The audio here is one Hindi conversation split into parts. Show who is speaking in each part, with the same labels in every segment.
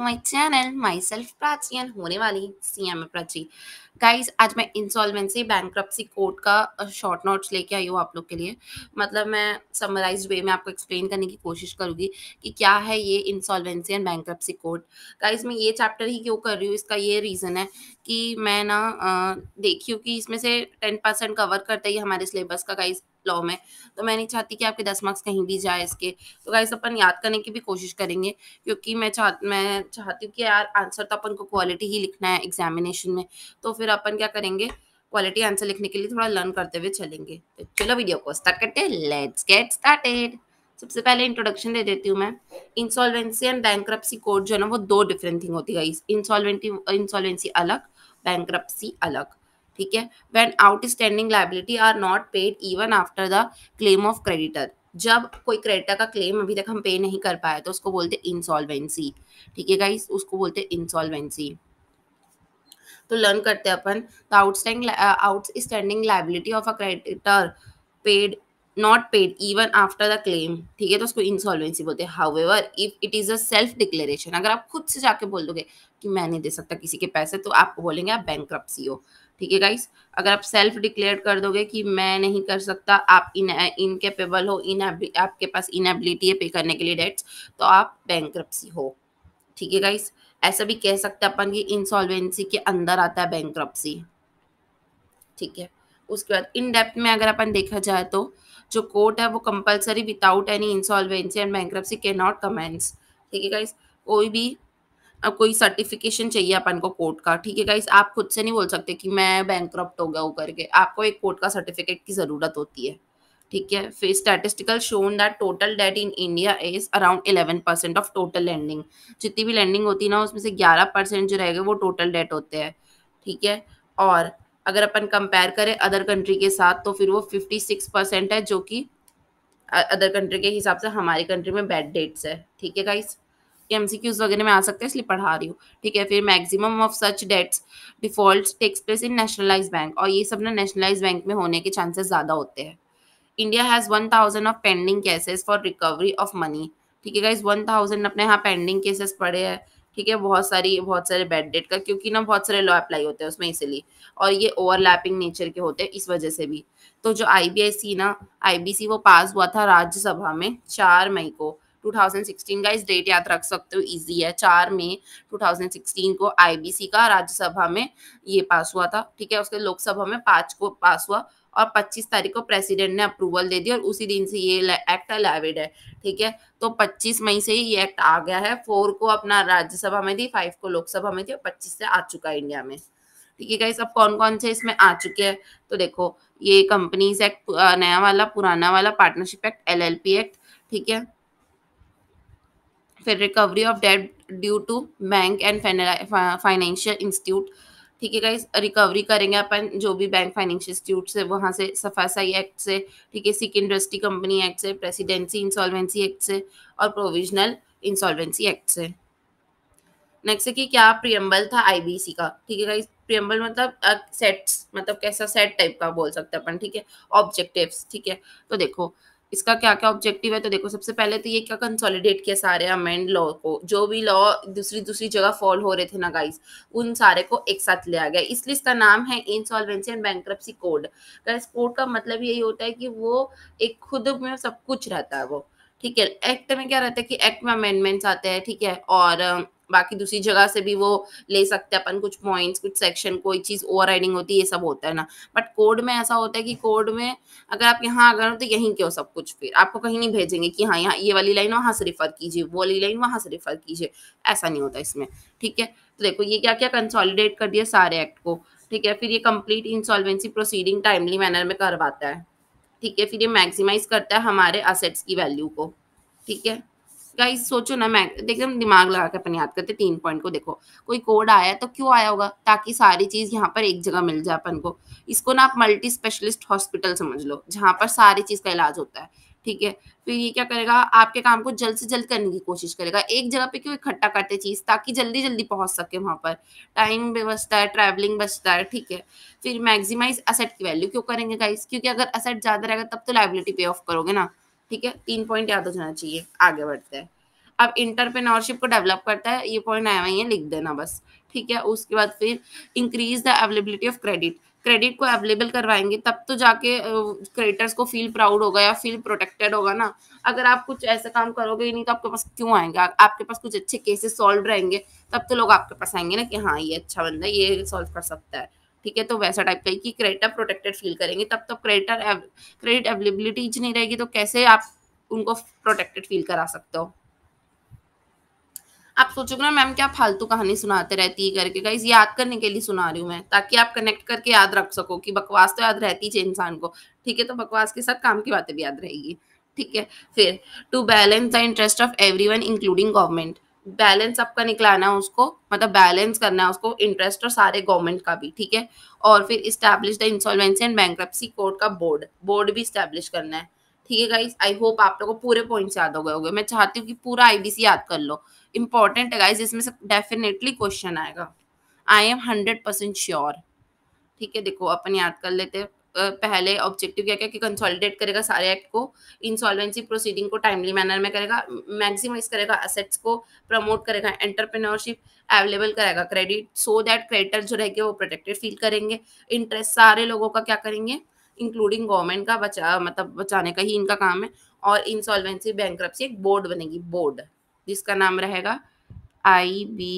Speaker 1: To my channel myself Prachi and होने वाली सी एम प्राची गाइज आज मैं इंसॉल्वेंसी बैंक्रप्सी कोड का शॉर्ट नोट्स लेके आई हूँ आप लोग के लिए मतलब मैं समराइज वे में आपको एक्सप्लेन करने की कोशिश करूँगी कि क्या है ये insolvency and bankruptcy code guys मैं ये चैप्टर ही क्यों कर रही हूँ इसका ये रीज़न है कि मैं ना देखी हूँ कि इसमें से टेन परसेंट कवर करता ही हमारे सिलेबस का गाइज लॉ में तो मैं नहीं चाहती कि आपके दस मार्क्स कहीं भी जाए इसके तो गाइस अपन याद करने की भी कोशिश करेंगे क्योंकि मैं चाह मैं चाहती हूँ कि यार आंसर तो अपन को क्वालिटी ही लिखना है एग्जामिनेशन में तो फिर अपन क्या करेंगे क्वालिटी आंसर लिखने के लिए थोड़ा लर्न करते हुए चलेंगे तो चलो वीडियो को स्टार्ट करते हैं लेट्स गेट स्टार्टेड सबसे पहले इंट्रोडक्शन दे देती हूँ मैं इंसॉल्वेंसी एंड बैंक्रप्सी कोड जो है ना वो दो डिफरेंट थिंग होती है इंसॉल्वेंटी इंसॉल्वेंसी अलग बैंक्रप्सी अलग ठीक है when outstanding liability are not paid even after the claim of creditor जब कोई क्रेडिटर का क्लेम अभी तक हम पे नहीं कर पाए तो उसको बोलते इंसॉल्वेंसी ठीक है गाइस उसको बोलते इंसॉल्वेंसी तो लर्न करते हैं अपन the outstanding outstanding liability of a creditor paid not paid even after the claim ठीक है तो उसको इंसॉल्वेंसी बोलते हैं however if it is a self declaration अगर आप खुद से जाके बोल दोगे कि मैं नहीं दे सकता किसी के पैसे तो आपको बोलेंगे आप बैंक हो ठीक है गाइस अगर आप सेल्फ डिक्लेयर कर दोगे कि मैं नहीं कर सकता आप इन इनकेपेबल हो इन आपके पास इनएबिलिटी है पे करने के लिए डेट्स तो आप बैंक हो ठीक है गाइस ऐसा भी कह सकते हैं अपन कि इंसॉल्वेंसी के अंदर आता है बैंक्रप्सी ठीक है उसके बाद इन डेप्थ में अगर अपन देखा जाए तो जो कोर्ट है वो compulsory without any insolvency and bankruptcy के नॉट कमेंस ठीक है गाइस कोई भी अब कोई सर्टिफिकेशन चाहिए अपन को कोर्ट का ठीक है गाइस आप खुद से नहीं बोल सकते कि मैं बैंक हो गया हूँ करके आपको एक कोर्ट का सर्टिफिकेट की ज़रूरत होती है ठीक है फिर statistical shown that total debt in India is around eleven percent of total lending जितनी भी लैंडिंग होती है ना उसमें से ग्यारह परसेंट जो रहेगा वो टोटल डेट होते हैं ठीक है और अगर अपन कंपेयर करें अदर कंट्री के साथ तो फिर वो फिफ्टी सिक्स परसेंट है जो कि अदर कंट्री के हिसाब से हमारी कंट्री में बैड डेट्स है ठीक है गाइस एमसीक्यूज वगैरह में आ सकते हैं इसलिए पढ़ा रही हूँ ठीक है फिर maximum of such debts default takes place in nationalise bank और ये सब ना नेशनलाइज बैंक में होने के चांसेस ज़्यादा होते हैं India has one thousand of pending cases for recovery of money ठीक है गाइज वन थाउजेंड अपने यहाँ पेंडिंग केसेस पड़े हैं ठीक है बहुत सारी बहुत सारे बैड डेट का क्योंकि ना बहुत सारे लॉ अप्लाई होते हैं उसमें इसीलिए और ये ओवरलैपिंग नेचर के होते हैं इस वजह से भी तो जो सी ना सी वो पास हुआ था राज्यसभा में चार मई को 2016 का इस डेट याद रख सकते हो इजी है चार मई 2016 को आईबीसी का राज्यसभा में ये पास हुआ था ठीक है उसके लोकसभा में पांच को पास हुआ और 25 तारीख को प्रेसिडेंट ने अप्रूवल दे दी और उसी दिन से ये एक्ट अलाविड है ठीक है तो 25 मई से ही ये एक्ट आ गया है फोर को अपना राज्यसभा में थी फाइव को लोकसभा में थी और पच्चीस से आ चुका है इंडिया में ठीक है सब कौन कौन से इसमें आ चुके हैं तो देखो ये कंपनीज एक्ट नया वाला पुराना वाला पार्टनरशिप एक्ट एलएलपी एक्ट ठीक है फिर recovery of debt due to bank and financial institute ठीक है गाइज रिकवरी करेंगे अपन जो भी बैंक फाइनेंशियल इंस्टीट्यूट से वहाँ से सफासाई एक्ट से ठीक है सिक इंडस्ट्री कंपनी एक्ट से प्रेसिडेंसी इंसॉल्वेंसी एक्ट से और प्रोविजनल इंसॉल्वेंसी एक्ट से नेक्स्ट है कि क्या प्रियम्बल था आईबीसी का ठीक है गाइज प्रियम्बल मतलब सेट्स मतलब कैसा सेट टाइप का बोल सकते हैं अपन ठीक है ऑब्जेक्टिव ठीक है तो देखो इसका क्या क्या ऑब्जेक्टिव है तो देखो सबसे पहले तो ये क्या कंसोलिडेट किया सारे अमेंड लॉ को जो भी लॉ दूसरी दूसरी जगह फॉल हो रहे थे ना गाइस उन सारे को एक साथ लिया गया इसलिए इसका नाम है insolvency and bankruptcy code guys code का मतलब यही होता है कि वो एक खुद में सब कुछ रहता है वो ठीक है एक्ट में क्या रहता है कि एक्ट में अमेंडमेंट्स आते हैं ठीक है और बाकी दूसरी जगह से भी वो ले सकते हैं अपन कुछ पॉइंट्स कुछ सेक्शन कोई चीज़ ओवर होती है ये सब होता है ना बट कोड में ऐसा होता है कि कोड में अगर आप यहाँ गए हो तो यहीं के हो सब कुछ फिर आपको कहीं नहीं भेजेंगे कि हाँ यहाँ ये वाली लाइन वहाँ से रिफर कीजिए वो वाली लाइन वहाँ से रिफर कीजिए ऐसा नहीं होता इसमें ठीक है तो देखो ये क्या क्या कंसोलिडेट कर दिया सारे एक्ट को ठीक है फिर ये complete insolvency proceeding timely manner में करवाता है ठीक है फिर ये मैक्सिमाइज करता है हमारे असेट्स की वैल्यू को ठीक है गाइस सोचो ना मैं एकदम दिमाग लगा के अपन याद करते तीन पॉइंट को देखो कोई कोड आया तो क्यों आया होगा ताकि सारी चीज़ यहाँ पर एक जगह मिल जाए अपन को इसको ना आप मल्टी स्पेशलिस्ट हॉस्पिटल समझ लो जहाँ पर सारी चीज़ का इलाज होता है ठीक है फिर ये क्या करेगा आपके काम को जल्द से जल्द करने की कोशिश करेगा एक जगह पे क्यों इकट्ठा करते चीज ताकि जल्दी जल्दी पहुंच सके वहां पर टाइम भी बचता है ट्रैवलिंग बचता है ठीक है फिर मैक्सिमाइज असेट की वैल्यू क्यों करेंगे गाइस क्योंकि अगर असेट ज्यादा रहेगा तब तो लाइबिलिटी पे ऑफ करोगे ना ठीक है तीन पॉइंट याद हो जाना चाहिए आगे बढ़ते हैं अब इंटरप्रेनोरशिप को डेवलप करता है ये पॉइंट आया हुआ है लिख देना बस ठीक है उसके बाद फिर increase the availability of credit credit को अवेलेबल करवाएंगे तब तो जाके क्रेडिटर्स को फील प्राउड होगा या फील प्रोटेक्टेड होगा ना अगर आप कुछ ऐसा काम करोगे नहीं तो आपके पास क्यों आएंगे आ, आपके पास कुछ अच्छे केसेस सॉल्व रहेंगे तब तो लोग आपके पास आएंगे ना कि हाँ ये अच्छा बंदा ये सॉल्व कर सकता है ठीक है तो वैसा टाइप का कि क्रेडिटर प्रोटेक्टेड फील करेंगे तब तो क्रेडिटर क्रेडिट अवेलेबिलिटीज नहीं रहेगी तो कैसे आप उनको प्रोटेक्टेड फील करा सकते हो आप सोचोगे ना मैम क्या फालतू कहानी सुनाते रहती है करके गाइज याद करने के लिए सुना रही हूँ मैं ताकि आप कनेक्ट करके याद रख सको कि बकवास तो याद रहती है इंसान को ठीक है तो बकवास के साथ काम की बातें भी याद रहेगी ठीक है फिर to balance the interest of every one including government balance आपका निकलाना है उसको मतलब बैलेंस करना है उसको इंटरेस्ट और सारे गवर्नमेंट का भी ठीक है और फिर establish the insolvency and bank court का बोर्ड बोर्ड भी इस्टेब्लिश करना है ठीक है गाइज आई होप आप लोगों को पूरे पॉइंट्स याद हो गए होंगे मैं चाहती हूँ कि पूरा आईबीसी याद कर लो इंपॉर्टेंट है गाइज इसमें से डेफिनेटली क्वेश्चन आएगा I am hundred percent sure ठीक है देखो अपन याद कर लेते हैं पहले ऑब्जेक्टिव क्या क्या कि कंसोलिडेट करेगा सारे एक्ट को इंसॉल्वेंसी प्रोसीडिंग को टाइमली मैनर में करेगा मैक्सिमाइज करेगा असेट्स को प्रमोट करेगा एंटरप्रेन्योरशिप अवेलेबल करेगा क्रेडिट सो दैट क्रेडिटर जो रहेंगे वो प्रोटेक्टेड फील करेंगे इंटरेस्ट सारे लोगों का क्या करेंगे इंक्लूडिंग गवर्नमेंट का बचा मतलब बचाने का ही इनका काम है और इंसॉल्वेंसी बैंक एक बोर्ड बनेगी बोर्ड जिसका नाम रहेगा आई बी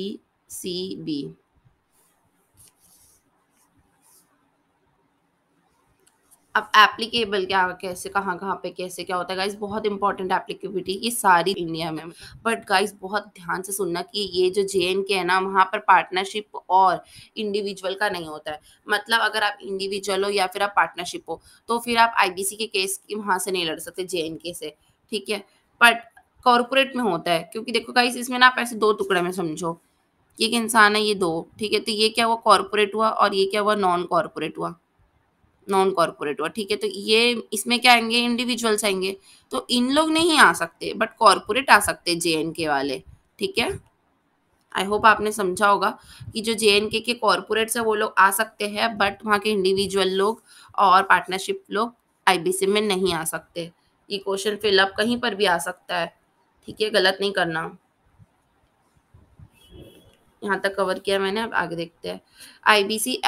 Speaker 1: सी बी अब एप्लीकेबल क्या कैसे कहाँ कहाँ पे कैसे क्या होता है गाइस बहुत इंपॉर्टेंट एप्लीकेबिलिटी ये सारी इंडिया में बट गाइस बहुत ध्यान से सुनना कि ये जो जे एंड के है ना वहाँ पर पार्टनरशिप और इंडिविजुअल का नहीं होता है मतलब अगर आप इंडिविजुअल हो या फिर आप पार्टनरशिप हो तो फिर आप आईबीसी के केस की वहाँ से नहीं लड़ सकते जे एंड के से ठीक है बट कॉरपोरेट में होता है क्योंकि देखो गाइस इसमें ना आप ऐसे दो टुकड़े में समझो एक इंसान है ये दो ठीक है तो ये क्या हुआ कॉरपोरेट हुआ और ये क्या हुआ नॉन कॉरपोरेट हुआ नॉन कॉरपोरेट हुआ ठीक है तो ये इसमें क्या आएंगे इंडिविजुअल्स आएंगे तो इन लोग नहीं आ सकते बट कॉरपोरेट आ सकते जे एन के वाले ठीक है आई होप आपने समझा होगा कि जो जे एन के के कॉरपोरेट्स है वो लोग आ सकते हैं बट वहाँ के इंडिविजुअल लोग और पार्टनरशिप लोग आईबीसी में नहीं आ सकते ये क्वेश्चन फिलअप कहीं पर भी आ सकता है ठीक है गलत नहीं करना यहाँ तक कवर किया मैंने अब आगे देखते हैं I B C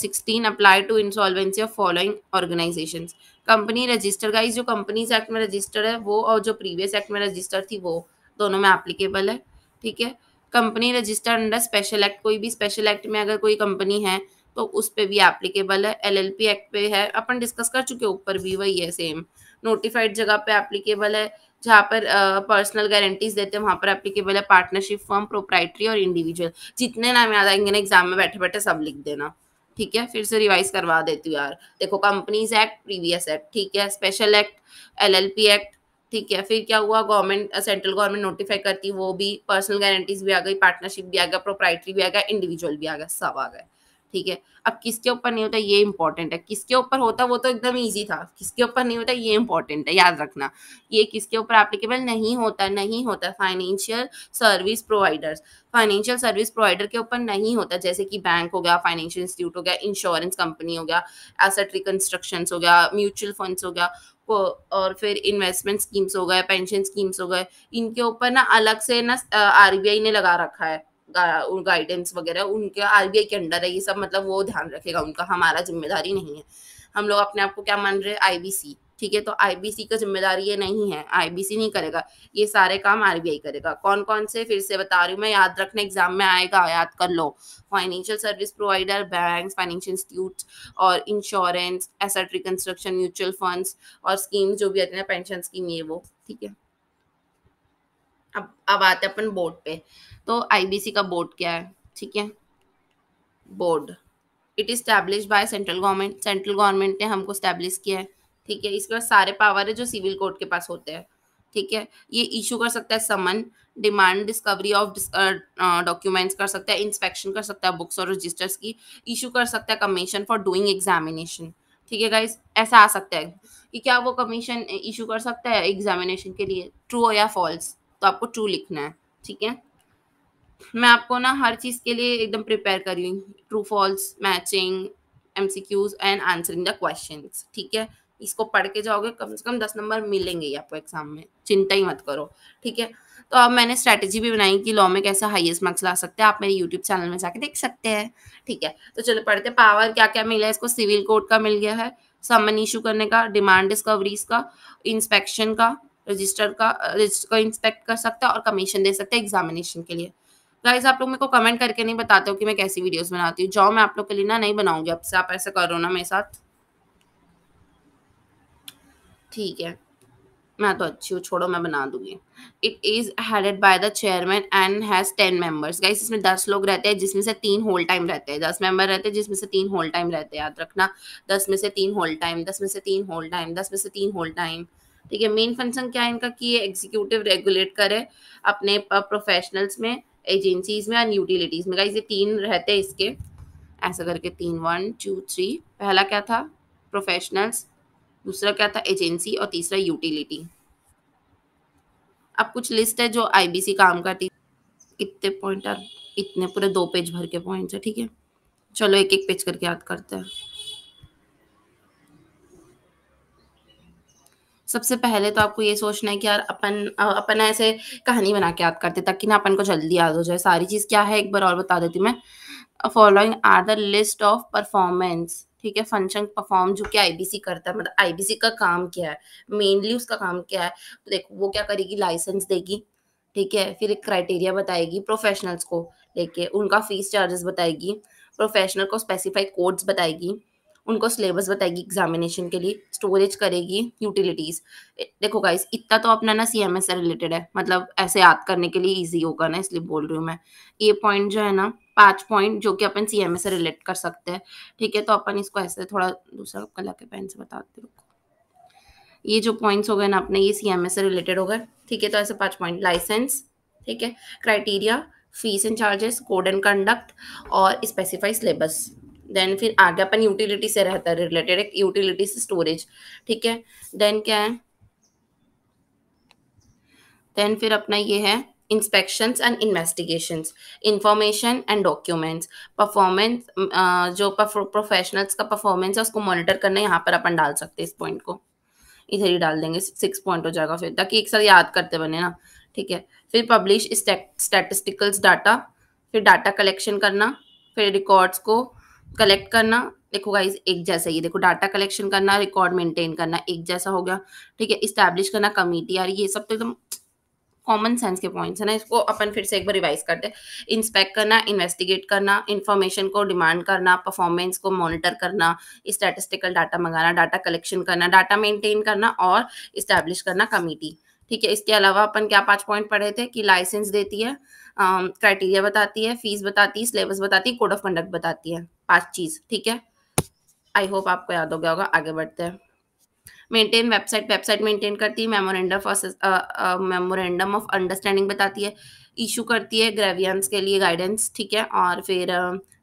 Speaker 1: sixteen apply to insolvency of following organisation company register guys जो कंपनीज एक्ट में रजिस्टर है वो और जो प्रीवियस एक्ट में रजिस्टर थी वो दोनों में एप्लीकेबल है ठीक है company register under special act कोई भी स्पेशल एक्ट में अगर कोई कंपनी है तो उस पर भी एप्लीकेबल है पी एक्ट पे है अपन डिस्कस कर चुके ऊपर भी वही है सेम नोटिफाइड जगह पे एप्लीकेबल है जहाँ पर पर्सनल गारंटीज देते हैं वहाँ पर एप्लीकेबल है पार्टनरशिप फॉर्म प्रोप्राइटरी और इंडिविजुअल जितने नाम याद आएंगे ना एग्जाम में बैठे बैठे सब लिख देना ठीक है फिर से रिवाइज करवा देती हूँ यार देखो कंपनीज एक्ट प्रीवियस एक्ट ठीक है स्पेशल एक्ट एलएलपी एक्ट ठीक है फिर क्या हुआ गवर्नमेंट सेंट्रल गवर्नमेंट नोटिफाई करती वो भी पर्सनल गारंटीज भी आ गई पार्टनरशिप भी आ गया प्रोप्राइटरी भी आ गया इंडिविजुअल भी आ गया सब आ गए ठीक है अब किसके ऊपर नहीं होता ये इंपॉर्टेंट है किसके ऊपर होता वो तो एकदम ईजी था किसके ऊपर नहीं होता ये इंपॉर्टेंट है याद रखना ये किसके ऊपर एप्लीकेबल नहीं होता नहीं होता financial service providers financial service provider के ऊपर नहीं होता जैसे कि बैंक हो गया फाइनेंशियल इंस्टीट्यूट हो गया इंश्योरेंस कंपनी हो गया एसेट रिकन्स्ट्रक्शन हो गया म्यूचुअल फंड्स हो गया और फिर इन्वेस्टमेंट स्कीम्स हो गए पेंशन स्कीम्स हो गए इनके ऊपर ना अलग से ना आरबीआई ने लगा रखा है गाइडेंस वगैरह उनके आरबीआई के अंडर है ये सब मतलब वो ध्यान रखेगा उनका हमारा जिम्मेदारी नहीं है हम लोग अपने आप को क्या मान रहे हैं आईबीसी ठीक है तो आईबीसी का जिम्मेदारी ये नहीं है आईबीसी नहीं करेगा ये सारे काम आरबीआई करेगा कौन कौन से फिर से बता रही हूँ मैं याद रखने एग्जाम में आएगा याद कर लो financial service provider bank financial institute और insurance asset reconstruction mutual funds और स्कीम जो भी आती है पेंशन स्कीम ये वो ठीक है अब अब आते हैं अपन बोर्ड पे तो आईबीसी का बोर्ड क्या है ठीक है board it establish establish by central government central government ने हमको स्टैब्लिश किया है ठीक है इसके बाद सारे पावर है जो सिविल कोर्ट के पास होते हैं ठीक है ये इशू कर सकता है summon demand discovery of documents कर सकता है इंस्पेक्शन कर सकता है बुक्स और रजिस्टर्स की इशू कर सकता है कमीशन फॉर डूइंग एग्जामिनेशन ठीक है गाइज ऐसा आ सकता है कि क्या वो कमीशन इशू कर सकता है एग्जामिनेशन के लिए ट्रू या फॉल्स तो आपको ट्रू लिखना है ठीक है मैं आपको ना हर चीज के लिए एकदम प्रिपेयर कर हूँ true false matching MCQs and answering the question ठीक है इसको पढ़ के जाओगे कम से कम दस नंबर मिलेंगे ही आपको एग्जाम में चिंता ही मत करो ठीक है तो अब मैंने स्ट्रैटेजी भी बनाई कि लॉ में कैसे हाईएस्ट मार्क्स ला सकते हैं आप मेरे यूट्यूब चैनल में जाके देख सकते हैं ठीक है तो चलो पढ़ते हैं पावर क्या क्या मिला है इसको सिविल कोड का मिल गया है समन इशू करने का डिमांड डिस्कवरीज का इंस्पेक्शन का रजिस्टर का रजिस्टर को इंस्पेक्ट कर सकता है और कमीशन दे सकते हैं एग्जामिनेशन के लिए गाइज आप लोग मेरे को कमेंट करके नहीं बताते हो कि मैं कैसी वीडियोस बनाती हूँ जाओ मैं आप लोग के लिए ना नहीं बनाऊंगी अब से आप ऐसा करो ना मेरे साथ ठीक है मैं तो अच्छी हूँ छोड़ो मैं बना दूंगी it is headed by the chairman and has ten members guys इसमें दस लोग रहते हैं जिसमें से तीन होल टाइम रहते हैं दस मेंबर रहते हैं जिसमें से तीन होल टाइम रहते हैं याद रखना दस में से तीन होल टाइम दस में से तीन होल टाइम दस में से तीन होल टाइम ठीक है मेन फंक्शन क्या है इनका कि ये एग्जीक्यूटिव रेगुलेट करे अपने प्रोफेशनल्स में एजेंसीज में एंड यूटिलिटीज में गाइज ये तीन रहते हैं इसके ऐसा करके तीन वन टू थ्री पहला क्या था प्रोफेशनल्स दूसरा क्या था एजेंसी और तीसरा यूटिलिटी अब कुछ लिस्ट है जो आईबीसी काम करती कितने पॉइंट इतने पूरे दो पेज भर के पॉइंट्स है ठीक है चलो एक एक पेज करके याद करते हैं सबसे पहले तो आपको ये सोचना है कि यार अपन अपन ऐसे कहानी बना के याद करते ताकि ना अपन को जल्दी याद हो जाए सारी चीज़ क्या है एक बार और बता देती मैं following are the list of performance ठीक है फंक्शन परफॉर्म जो कि आईबीसी करता है मतलब आईबीसी का काम क्या है मेनली उसका काम क्या है तो देखो वो क्या करेगी लाइसेंस देगी ठीक है फिर एक क्राइटेरिया बताएगी प्रोफेशनल्स को लेके उनका फीस चार्जेस बताएगी प्रोफेशनल को स्पेसिफाइड कोड्स बताएगी उनको सिलेबस बताएगी एग्जामिनेशन के लिए स्टोरेज करेगी यूटिलिटीज देखो गाइस इतना तो अपना ना सी से रिलेटेड है मतलब ऐसे याद करने के लिए ईजी होगा ना इसलिए बोल रही हूँ मैं ये पॉइंट जो है ना पांच पॉइंट जो कि अपन सी से रिलेट कर सकते हैं ठीक है तो अपन इसको ऐसे थोड़ा दूसरा कला के पेन से बताते रुको ये जो पॉइंट्स हो गए ना अपने ये सी से रिलेटेड हो गए ठीक है तो ऐसे पांच पॉइंट लाइसेंस ठीक है criteria fees and charges code and conduct और स्पेसिफाइड सिलेबस देन फिर आगे अपन यूटिलिटी से रहता है रिलेटेड एक यूटिलिटी से स्टोरेज ठीक है देन क्या है देन फिर अपना ये है inspections and investigations information and documents performance जो प्रोफेशनल्स का परफॉर्मेंस है उसको मॉनिटर करना यहाँ पर अपन डाल सकते हैं इस पॉइंट को इधर ही डाल देंगे सिक्स पॉइंट हो जाएगा फिर ताकि एक साथ याद करते बने ना ठीक है फिर पब्लिश स्टेटिस्टिकल्स डाटा फिर डाटा कलेक्शन करना फिर रिकॉर्ड्स को कलेक्ट करना देखो गाइज एक जैसा ये देखो डाटा कलेक्शन करना रिकॉर्ड मेंटेन करना एक जैसा हो गया ठीक है इस्टेब्लिश करना कमिटी यार ये सब तो एकदम कॉमन सेंस के पॉइंट्स है ना इसको अपन फिर से एक बार रिवाइज करते हैं इंस्पेक्ट करना इन्वेस्टिगेट करना इन्फॉर्मेशन को डिमांड करना परफॉर्मेंस को मॉनिटर करना स्टैटिस्टिकल डाटा मंगाना डाटा कलेक्शन करना डाटा मेंटेन करना और इस्टेब्लिश करना कमेटी ठीक है इसके अलावा अपन क्या पांच पॉइंट पढ़े थे कि लाइसेंस देती है क्राइटेरिया um, बताती है फीस बताती है सिलेबस बताती है कोड ऑफ कंडक्ट बताती है पांच चीज ठीक है आई होप आपको याद हो गया होगा आगे बढ़ते हैं मेंटेन वेबसाइट वेबसाइट मेंटेन करती है मेमोरेंडम मेमोरेंडम ऑफ अंडरस्टैंडिंग बताती है इशू करती है ग्रेवियंस के लिए गाइडेंस ठीक है और फिर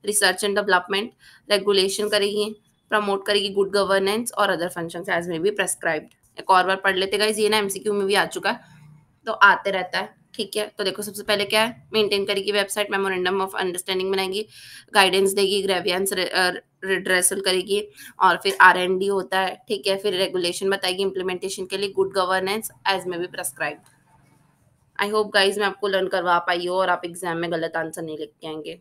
Speaker 1: रिसर्च एंड डेवलपमेंट रेगुलेशन करेगी प्रमोट करेगी गुड गवर्नेंस और other function as may be prescribed एक और बार पढ़ लेते गाइज ये ना एमसीक्यू में भी आ चुका है तो आते रहता है ठीक है तो देखो सबसे पहले क्या है मेंटेन करेगी वेबसाइट मेमोरेंडम ऑफ अंडरस्टैंडिंग बनाएगी गाइडेंस देगी ग्रेवियंस रिड्रेसल uh, करेगी और फिर आर एन डी होता है ठीक है फिर रेगुलेशन बताएगी इम्प्लीमेंटेशन के लिए good governance as may be prescribe I hope guys मैं आपको लर्न करवा पाई हूँ और आप एग्जाम में गलत आंसर नहीं लिख के आएंगे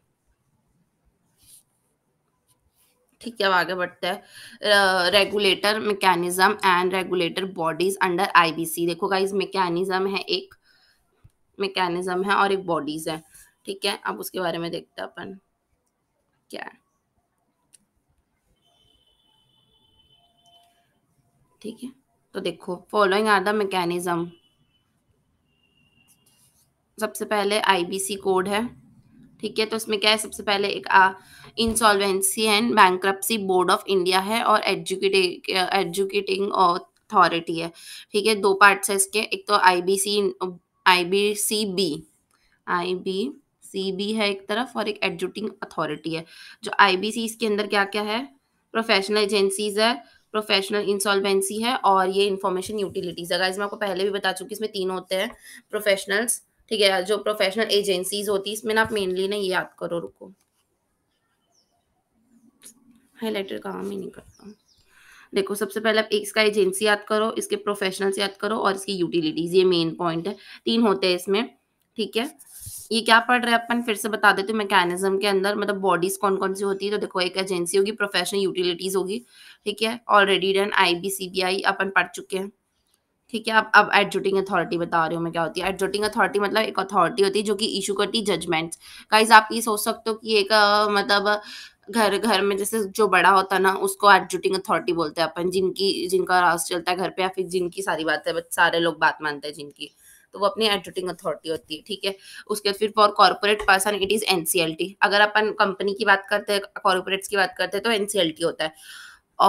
Speaker 1: ठीक है अब आगे बढ़ते हैं regulator mechanism and regulator bodies under IBC देखो गाइज मैकेनिज्म है एक मैकेनिज्म है और एक बॉडीज है ठीक है अब उसके बारे में देखते हैं अपन क्या है ठीक है तो देखो फॉलोइंग आर द मैकेनिज्म सबसे पहले आईबीसी कोड है ठीक है तो इसमें क्या है सबसे पहले एक insolvency and bankruptcy board of India है और एजुकेटिंग एजुकेटिंग अथॉरिटी है ठीक है दो पार्ट्स है इसके एक तो IBC I B C B I B C B है एक तरफ और एक एडजुटिंग अथॉरिटी है जो आई बी सी इसके अंदर क्या क्या है प्रोफेशनल एजेंसीज है प्रोफेशनल इंसॉल्वेंसी है और ये इंफॉर्मेशन यूटिलिटीज है मैं आपको पहले भी बता चुकी इसमें तीन होते हैं प्रोफेशनल्स ठीक है जो प्रोफेशनल एजेंसीज होती है इसमें ना आप मेनली ना ये याद करो रुको हाईलाइटर काम ही नहीं करता देखो सबसे पहले आप इसका एजेंसी याद करो इसके प्रोफेशनल्स याद करो और इसकी यूटिलिटीज ये मेन पॉइंट है तीन होते हैं इसमें ठीक है ये क्या पढ़ रहे हैं अपन फिर से बता देते मैकेनिज्म के अंदर मतलब बॉडीज कौन कौन सी होती है तो देखो एक एजेंसी होगी प्रोफेशनल यूटिलिटीज होगी ठीक है already done I B C B I अपन पढ़ चुके हैं ठीक है अब अब एडजुटिंग अथॉरिटी बता रही हूँ मैं क्या होती है एडजुटिंग अथॉरिटी मतलब एक अथॉरिटी होती है जो कि इशू करती जजमेंट्स गाइस आप ये सोच सकते हो कि एक मतलब घर घर में जैसे जो बड़ा होता है ना उसको एडजुटिंग अथॉरिटी बोलते हैं अपन जिनकी जिनका राज चलता है घर पे या फिर जिनकी सारी बातें सारे लोग बात मानते हैं जिनकी तो वो अपनी एडजुटिंग अथॉरिटी होती है ठीक है उसके फिर for corporate person it is NCLT अगर अपन कंपनी की बात करते हैं कॉर्पोरेट्स की बात करते हैं तो एनसीएलटी होता है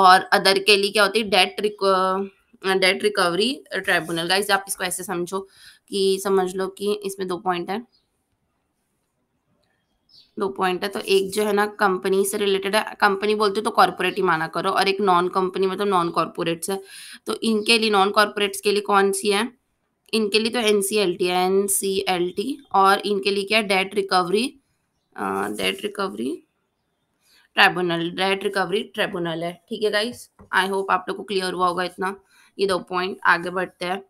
Speaker 1: और अदर के लिए क्या होती है डेट डेट रिकवरी ट्राइब्यूनल आप इसको ऐसे समझो कि समझ लो कि इसमें दो पॉइंट है दो पॉइंट है तो एक जो है ना कंपनी से रिलेटेड है कंपनी बोलते हो तो कॉर्पोरेट ही माना करो और एक नॉन कंपनी मतलब नॉन कॉरपोरेट्स है तो इनके लिए नॉन कॉरपोरेट्स के लिए कौन सी है इनके लिए तो एन सी एल टी है एन सी एल टी और इनके लिए क्या है debt recovery debt recovery tribunal debt recovery tribunal है ठीक है गाइस आई होप आप लोग को क्लियर हुआ होगा इतना ये दो पॉइंट आगे बढ़ते हैं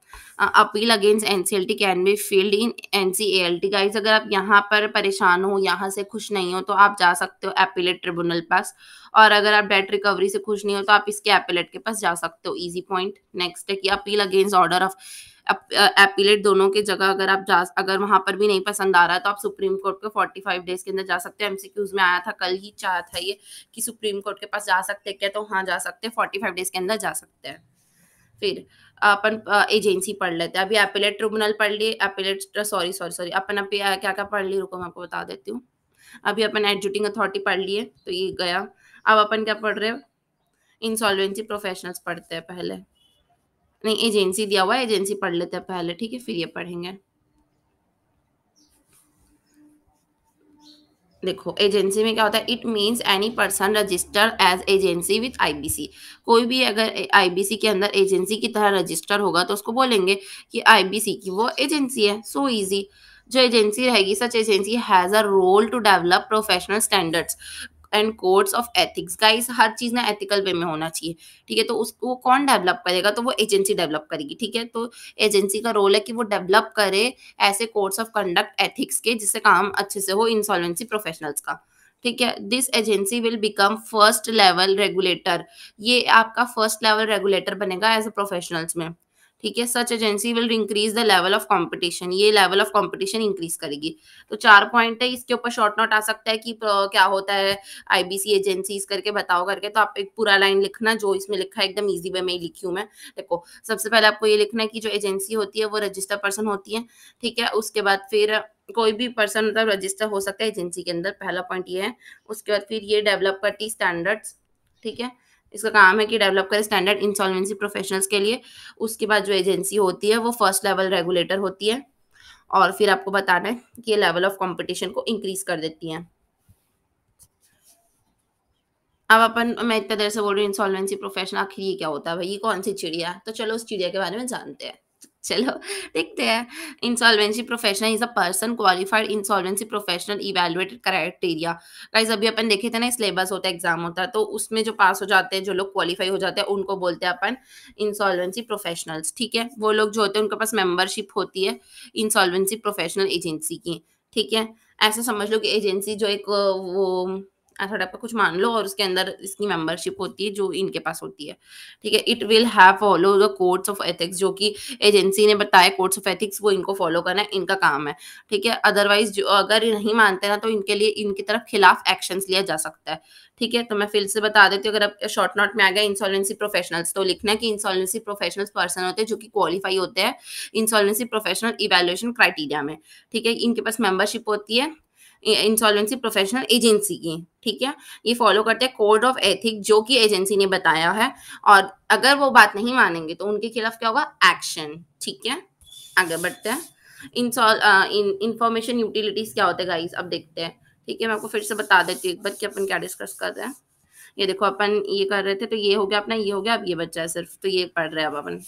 Speaker 1: appeal against NCLT can be filed in NCLT guys अगर आप यहाँ पर परेशान हो यहाँ से खुश नहीं हो तो आप जा सकते हो एपिलेट ट्रिब्यूनल पास और अगर आप डेट रिकवरी से खुश नहीं हो तो आप इसके एपिलेट के पास जा सकते हो इजी पॉइंट नेक्स्ट है कि appeal against order of appellate दोनों के जगह अगर आप जा अगर वहां पर भी नहीं पसंद आ रहा है तो आप सुप्रीम कोर्ट के 45 डेज के अंदर जा सकते हो एमसीक्यूज में आया था कल ही चाहा था ये कि सुप्रीम कोर्ट के पास जा सकते हैं क्या तो हाँ जा सकते हैं 45 डेज के अंदर जा सकते हैं फिर अपन एजेंसी पढ़ लेते हैं अभी एपिलेट ट्रिब्यूनल पढ़ लिए एपिलेट सॉरी सॉरी सॉरी अपन अभी क्या क्या पढ़ ली रुको मैं आपको बता देती हूँ अभी अपन एडजुटिंग अथॉरिटी पढ़ लिए तो ये गया अब अपन क्या पढ़ रहे हैं इंसॉल्वेंसी प्रोफेशनल्स पढ़ते हैं पहले नहीं एजेंसी दिया हुआ है एजेंसी पढ़ लेते हैं पहले ठीक है फिर ये पढ़ेंगे देखो एजेंसी में क्या होता है it means any person register as agency with IBC कोई भी अगर आईबीसी के अंदर एजेंसी की तरह रजिस्टर होगा तो उसको बोलेंगे कि आईबीसी की वो एजेंसी है सो so इजी जो एजेंसी रहेगी such agency has a role to develop professional standards and codes of ethics guys हर चीज़ ना एथिकल वे में होना चाहिए ठीक है तो उसको कौन डेवलप करेगा तो वो एजेंसी डेवलप करेगी ठीक है तो एजेंसी का रोल है कि वो डेवलप करे ऐसे कोड्स ऑफ कंडक्ट एथिक्स के जिससे काम अच्छे से हो इंसॉल्वेंसी प्रोफेशनल्स का ठीक है this agency will become first level regulator ये आपका फर्स्ट लेवल रेगुलेटर बनेगा एज ए प्रोफेशनल्स में ठीक है such agency will increase the level of competition ये लेवल ऑफ कंपटीशन इंक्रीज करेगी तो चार पॉइंट है इसके ऊपर शॉर्ट नोट आ सकता है कि क्या होता है आईबीसी एजेंसीज करके बताओ करके तो आप एक पूरा लाइन लिखना जो इसमें लिखा है एकदम इजी वे में ही लिखी हूँ मैं देखो सबसे पहले आपको ये लिखना है कि जो एजेंसी होती है वो रजिस्टर पर्सन होती है ठीक है उसके बाद फिर कोई भी पर्सन मतलब रजिस्टर हो सकता है एजेंसी के अंदर पहला पॉइंट ये है उसके बाद फिर ये डेवलप करती स्टैंडर्ड्स ठीक है इसका काम है कि डेवलप करें स्टैंडर्ड इंसॉल्वेंसी प्रोफेशनल्स के लिए उसके बाद जो एजेंसी होती है वो फर्स्ट लेवल रेगुलेटर होती है और फिर आपको बताना है कि ये लेवल ऑफ कंपटीशन को इंक्रीज कर देती है अब अपन मैं इतना देर से बोल रही हूँ इंसॉल्वेंसी प्रोफेशनल आखिर ये क्या होता है भाई ये कौन सी चिड़िया तो चलो उस चिड़िया के बारे में जानते हैं चलो देखते हैं insolvency professional is a person qualified insolvency professional evaluated criteria guys अभी अपन देखे थे ना सिलेबस होता है एग्जाम होता है तो उसमें जो पास हो जाते हैं जो लोग क्वालिफाई हो जाते हैं उनको बोलते हैं अपन इंसॉल्वेंसी प्रोफेशनल्स ठीक है वो लोग जो होते हैं उनके पास मेंबरशिप होती है इंसॉल्वेंसी प्रोफेशनल एजेंसी की ठीक है ऐसा समझ लो कि एजेंसी जो एक वो थोड़ा पर कुछ मान लो और उसके अंदर इसकी मेंबरशिप होती है जो इनके पास होती है ठीक है it will have follow the codes of ethics जो कि एजेंसी ने बताया कोड्स ऑफ एथिक्स वो इनको फॉलो करना है इनका काम है ठीक है अदरवाइज जो अगर नहीं मानते ना तो इनके लिए इनकी तरफ खिलाफ एक्शन लिया जा सकता है ठीक है तो मैं फिर से बता देती हूँ अगर आप शॉर्ट नोट में आ गया इंसॉल्वेंसी प्रोफेशनल्स तो लिखना है कि इंसॉल्वेंसी प्रोफेशनल्स पर्सन होते हैं जो कि क्वालिफाई होते हैं इंसॉल्वेंसी प्रोफेशनल इवेल्युएशन क्राइटेरिया में ठीक है इनके पास मेंबरशिप होती है इंसॉल्वेंसी प्रोफेशनल एजेंसी की ठीक है ये फॉलो करते हैं कोड ऑफ एथिक जो कि एजेंसी ने बताया है और अगर वो बात नहीं मानेंगे तो उनके खिलाफ क्या होगा एक्शन ठीक है आगे बढ़ते हैं इंफॉर्मेशन यूटिलिटीज क्या होते हैं गाइस अब देखते हैं ठीक है मैं आपको फिर से बता देती हूँ एक बार कि अपन क्या डिस्कस कर रहे हैं ये देखो अपन ये कर रहे थे तो ये हो गया अपना ये हो गया अब ये बच्चा है सिर्फ तो ये पढ़ रहे हैं अब अपन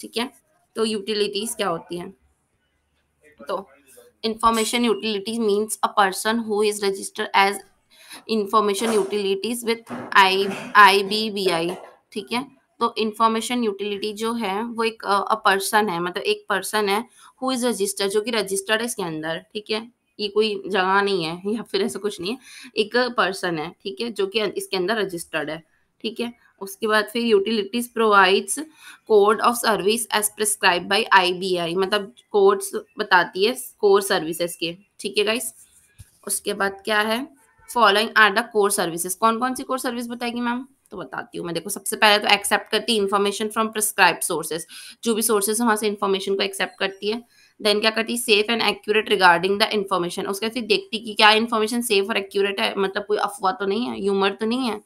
Speaker 1: ठीक है तो यूटिलिटीज क्या होती है तो information utilities means a person who is registered as information utilities with I I B B I ठीक है तो इंफॉर्मेशन यूटिलिटी जो है वो एक अ पर्सन है मतलब एक पर्सन है हु इज रजिस्टर्ड जो कि रजिस्टर्ड है इसके अंदर ठीक है ये कोई जगह नहीं है या फिर ऐसा कुछ नहीं है एक पर्सन है ठीक है जो कि इसके अंदर रजिस्टर्ड है ठीक है उसके बाद फिर utilities provides code of service as prescribe by IBI मतलब कोड्स बताती है कोर सर्विसेज के ठीक है गाइस उसके बाद क्या है following are the core services कौन कौन सी कोर सर्विस बताएगी मैम तो बताती हूँ मैं देखो सबसे पहले तो एक्सेप्ट करती है इन्फॉर्मेशन फ्रॉम प्रिस्क्राइब सोर्सेज जो भी सोर्सेज वहाँ से इन्फॉर्मेशन को एक्सेप्ट करती है देन क्या करती है safe and accurate regarding the information उसके फिर देखती कि क्या इन्फॉर्मेशन सेफ और एक्यूरेट है मतलब कोई अफवाह तो नहीं है ह्यूमर तो नहीं है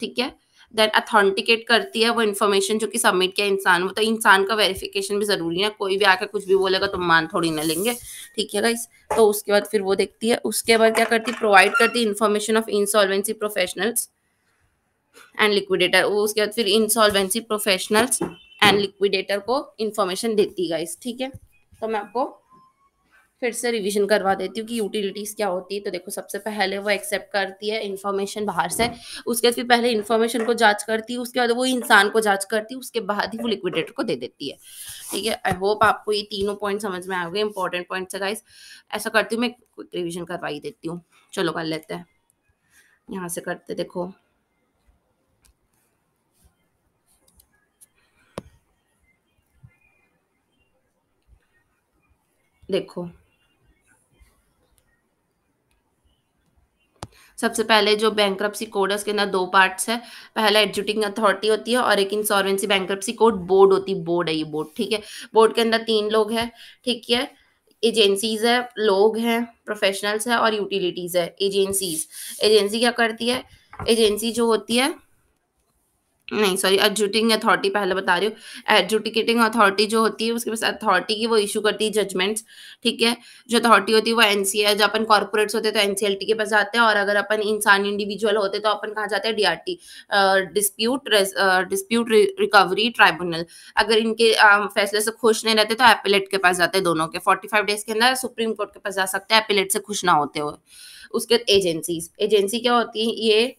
Speaker 1: ठीक है दैट अथॉन्टिकेट करती है वो इन्फॉर्मेशन जो कि सबमिट किया इंसान वो तो इंसान का वेरिफिकेशन भी ज़रूरी है कोई भी आकर कुछ भी बोलेगा तो मान थोड़ी ना लेंगे ठीक है गाइस तो उसके बाद फिर वो देखती है उसके बाद क्या करती है प्रोवाइड करती है information of insolvency professionals and liquidator वो उसके बाद फिर इंसॉल्वेंसी प्रोफेशनल्स एंड लिक्विडेटर को इन्फॉर्मेशन देती है गाइस ठीक है तो मैं आपको फिर से रिवीजन करवा देती हूँ कि यूटिलिटीज़ क्या होती है तो देखो सबसे पहले वो एक्सेप्ट करती है इन्फॉर्मेशन बाहर से उसके बाद फिर पहले इन्फॉर्मेशन को जांच करती है उसके बाद वो इंसान को जांच करती है उसके बाद ही वो लिक्विडेटर को दे देती है ठीक है आई होप आपको ये तीनों पॉइंट समझ में आ गए इंपॉर्टेंट पॉइंट्स है गाइस ऐसा करती हूँ मैं क्विक रिविजन ही देती हूँ चलो कर लेते हैं यहाँ से करते देखो देखो सबसे पहले जो बैंक कोड है उसके अंदर दो पार्ट्स है पहला एडजुटिंग अथॉरिटी होती है और एक इंसॉर्वेंसी बैंक कोड बोर्ड होती है बोर्ड है ये बोर्ड ठीक है बोर्ड के अंदर तीन लोग हैं ठीक है एजेंसीज है लोग हैं प्रोफेशनल्स है और यूटिलिटीज है एजेंसीज एजेंसी क्या करती है एजेंसी जो होती है नहीं सॉरी एडजुटिंग अथॉरिटी पहले बता रही हूँ एडजुटिकेटिंग अथॉरिटी जो होती है उसके पास अथॉरिटी की वो इशू करती है जजमेंट्स ठीक है जो अथॉरिटी होती है वो एनसीएल जब अपन कॉर्पोरेट्स होते तो एनसीएलटी के पास जाते हैं और अगर अपन इंसान इंडिविजुअल होते तो अपन कहाँ जाते हैं DRT dispute dispute recovery tribunal अगर इनके uh, फैसले से खुश नहीं रहते तो एपिलेट के पास जाते हैं दोनों के फोर्टी फाइव डेज के अंदर सुप्रीम कोर्ट के पास जा सकते हैं एपिलेट से खुश ना होते हुए उसके एजेंसीज एजेंसी क्या होती है ये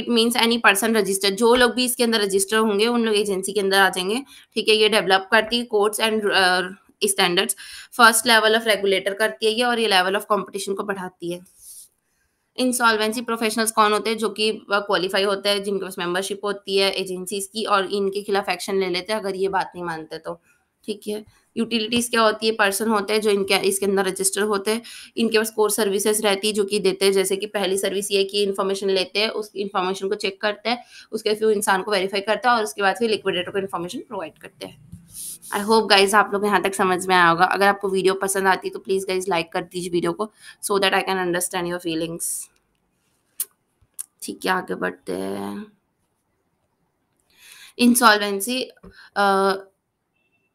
Speaker 1: it means any person register जो लोग भी इसके अंदर रजिस्टर होंगे उन लोग एजेंसी के अंदर आ जाएंगे ठीक है ये डेवलप करती है courts and standards first level of regulator करती है ये और ये लेवल ऑफ कॉम्पिटिशन को बढ़ाती है इंसॉल्वेंसी प्रोफेशनल्स कौन होते हैं जो कि क्वालिफाई uh, होते हैं जिनके पास मेंबरशिप होती है एजेंसीज की और इनके खिलाफ एक्शन ले लेते हैं अगर ये बात नहीं मानते तो ठीक है यूटिलिटीज़ क्या होती है पर्सन होते हैं जो इनके इसके अंदर रजिस्टर होते हैं इनके पास कोर सर्विसेज रहती है जो कि देते हैं जैसे कि पहली सर्विस ये कि इन्फॉर्मेशन लेते हैं उस इन्फॉर्मेशन को चेक करते हैं उसके फिर इंसान को वेरीफाई करता है और उसके बाद फिर लिक्विडेटर को इन्फॉर्मेशन प्रोवाइड करते हैं आई होप गाइज आप लोग यहाँ तक समझ में आया होगा अगर आपको वीडियो पसंद आती है तो प्लीज़ गाइज लाइक कर दीजिए वीडियो को so that I can understand your feelings ठीक है आगे बढ़ते हैं इंसॉल्वेंसी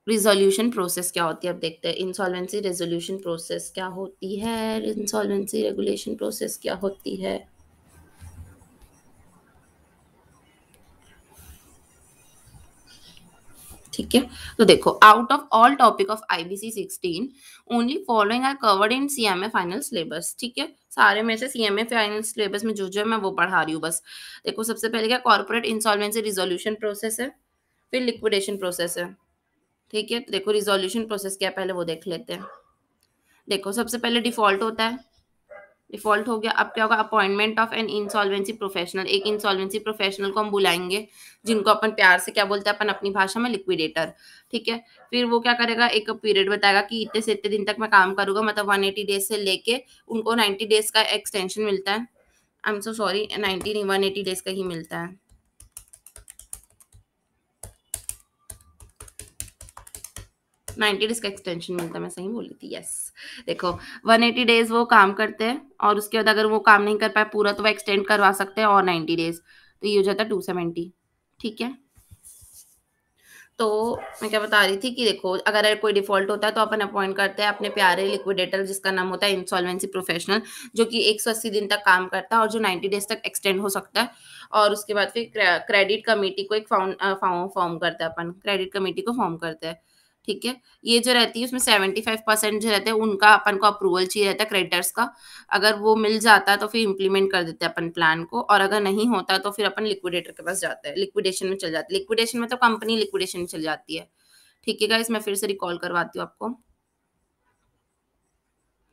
Speaker 1: रिजोल्यूशन प्रोसेस क्या होती है अब देखते हैं इंसॉल्वेंसी रेजोल्यूशन प्रोसेस क्या होती है इंसॉल्वेंसी रेगुलेशन प्रोसेस क्या होती है ठीक है तो देखो out of all topic of IBC sixteen only following are covered in C M A final syllabus ठीक है सारे में से C M A final syllabus में जो जो है मैं वो पढ़ा रही हूँ बस देखो सबसे पहले क्या कॉर्पोरेट इंसॉल्वेंसी रिजोल्यूशन प्रोसेस है फिर लिक्विडेशन प्रोसेस है ठीक है तो देखो रिजोल्यूशन प्रोसेस क्या पहले वो देख लेते हैं देखो सबसे पहले डिफॉल्ट होता है डिफॉल्ट हो गया अब क्या होगा appointment of an insolvency professional एक इंसॉल्वेंसी प्रोफेशनल को हम बुलाएंगे जिनको अपन प्यार से क्या बोलते हैं अपन अपनी भाषा में लिक्विडेटर ठीक है फिर वो क्या करेगा एक पीरियड बताएगा कि इतने से इतने दिन तक मैं काम करूंगा मतलब 180 डेज से लेके उनको 90 डेज का एक्सटेंशन मिलता है I M so sorry ninety नहीं एटी डेज का ही मिलता है 90 डेज का एक्सटेंशन मिलता है मैं सही बोली थी यस देखो वन एटी डेज वो काम करते हैं और उसके बाद अगर वो काम नहीं कर पाए पूरा तो वो एक्सटेंड करवा सकते हैं और नाइन्टी डेज तो ये हो जाता है टू सेवेंटी ठीक है तो मैं क्या बता रही थी कि देखो अगर कोई डिफॉल्ट होता है तो अपन अपॉइंट करते हैं अपने प्यारे लिक्विडेटर जिसका नाम होता है इंसॉल्वेंसी प्रोफेशनल जो कि 180 दिन तक काम करता है और जो 90 डेज तक एक्सटेंड हो सकता है और उसके बाद फिर क्रेडिट कमेटी को एक फॉर्म फॉर्म करते हैं अपन क्रेडिट कमेटी को फॉर्म करते हैं ठीक है ये जो रहती है उसमें सेवेंटी फाइव परसेंट जो रहते हैं उनका अपन को अप्रूवल चाहिए रहता है क्रेडिटर्स का अगर वो मिल जाता है तो फिर इम्प्लीमेंट कर देते हैं अपन प्लान को और अगर नहीं होता तो फिर अपन लिक्विडेटर के पास जाते हैं लिक्विडेशन में चल जाते हैं लिक्विडेशन तो कंपनी लिक्विडेशन में चल जाती है ठीक है इसमें फिर से रिकॉल करवाती हूँ आपको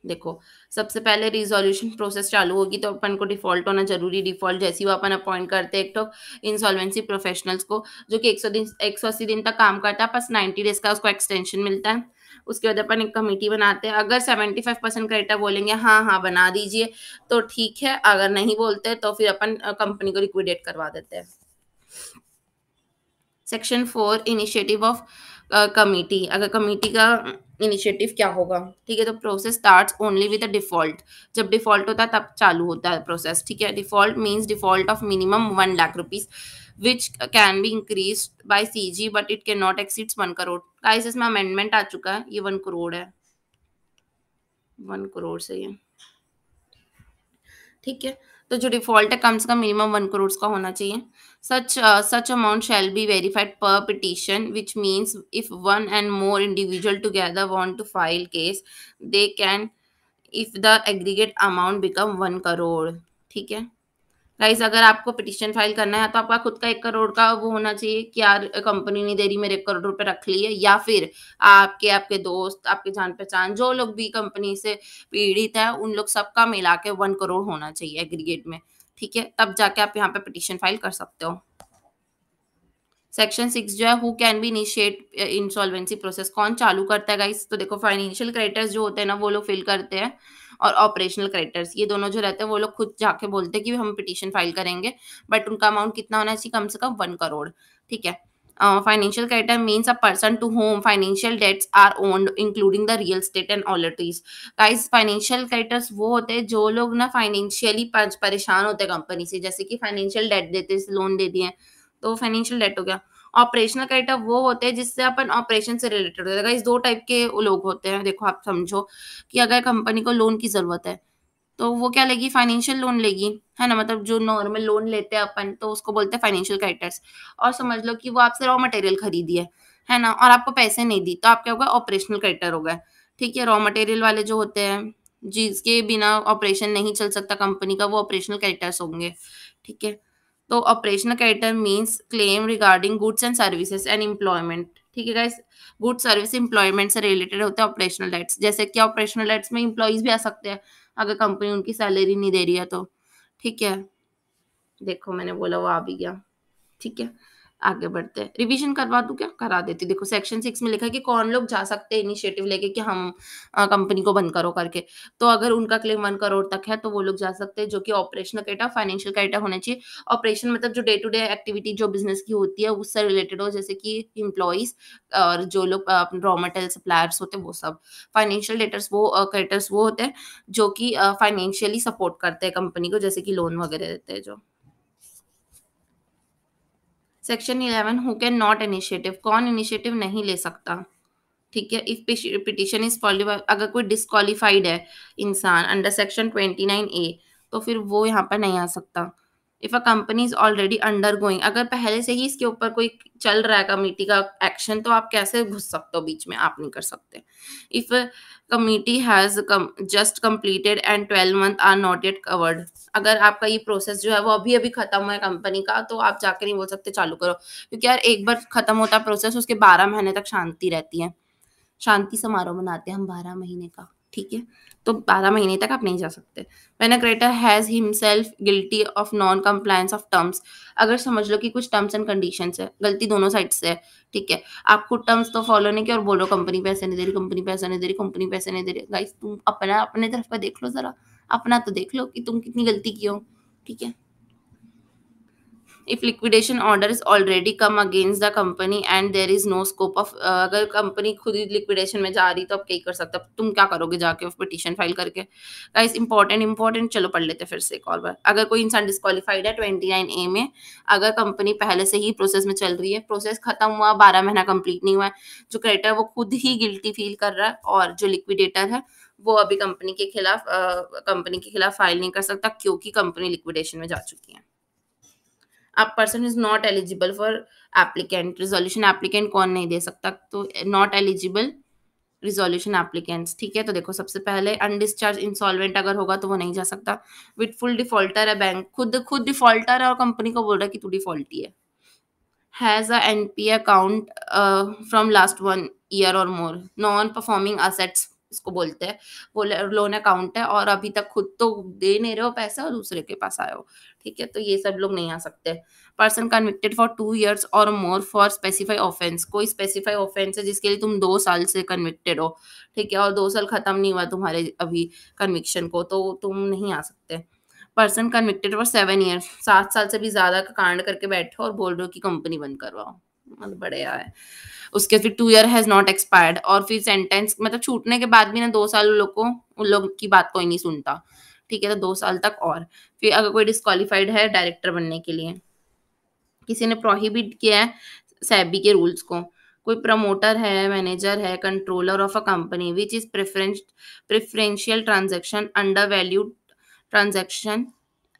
Speaker 1: देखो सबसे पहले रिजोल्यूशन प्रोसेस चालू होगी तो अपन को डिफॉल्ट होना जरूरी डिफॉल्ट जैसी वो अपन अपॉइंट करते हैं एक तो इंसॉल्वेंसी प्रोफेशनल्स को जो कि 100 दिन एक दिन तक काम करता है बस 90 डेज का उसको एक्सटेंशन मिलता है उसके बाद अपन एक कमेटी बनाते हैं अगर 75 फाइव परसेंट क्रेडिटर बोलेंगे हाँ हाँ बना दीजिए तो ठीक है अगर नहीं बोलते तो फिर अपन कंपनी को लिक्विडेट करवा देते हैं section four initiative of committee अगर कमेटी का इनिशिएटिव क्या होगा ठीक है तो process starts only with a default जब डिफॉल्ट होता है तब चालू होता है प्रोसेस ठीक है default means default of minimum one lakh rupees which can be increase by CG but it can not exceeds one crore guys इसमें अमेंडमेंट आ चुका है ये वन करोड़ है वन करोड़ से ये ठीक है तो जो डिफॉल्ट है कम से कम मिनिमम वन करोड़ का होना चाहिए such such amount shall be verified per petition which means if one and more individual together want to file case they can if the aggregate amount become one crore ठीक है गाइस अगर आपको पिटिशन फाइल करना है तो आपका खुद का एक करोड़ का वो होना चाहिए कि यार कंपनी ने देरी मेरे एक करोड़ रुपए रख ली है या फिर आपके आपके दोस्त आपके जान पहचान जो लोग भी कंपनी से पीड़ित है उन लोग सबका मिला के वन करोड़ होना चाहिए एग्रीगेट में ठीक है तब जाके आप यहाँ पे पिटिशन फाइल कर सकते हो सेक्शन सिक्स जो है who can be initiate insolvency process कौन चालू करता है गाइस तो देखो फाइनेंशियल क्रेडिटर्स जो होते हैं ना वो लोग फिल करते हैं और ऑपरेशनल क्रेडिटर्स ये दोनों जो रहते हैं वो लोग खुद जाके बोलते हैं कि हम पिटिशन फाइल करेंगे बट उनका अमाउंट कितना होना चाहिए कम से कम वन करोड़ ठीक है financial creditor means a person to whom financial debts are owned including the real estate and allottees guys financial creditors वो होते हैं जो लोग ना फाइनेंशियली परेशान होते हैं कंपनी से जैसे कि फाइनेंशियल डेट देते लोन दे दिए तो फाइनेंशियल डेट हो गया ऑपरेशनल कैरेक्टर वो होते हैं जिससे अपन ऑपरेशन से रिलेटेड होते हैं इस दो टाइप के लोग होते हैं देखो आप समझो कि अगर कंपनी को लोन की जरूरत है तो वो क्या लेगी फाइनेंशियल लोन लेगी है ना मतलब जो नॉर्मल लोन लेते हैं अपन तो उसको बोलते हैं फाइनेंशियल कैरेक्टर्स और समझ लो कि वो आपसे रॉ मटेरियल खरीदी है है ना और आपको पैसे नहीं दी तो आप क्या होगा ऑपरेशनल कैरेक्टर होगा ठीक है रॉ मटेरियल वाले जो होते हैं जिसके बिना ऑपरेशन नहीं चल सकता कंपनी का वो ऑपरेशनल कैरेक्टर्स होंगे ठीक है तो operational creditor means claim regarding goods and services and employment ठीक है गाइस गुड सर्विस एम्प्लॉयमेंट से रिलेटेड होते हैं ऑपरेशनल लाइट्स जैसे कि ऑपरेशनल लाइट्स में इम्प्लॉयज भी आ सकते हैं अगर कंपनी उनकी सैलरी नहीं दे रही है तो ठीक है देखो मैंने बोला वो आ भी गया ठीक है आगे बढ़ते हैं रिवीजन करवा दू क्या करा देती देखो सेक्शन सिक्स में लिखा है कि कौन लोग जा सकते हैं इनिशिएटिव लेके कि हम कंपनी को बंद करो करके तो अगर उनका क्लेम वन करोड़ तक है तो वो लोग जा सकते हैं जो कि ऑपरेशनल क्रेटा फाइनेंशियल क्रेटा होना चाहिए ऑपरेशन मतलब जो डे टू डे एक्टिविटी जो बिजनेस की होती है उससे रिलेटेड हो जैसे कि इम्प्लॉइज और जो लोग रॉ मटेरियल सप्लायर्स होते हैं वो सब फाइनेंशियल डेटर्स वो क्रेटर्स वो होते हैं जो कि फाइनेंशियली सपोर्ट करते हैं कंपनी को जैसे कि लोन वगैरह देते हैं जो section eleven who can not initiative कौन इनिशिएटिव नहीं ले सकता ठीक है इफ पिटिशन इज अगर कोई डिसक्वालिफाइड है इंसान under section twenty nine A तो फिर वो यहाँ पर नहीं आ सकता if a company is already undergoing अगर पहले से ही इसके ऊपर कोई चल रहा है कमेटी का एक्शन तो आप कैसे घुस सकते हो बीच में आप नहीं कर सकते if committee has just completed and twelve month are not yet covered अगर आपका ये प्रोसेस जो है वो अभी अभी खत्म हुआ है कंपनी का तो आप जाकर नहीं बोल सकते चालू करो क्योंकि यार एक बार खत्म होता है प्रोसेस उसके बारह महीने तक शांति रहती है शांति समारोह मनाते हैं हम बारह महीने का ठीक है तो बारह महीने तक आप नहीं जा सकते when a creditor has himself guilty of non compliance of terms अगर समझ लो कि कुछ टर्म्स एंड कंडीशन है गलती दोनों साइड से है ठीक है आपको टर्म्स तो फॉलो नहीं किया और बोलो कंपनी पैसे नहीं दे रही कंपनी पैसा नहीं दे रही कंपनी पैसे नहीं दे रही गाइस तुम अपना अपने तरफ पर देख लो जरा अपना तो देख लो कि तुम कितनी गलती की हो ठीक है if liquidation order is already come against the company and there is no scope of uh, अगर कंपनी खुद ही लिक्विडेशन में जा रही तो आप क्या कर सकते हो तुम क्या करोगे जाके उस पिटिशन फाइल करके गाइस इंपॉर्टेंट इंपॉर्टेंट चलो पढ़ लेते फिर से एक और बार अगर कोई इंसान डिस्कालीफाइड है ट्वेंटी नाइन ए में अगर कंपनी पहले से ही प्रोसेस में चल रही है प्रोसेस खत्म हुआ बारह महीना कंप्लीट नहीं हुआ है जो क्रेडिटर वो खुद ही गिल्टी फील कर रहा है और जो लिक्विडेटर है वो अभी कंपनी के खिलाफ कंपनी uh, के खिलाफ फाइल नहीं कर सकता क्योंकि कंपनी लिक्विडेशन में जा चुकी है अब person is not eligible for applicant resolution applicant कौन नहीं दे सकता तो नॉट एलिजिबल रिजोल्यूशन एप्लीकेंट्स ठीक है तो देखो सबसे पहले अनडिस्चार्ज इंसॉल्वेंट अगर होगा तो वो नहीं जा सकता विथ फुल डिफॉल्टर है बैंक खुद खुद डिफॉल्टर है और कंपनी को बोल रहा है कि तू डिफॉल्टी है has a P account from last one year और मोर नॉन परफॉर्मिंग असेट्स इसको बोलते हैं वो लोन अकाउंट है और अभी तक खुद तो दे नहीं रहे हो पैसा और दूसरे के पास आए हो ठीक है तो ये सब लोग नहीं आ सकते person convicted for two years और मोर फॉर स्पेसिफाई ऑफेंस कोई स्पेसिफाई ऑफेंस है जिसके लिए तुम दो साल से कन्विक्टेड हो ठीक है और दो साल खत्म नहीं हुआ तुम्हारे अभी कन्विक्शन को तो तुम नहीं आ सकते person convicted for seven years सात साल से भी ज्यादा का कांड करके बैठे और बोल रहे हो कि कंपनी बंद करवाओ मतलब बढ़िया है उसके फिर two year has not expired और फिर सेंटेंस मतलब छूटने के बाद भी ना दो साल उन लोग को उन लोग की बात कोई नहीं सुनता ठीक है तो दो साल तक और फिर अगर कोई डिस्कालीफाइड है डायरेक्टर बनने के लिए किसी ने प्रोहिबिट किया है सैबी के रूल्स को कोई प्रमोटर है मैनेजर है controller of a company which is preference preferential transaction under value transaction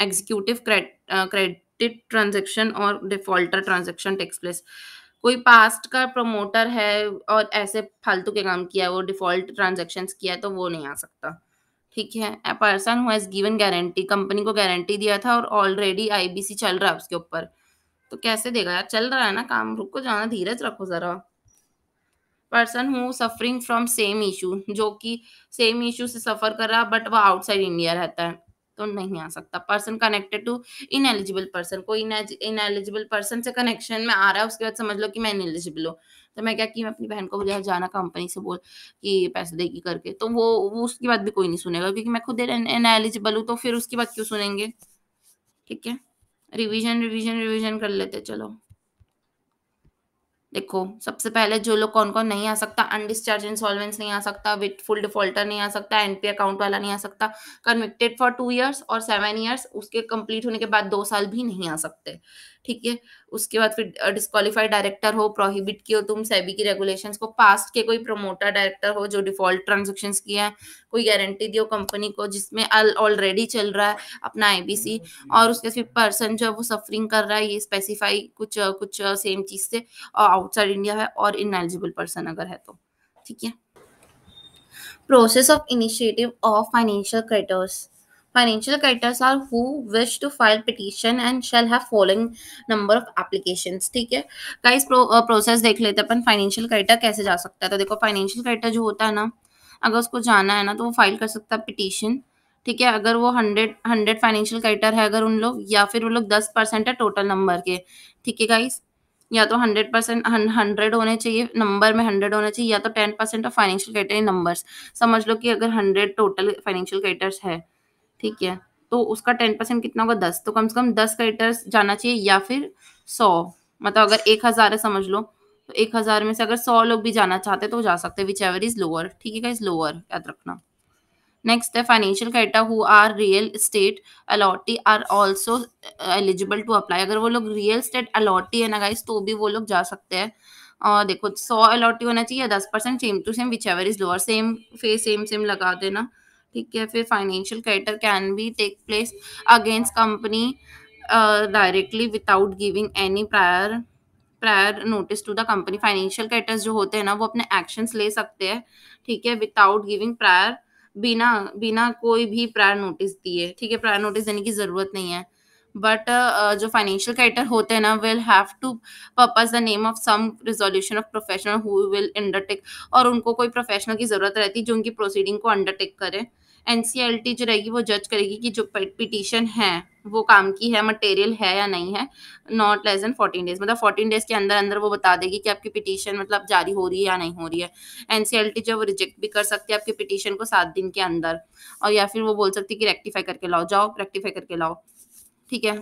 Speaker 1: executive credit transaction और डिफॉल्टर ट्रांजेक्शन टेक्स प्लेस कोई पास्ट का प्रमोटर है और ऐसे फालतू के काम किया है वो डिफॉल्ट ट्रांजेक्शन किया है तो वो नहीं आ सकता ठीक है a person who has given guarantee company को गारंटी दिया था और ऑलरेडी आईबीसी चल रहा है उसके ऊपर तो कैसे देगा यार चल रहा है ना काम रुको जाना धीरज रखो जरा person who suffering from same issue जो कि सेम इशू से सफर कर रहा है बट वो आउटसाइड इंडिया रहता है तो नहीं आ सकता person connected to ineligible person कोई इन एलिजिबल पर्सन से कनेक्शन में आ रहा है उसके बाद समझ लो कि मैं इन एलिजिबल हूँ तो मैं क्या कि मैं अपनी बहन को बुझा जाना कंपनी से बोल कि पैसे देगी करके तो वो, वो उसके बाद भी कोई नहीं सुनेगा क्योंकि मैं खुद इन एलिजिबल हूँ तो फिर उसके बाद क्यों सुनेंगे ठीक है रिविजन रिविजन रिविजन कर लेते चलो देखो सबसे पहले जो लोग कौन कौन नहीं आ सकता अनडिस्चार्ज इंसॉल्वेंस नहीं आ सकता विथ फुल डिफॉल्टर नहीं आ सकता एनपी अकाउंट वाला नहीं आ सकता कन्विक्टेड फॉर टू ईयर्स और सेवन ईयर्स उसके कंप्लीट होने के बाद दो साल भी नहीं आ सकते ठीक है उसके बाद फिर डिस्कालीफाइड डायरेक्टर हो प्रोहिबिट की हो तुम सेबी की रेगुलेशंस को पास्ट के कोई प्रमोटर डायरेक्टर हो जो डिफॉल्ट ट्रांजेक्शन किया है कोई गारंटी दियो कंपनी को जिसमें ऑलरेडी चल रहा है अपना आईबीसी हम्म, हम्म, हम्म। और उसके फिर पर्सन जो है वो सफरिंग कर रहा है ये स्पेसिफाई कुछ कुछ सेम चीज से आउटसाइड इंडिया है और इनएलिजिबल पर्सन अगर है तो ठीक है process of initiative of financial creditors Financial creditors are who wish to file petition and shall have following number of applications. ठीक है गाइस प्रोसेस uh, देख लेते अपन फाइनेंशियल क्रेडिटर कैसे जा सकता है तो देखो फाइनेंशियल क्रेडिटर जो होता है ना अगर उसको जाना है ना तो वो फाइल कर सकता है पिटीशन ठीक है अगर वो हंड्रेड हंड्रेड फाइनेंशियल क्राइटर है अगर उन लोग या फिर वो लोग दस परसेंट है टोटल नंबर के ठीक है गाइस या तो हंड्रेड परसेंट हंड्रेड होने चाहिए नंबर में हंड्रेड होना चाहिए या तो ten percent of financial creditor numbers समझ लो कि अगर हंड्रेड टोटल फाइनेंशियल क्राइटर्स है ठीक है तो उसका टेन परसेंट कितना होगा दस तो कम से कम दस क्रेडिटर्स जाना चाहिए या फिर सौ मतलब अगर एक हज़ार है समझ लो तो एक हज़ार में से अगर सौ लोग भी जाना चाहते तो जा सकते विच एवर इज़ लोअर ठीक है इज़ लोअर याद रखना नेक्स्ट है financial creditor who are real estate allottee are also eligible to apply अगर वो लोग रियल स्टेट अलॉटी है ना गाइस तो भी वो लोग जा सकते हैं और देखो सौ अलॉटी होना चाहिए दस percent same to same whichever is lower same face same same लगा देना ठीक है फिर financial creditor can be take place against company directly without giving any prior prior notice to the company financial creditors जो होते हैं ना वो अपने एक्शंस ले सकते हैं ठीक है विदाउट गिविंग प्रायर बिना बिना कोई भी प्रायर नोटिस दिए ठीक है प्रायर नोटिस देने की जरूरत नहीं है बट uh, जो फाइनेंशियल क्रेडिटर होते हैं ना will have to propose the name of some resolution of professional who will undertake और उनको कोई प्रोफेशनल की जरूरत रहती है जो उनकी प्रोसीडिंग को अंडरटेक करे एनसीएलटी जो रहेगी वो जज करेगी कि जो पिटिशन है वो काम की है मटेरियल है या नहीं है not less than fourteen days मतलब फोर्टीन डेज के अंदर अंदर वो बता देगी कि आपकी पिटीशन मतलब जारी हो रही है या नहीं हो रही है एनसीएलटी जो वो रिजेक्ट भी कर सकती है आपकी पिटीशन को सात दिन के अंदर और या फिर वो बोल सकती है कि रेक्टिफाई करके लाओ जाओ रेक्टिफाई करके लाओ ठीक है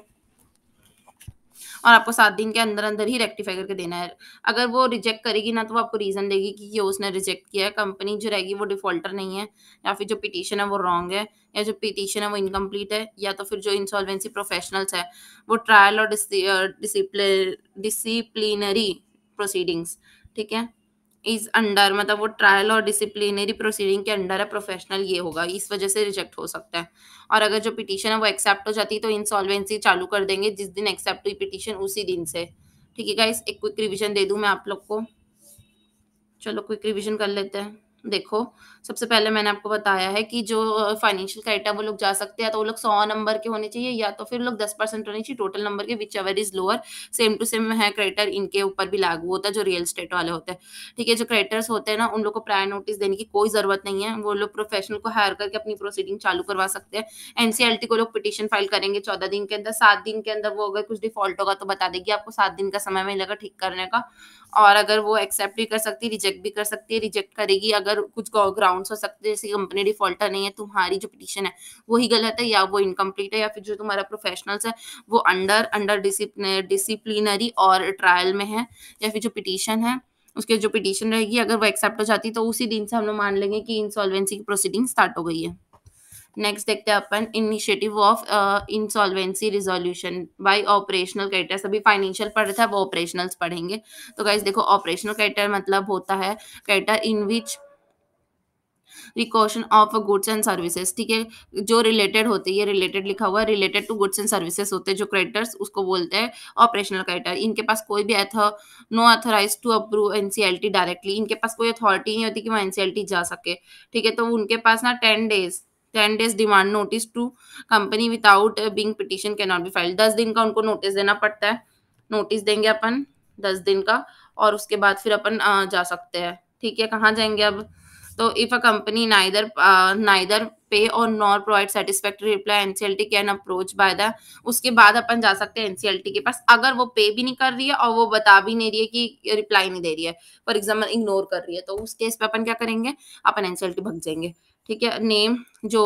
Speaker 1: और आपको सात दिन के अंदर अंदर ही रेक्टिफाई करके देना है अगर वो रिजेक्ट करेगी ना तो वो आपको रीज़न देगी कि ये उसने रिजेक्ट किया है कंपनी जो रहेगी वो डिफॉल्टर नहीं है या फिर जो पिटीशन है वो रॉन्ग है या जो पिटीशन है वो इनकम्प्लीट है या तो फिर जो इंसॉल्वेंसी प्रोफेशनल्स है वो ट्रायल और डिसिप्लिनरी प्रोसीडिंग्स ठीक है इज अंडर मतलब वो ट्रायल और डिसिप्लिनरी प्रोसीडिंग के अंडर है प्रोफेशनल ये होगा इस वजह से रिजेक्ट हो सकता है और अगर जो पिटीशन है वो एक्सेप्ट हो जाती है तो इंसॉल्वेंसी चालू कर देंगे जिस दिन एक्सेप्ट हुई पिटीशन उसी दिन से ठीक है गाइस एक क्विक रिविजन दे दूँ मैं आप लोग को चलो क्विक रिविजन कर लेते हैं देखो सबसे पहले मैंने आपको बताया है कि जो फाइनेंशियल क्राइटेरिया वो लोग जा सकते हैं तो वो लोग सौ नंबर के होने चाहिए या तो फिर लोग दस परसेंट होने चाहिए टोटल नंबर के whichever is lower same to same है क्राइटर इनके ऊपर भी लागू होता है जो रियल स्टेट वाले होते हैं ठीक है जो क्राइटर्स होते हैं ना उन लोग को प्रायर नोटिस देने की कोई जरूरत नहीं है वो लोग प्रोफेशनल को हायर करके अपनी प्रोसीडिंग चालू करवा सकते हैं एनसीएलटी e को लोग पिटिशन फाइल करेंगे चौदह दिन के अंदर सात दिन के अंदर वो अगर कुछ डिफॉल्ट होगा तो बता देगी आपको सात दिन का समय मिलेगा ठीक करने का और अगर वो एक्सेप्ट भी कर सकती है रिजेक्ट भी कर सकती है रिजेक्ट करेगी अगर अगर कुछ ग्राउंड हो सकते हैं जैसे कंपनी डिफॉल्टर नहीं है तुम्हारी जो पिटिशन है वही गलत है या वो इनकम्प्लीट है या फिर जो तुम्हारा प्रोफेशनल्स है वो अंडर अंडर डिसिप्लिनरी और ट्रायल में है या फिर जो पिटिशन है उसके जो पिटिशन रहेगी अगर वो एक्सेप्ट हो जाती तो उसी दिन से हम लोग मान लेंगे कि इंसॉल्वेंसी की प्रोसीडिंग स्टार्ट हो गई है नेक्स्ट देखते हैं अपन initiative of insolvency resolution by operational creditor अभी फाइनेंशियल पढ़ रहे थे वो ऑपरेशनल्स पढ़ेंगे तो गाइज देखो ऑपरेशनल क्राइटेरिया मतलब होता है क्राइटेरिया इन विच रिकॉशन ऑफ गुड्स एंड सर्विसेज ठीक है जो रिलेटेड होते हैं ये रिलेटेड लिखा हुआ है related to goods and services होते हैं जो क्रेडिटर्स उसको बोलते हैं ऑपरेशनल क्रेडिटर इनके पास कोई भी एथ no authorise to approve NCLT directly इनके पास कोई अथॉरिटी नहीं होती कि वो एनसीएलटी जा सके ठीक है तो उनके पास ना ten days ten days demand notice to company without being petition can not be file दस दिन का उनको नोटिस देना पड़ता है नोटिस देंगे अपन दस दिन का और उसके बाद फिर अपन जा सकते हैं ठीक है कहाँ जाएंगे अब तो if a company neither neither pay और not provide satisfactory reply NCLT can approach by the उसके बाद अपन जा सकते हैं एनसीएलटी के पास अगर वो पे भी नहीं कर रही है और वो बता भी नहीं रही है कि रिप्लाई नहीं दे रही है फॉर एग्जाम्पल इग्नोर कर रही है तो उस केस पे अपन क्या करेंगे अपन एनसीएलटी भग जाएंगे ठीक है नेम जो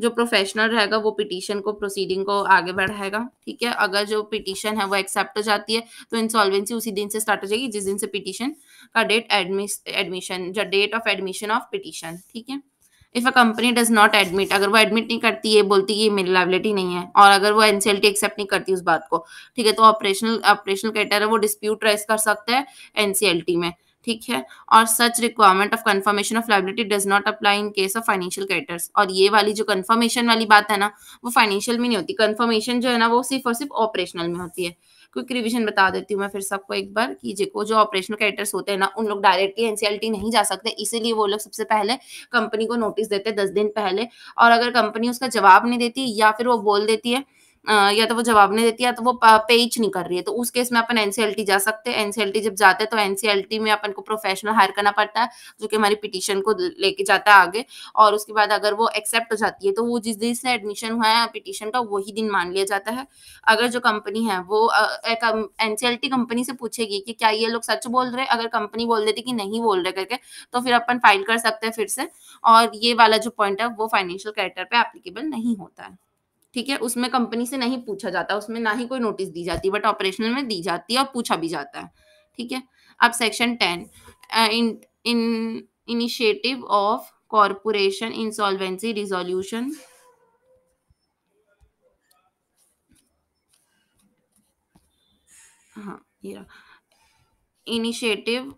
Speaker 1: जो प्रोफेशनल रहेगा वो पिटीशन को प्रोसीडिंग को आगे बढ़ाएगा ठीक है अगर जो पिटीशन है वो एक्सेप्ट हो जाती है तो इंसॉल्वेंसी उसी दिन से स्टार्ट हो जाएगी जिस दिन से पिटीशन का date admission date of admission of petition ठीक है if a company does not admit अगर वो एडमिट नहीं करती है बोलती कि मेरी लाइबिलिटी नहीं है और अगर वो एनसीएलटी एक्सेप्ट नहीं करती उस बात को ठीक है तो ऑपरेशनल ऑपरेशनल कैटर है वो डिस्प्यूट रेस कर सकते हैं एनसीएलटी में ठीक है और such requirement of confirmation of liability does not apply in case of financial creditors और ये वाली जो कंफर्मेशन वाली बात है ना वो फाइनेंशियल में नहीं होती कंफर्मेशन जो है ना वो सिर्फ और सिर्फ ऑपरेशनल में होती है क्विक रिविजन बता देती हूँ मैं फिर सबको एक बार कि जो जो ऑपरेशनल क्रेडिटर्स होते हैं ना उन लोग डायरेक्टली एनसीएलटी नहीं जा सकते इसीलिए वो लोग सबसे पहले कंपनी को नोटिस देते हैं दस दिन पहले और अगर कंपनी उसका जवाब नहीं देती या फिर वो बोल देती है या तो वो जवाब नहीं देती या तो वो पेच नहीं कर रही है तो उस केस में अपन एनसीएलटी जा सकते हैं एनसीएलटी जब जाते हैं तो एनसीएलटी में अपन को प्रोफेशनल हायर करना पड़ता है जो कि हमारी पिटिशन को लेके जाता है आगे और उसके बाद अगर वो एक्सेप्ट हो जाती है तो वो जिस दिन से एडमिशन हुआ है पिटिशन का वही दिन मान लिया जाता है अगर जो कंपनी है वो एनसीएलटी कंपनी से पूछेगी कि क्या ये लोग सच बोल रहे हैं अगर कंपनी बोल देती कि नहीं बोल रहे करके तो फिर अपन फाइल कर सकते हैं फिर से और ये वाला जो पॉइंट है वो फाइनेंशियल कैरेक्टर पे एप्लीकेबल नहीं होता है ठीक है उसमें कंपनी से नहीं पूछा जाता उसमें ना ही कोई नोटिस दी जाती बट ऑपरेशनल में दी जाती है और पूछा भी जाता है ठीक है अब section ten in initiative of corporation insolvency resolution हाँ initiative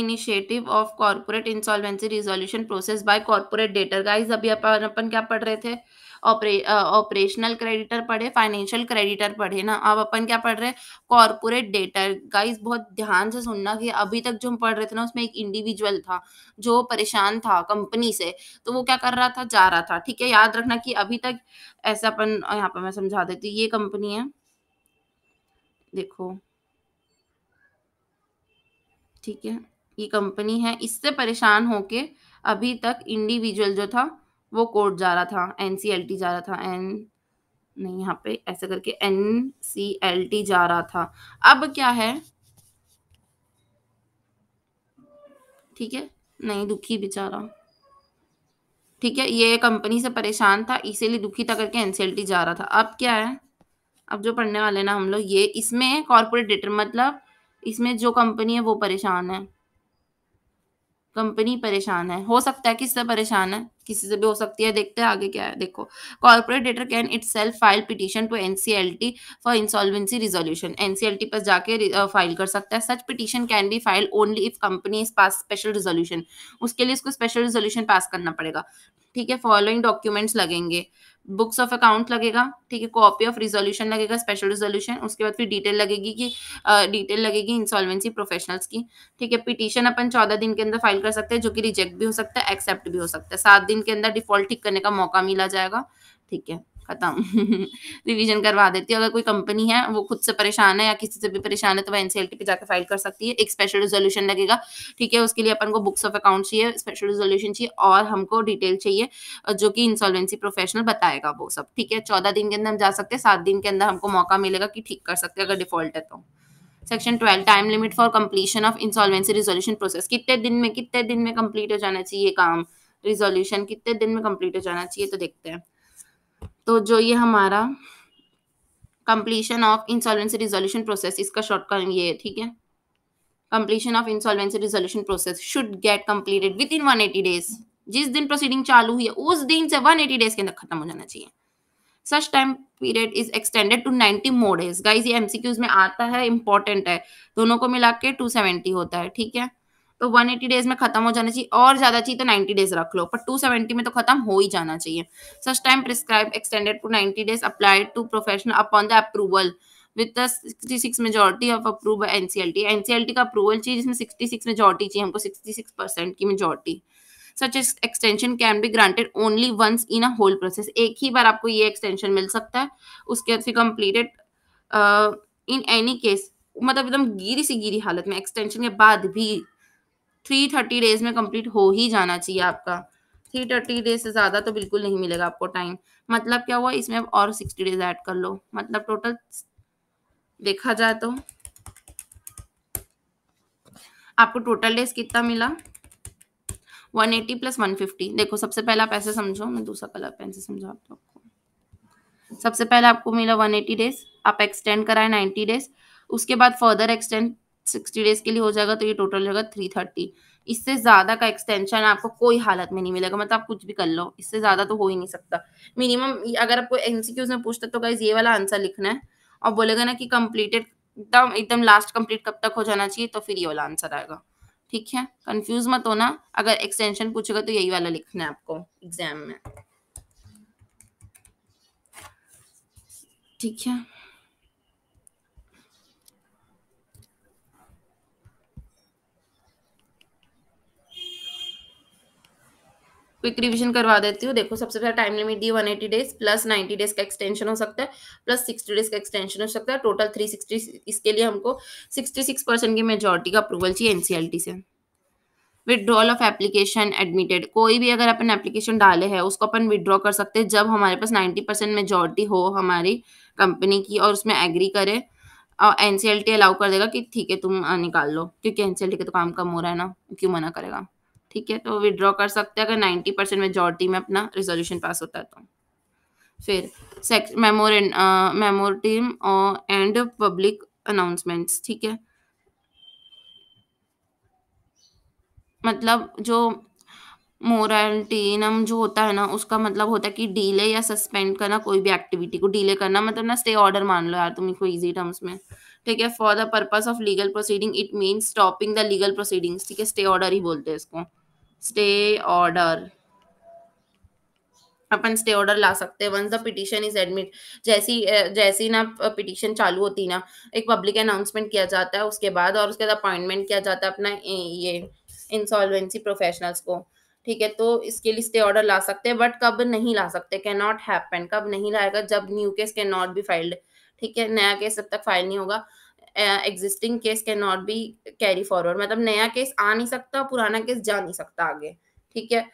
Speaker 1: initiative of corporate insolvency resolution process by corporate debtor guys अभी अपन अपन क्या पढ़ रहे थे ऑपरेशनल क्रेडिटर uh, पढ़े फाइनेंशियल क्रेडिटर पढ़े ना अब अपन क्या पढ़ रहे हैं कॉरपोरेट डेटर गाइस बहुत ध्यान से सुनना कि अभी तक जो हम पढ़ रहे थे ना उसमें एक इंडिविजुअल था जो परेशान था कंपनी से तो वो क्या कर रहा था जा रहा था ठीक है याद रखना कि अभी तक ऐसा अपन यहाँ पर मैं समझा देती ये कंपनी है देखो ठीक है ये कंपनी है इससे परेशान होके अभी तक इंडिविजुअल जो था वो कोर्ट जा रहा था एन सी एल टी जा रहा था एन नहीं यहाँ पे ऐसे करके एन सी एल टी जा रहा था अब क्या है ठीक है नहीं दुखी बेचारा ठीक है ये कंपनी से परेशान था इसीलिए दुखी था करके एनसीएलटी जा रहा था अब क्या है अब जो पढ़ने वाले ना हम लोग ये इसमें कॉर्पोरेट डेटर मतलब इसमें जो कंपनी है वो परेशान है कंपनी परेशान है हो सकता है किससे परेशान है किसी से भी हो सकती है देखते हैं आगे क्या है देखो corporate debtor can itself file petition to NCLT for insolvency resolution NCLT पर जाके फाइल कर सकता है such petition can be file only if company pass special resolution उसके लिए इसको स्पेशल रिजोल्यूशन पास करना पड़ेगा ठीक है फॉलोइंग डॉक्यूमेंट्स लगेंगे बुक्स ऑफ अकाउंट लगेगा ठीक है कॉपी ऑफ रिजोल्यूशन लगेगा स्पेशल रिजोल्यूशन उसके बाद फिर डिटेल लगेगी कि डिटेल लगेगी इंसॉल्वेंसी प्रोफेशनल्स की ठीक है पिटीशन अपन चौदह दिन के अंदर फाइल कर सकते हैं जो कि रिजेक्ट भी हो सकता है एक्सेप्ट भी हो सकता है सात दिन के अंदर डिफॉल्ट ठीक करने का मौका मिला जाएगा ठीक है खत्म रिवीजन करवा देती है अगर कोई कंपनी है वो खुद से परेशान है या किसी से भी परेशान है तो वह एनसीएलटी पे जाकर फाइल कर सकती है एक स्पेशल रिजोल्यूशन लगेगा ठीक है उसके लिए अपन को बुक्स ऑफ अकाउंट चाहिए स्पेशल रिजोल्यूशन चाहिए और हमको डिटेल चाहिए जो कि इंसॉल्वेंसी प्रोफेशनल बताएगा वो सब ठीक है चौदह दिन के अंदर हम जा सकते हैं सात दिन के अंदर हमको मौका मिलेगा कि ठीक कर सकते हैं अगर डिफॉल्ट है तो section twelve time limit for completion of insolvency resolution process कितने दिन में कितने दिन में कंप्लीट हो जाना चाहिए काम रिजोल्यूशन कितने दिन में कंप्लीट हो जाना चाहिए तो देखते हैं तो जो ये हमारा completion of insolvency resolution process इसका शॉर्टकट ये है ठीक है completion of insolvency resolution process should get completed within 180 days जिस दिन प्रोसीडिंग चालू हुई है उस दिन से 180 डेज के अंदर खत्म हो जाना चाहिए such time period is extended to 90 more days guys ये एमसीक्यूज में आता है इंपॉर्टेंट है दोनों को मिला के 270 होता है ठीक है तो 180 डेज में खत्म हो जाना चाहिए और ज्यादा चाहिए तो 90 डेज रख लो पर 270 में तो खत्म हो ही जाना चाहिए such time prescribe extended to 90 days applied to professional upon the approval with six majority of approve NCLT NCLT का अप्रूवल चाहिए जिसमें सिक्सटी सिक्स मेजोरिटी चाहिए हमको 66 परसेंट की majority such extension can be granted only once in a whole process एक ही बार आपको ये एक्सटेंशन मिल सकता है उसके बाद फिर कंप्लीटेड इन एनी केस मतलब एकदम गिरी सी गिरी हालत में एक्सटेंशन के बाद भी थ्री थर्टी डेज में कंप्लीट हो ही जाना चाहिए आपका थ्री थर्टी डेज से ज़्यादा तो बिल्कुल नहीं मिलेगा आपको टाइम मतलब क्या हुआ इसमें और सिक्सटी डेज ऐड कर लो मतलब टोटल देखा जाए तो आपको टोटल डेज कितना मिला 180 प्लस 150 देखो सबसे पहले आप ऐसे समझो मैं दूसरा कलर पेन से समझाता हूँ आपको सबसे पहले आपको मिला 180 डेज आप एक्सटेंड कराए 90 डेज उसके बाद फर्दर एक्सटेंड सिक्सटी डेज के लिए हो जाएगा तो ये टोटल हो जाएगा थ्री थर्टी इससे ज्यादा का एक्सटेंशन आपको कोई हालत में नहीं मिलेगा मतलब आप कुछ भी कर लो इससे ज्यादा तो हो ही नहीं सकता मिनिमम अगर आपको एनसीक्यूज में पूछता तो गाइज ये वाला आंसर लिखना है और बोलेगा ना कि कंप्लीटेड एकदम एकदम लास्ट कंप्लीट कब तक हो जाना चाहिए तो फिर ये वाला आंसर आएगा ठीक है कंफ्यूज मत होना अगर एक्सटेंशन पूछेगा तो यही वाला लिखना है आपको एग्जाम में ठीक है क्विक रिविजन करवा देती हूँ देखो सबसे पहले टाइम लिमिट दी one eighty days plus ninety days का एक्सटेंशन हो सकता है प्लस सिक्सटी डेज का एक्सटेंशन हो सकता है टोटल थ्री सिक्सटी इसके लिए हमको सिक्सटी सिक्स परसेंट की मेजोरिटी का अप्रूवल चाहिए एनसीएलटी e से विदड्रॉल ऑफ एप्लीकेशन एडमिटेड कोई भी अगर अपन एप्लीकेशन डाले है उसको अपन विदड्रॉ कर सकते हैं जब हमारे पास नाइन्टी परसेंट मेजोरिटी हो हमारी कंपनी की और उसमें एग्री करे और एन अलाउ कर देगा कि ठीक है तुम निकाल लो क्योंकि एन e का तो काम कम हो रहा है ना क्यों मना करेगा ठीक है तो विड्रॉ कर सकते हैं अगर नाइन्टी परसेंट मेजोरिटी में अपना रिजोल्यूशन पास होता है तो फिर मेमोर मेमोर टीम और एंड पब्लिक अनाउंसमेंट्स ठीक है मतलब जो मोरल्टीनम जो होता है ना उसका मतलब होता है कि डीले या सस्पेंड करना कोई भी एक्टिविटी को डीले करना मतलब ना स्टे ऑर्डर मान लो यार तुम इनको इजी टर्म्स में ठीक है for the purpose of legal proceeding it mean stopping the legal proceedings ठीक है स्टे ऑर्डर ही बोलते हैं इसको स्टे ऑर्डर अपन स्टे ऑर्डर ला सकते हैं once the petition is admit जैसी जैसी ना पिटिशन चालू होती ना एक पब्लिक अनाउंसमेंट किया जाता है उसके बाद और उसके बाद अपॉइंटमेंट किया जाता है अपना ये इंसॉल्वेंसी प्रोफेशनल्स को ठीक है तो इसके लिए स्टे ऑर्डर ला सकते हैं बट कब नहीं ला सकते कैन नॉट हैपन कब नहीं लाएगा जब new case can not be filed ठीक है नया केस जब तक फाइल नहीं होगा existing case can not be carry forward मतलब नया केस आ नहीं सकता पुराना केस जा नहीं सकता आगे ठीक है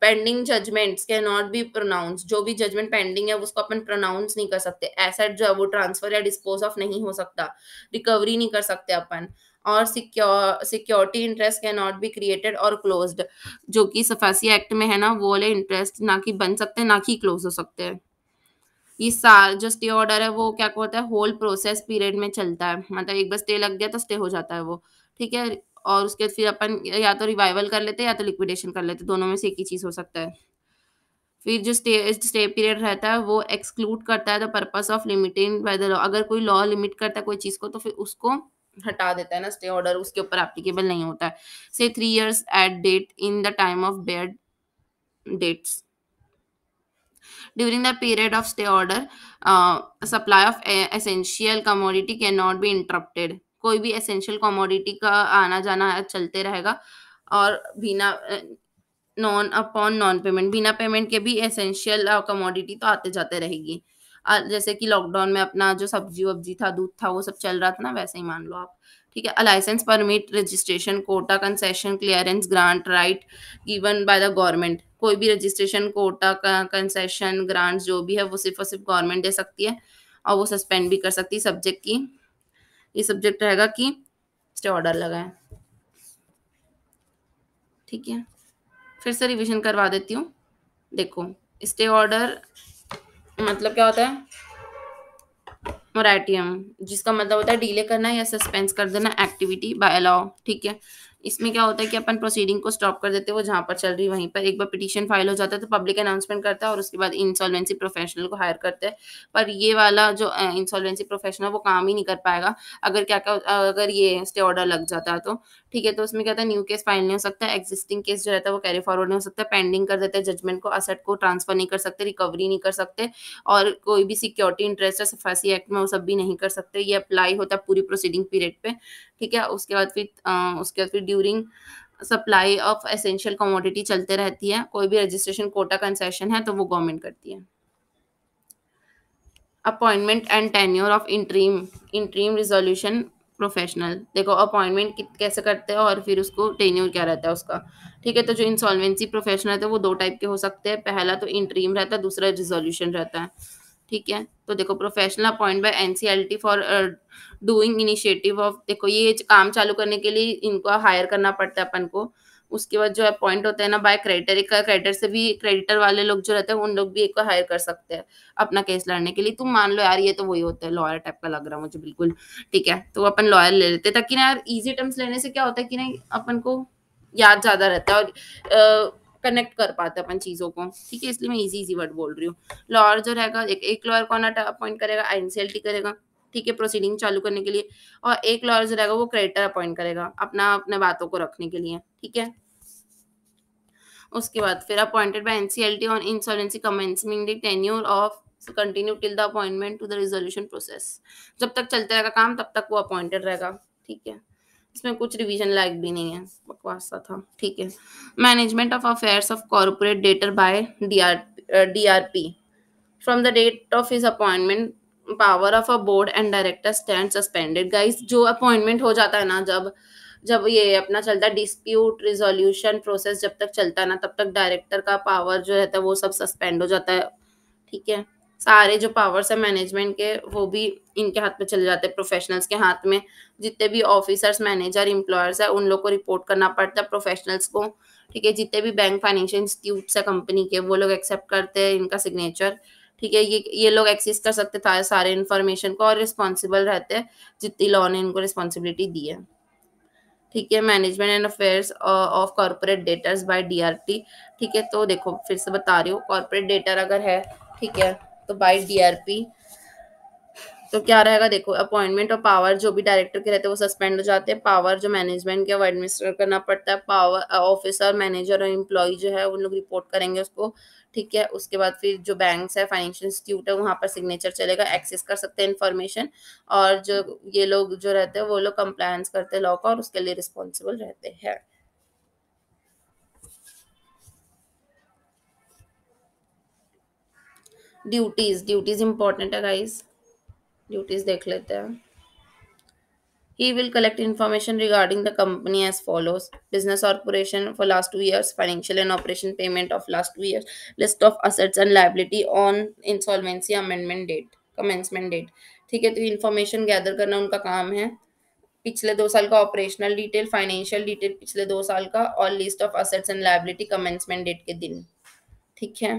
Speaker 1: pending judgments can not be pronounce जो भी जजमेंट पेंडिंग है उसको अपन प्रोनाउंस नहीं कर सकते एसेट जो है वो ट्रांसफर या डिस्पोज ऑफ नहीं हो सकता रिकवरी नहीं कर सकते अपन और secure security interest can not be created और क्लोज्ड जो कि सफासी एक्ट में है ना वो वाले इंटरेस्ट ना कि बन सकते हैं ना कि क्लोज हो सकते हैं ये सार जो स्टे ऑर्डर है वो क्या कहता है होल प्रोसेस पीरियड में चलता है मतलब एक बार स्टे लग गया तो स्टे हो जाता है वो ठीक है और उसके फिर अपन या तो रिवाइवल कर लेते हैं या तो लिक्विडेशन कर लेते दोनों में से एक ही चीज़ हो सकता है फिर जो स्टे स्टे पीरियड रहता है वो एक्सक्लूड करता है the purpose of limiting by the law अगर कोई लॉ लिमिट करता है कोई चीज़ को तो फिर उसको हटा देता है ना स्टे ऑर्डर उसके ऊपर एप्लीकेबल नहीं होता है से three years at date in the time of bad debts during the period of stay order uh, supply of e, essential commodity cannot be interrupted कोई भी essential commodity का आना जाना चलते रहेगा और बिना नॉन अपॉन नॉन पेमेंट बिना पेमेंट के भी एसेंशियल कमोडिटी तो आते जाते रहेगी जैसे कि लॉकडाउन में अपना जो सब्जी वब्जी था दूध था वो सब चल रहा था ना वैसे ही मान लो आप ठीक है licence permit registration quota concession clearance grant right given by the government कोई भी रजिस्ट्रेशन कोटा कंसेशन ग्रांट जो भी है वो सिर्फ और सिर्फ गवर्नमेंट दे सकती है और वो सस्पेंड भी कर सकती है सब्जेक्ट की ये सब्जेक्ट रहेगा कि स्टे ऑर्डर लगाए ठीक है फिर से रिविजन करवा देती हूँ देखो स्टे ऑर्डर मतलब क्या होता है मोराटियम जिसका मतलब होता है डिले करना या सस्पेंस कर देना एक्टिविटी बाय अलाउ ठीक है इसमें क्या होता है कि अपन प्रोसीडिंग को स्टॉप कर देते हैं वो जहाँ पर चल रही वहीं पर एक बार पिटीशन फाइल हो जाता है तो पब्लिक अनाउंसमेंट करता है और उसके बाद इंसॉल्वेंसी प्रोफेशनल को हायर करते हैं पर ये वाला जो इंसॉल्वेंसी प्रोफेशनल वो काम ही नहीं कर पाएगा अगर क्या क्या अगर ये स्टे ऑर्डर लग जाता है तो ठीक है तो उसमें क्या था न्यू केस फाइल नहीं हो सकता एक्जिस्टिंग केस जो रहता है वो कैरी फॉरवर्ड नहीं हो सकता पेंडिंग कर देते हैं जजमेंट को असेट को ट्रांसफर नहीं कर सकते रिकवरी नहीं कर सकते और कोई भी सिक्योरिटी इंटरेस्ट है सफासी एक्ट में वो सब भी नहीं कर सकते ये अप्लाई होता है पूरी प्रोसीडिंग पीरियड पे ठीक है उसके बाद फिर उसके बाद फिर during supply of essential commodity चलते रहती है कोई भी रजिस्ट्रेशन कोटा कंसेशन है तो वो गवर्नमेंट करती है appointment and tenure of interim interim resolution professional देखो अपॉइंटमेंट कैसे करते हैं और फिर उसको टेन्योर क्या रहता है उसका ठीक है तो जो इंसॉल्वेंसी प्रोफेशनल है तो वो दो टाइप के हो सकते हैं पहला तो इंट्रीम रहता है दूसरा रिजोल्यूशन रहता है ठीक है तो देखो professional appoint by NCLT for doing initiative of देखो ये काम चालू करने के लिए इनको हायर करना पड़ता है अपन को उसके बाद जो अपॉइंट होता है ना बाय क्रेडिटर का क्रेडिटर से भी क्रेडिटर वाले लोग जो रहते हैं उन लोग भी एक को हायर कर सकते हैं अपना केस लड़ने के लिए तुम मान लो यार ये तो वही होता है लॉयर टाइप का लग रहा है मुझे बिल्कुल ठीक है तो अपन लॉयर ले लेते हैं ताकि ना यार इजी टर्म्स लेने से क्या होता है कि नहीं अपन को याद ज्यादा रहता है और uh, कनेक्ट कर पाते अपन चीज़ों को ठीक है इसलिए मैं इजी इजी वर्ड बोल रही हूँ लॉयर जो रहेगा एक एक लॉयर कौन अपॉइंट करेगा एनसीएलटी करेगा ठीक है प्रोसीडिंग चालू करने के लिए और एक लॉयर जो रहेगा वो क्रेडिटर अपॉइंट करेगा अपना अपने बातों को रखने के लिए ठीक है उसके बाद फिर appointed by NCLT on insolvency commencement tenure of continue till the appointment to the resolution process जब तक चलते रहेगा काम तब तक वो अपॉइंटेड रहेगा ठीक है इसमें कुछ रिवीजन लायक भी नहीं है बकवास सा था ठीक है management of affairs of corporate debtor by D R P from the date of his appointment power of a board and director stand suspended guys जो अपॉइंटमेंट हो जाता है ना जब जब ये अपना चलता है डिस्प्यूट रिजोल्यूशन प्रोसेस जब तक चलता है ना तब तक डायरेक्टर का पावर जो रहता है वो सब सस्पेंड हो जाता है ठीक है सारे जो पावर्स है मैनेजमेंट के वो भी इनके हाथ में चले जाते हैं प्रोफेशनल्स के हाथ में जितने भी ऑफिसर्स मैनेजर इम्प्लॉयर्स है उन लोग को रिपोर्ट करना पड़ता है प्रोफेशनल्स को ठीक है जितने भी बैंक फाइनेंशियल इंस्टीट्यूट्स है कंपनी के वो लोग एक्सेप्ट करते हैं इनका सिग्नेचर ठीक है ये ये लोग एक्सेस कर सकते थे सारे इन्फॉर्मेशन को और रिस्पॉन्सिबल रहते हैं जितनी लॉ ने इनको रिस्पॉन्सिबिलिटी दी है ठीक है management and affairs of corporate debtors by DRT ठीक है तो देखो फिर से बता रही हूँ कॉर्पोरेट डेटर अगर है ठीक है तो बाई डीआरपी तो क्या रहेगा देखो अपॉइंटमेंट और पावर जो भी डायरेक्टर के रहते हैं वो सस्पेंड हो जाते हैं पावर जो मैनेजमेंट के वो एडमिनिस्ट्रेट करना पड़ता है पावर ऑफिसर मैनेजर और एम्प्लॉय जो है उन लोग रिपोर्ट करेंगे उसको ठीक है उसके बाद फिर जो बैंक्स है फाइनेंशियल इंस्टीट्यूट है वहाँ पर सिग्नेचर चलेगा एक्सेस कर सकते हैं इन्फॉर्मेशन और जो ये लोग जो रहते हैं वो लोग कंप्लायंस करते हैं लॉ का और उसके लिए रिस्पॉन्सिबल रहते हैं ड्यूटीज ड्यूटीज इंपॉर्टेंट है गाइस ड्यूटीज देख लेते हैं he will collect information regarding the company as follows business operation for last two years financial and operation payment of last two years list of assets and liability on insolvency amendment date commencement date ठीक है तो इन्फॉर्मेशन गैदर करना उनका काम है पिछले दो साल का ऑपरेशनल डिटेल फाइनेंशियल डिटेल पिछले दो साल का और list of assets and liability commencement date के दिन ठीक है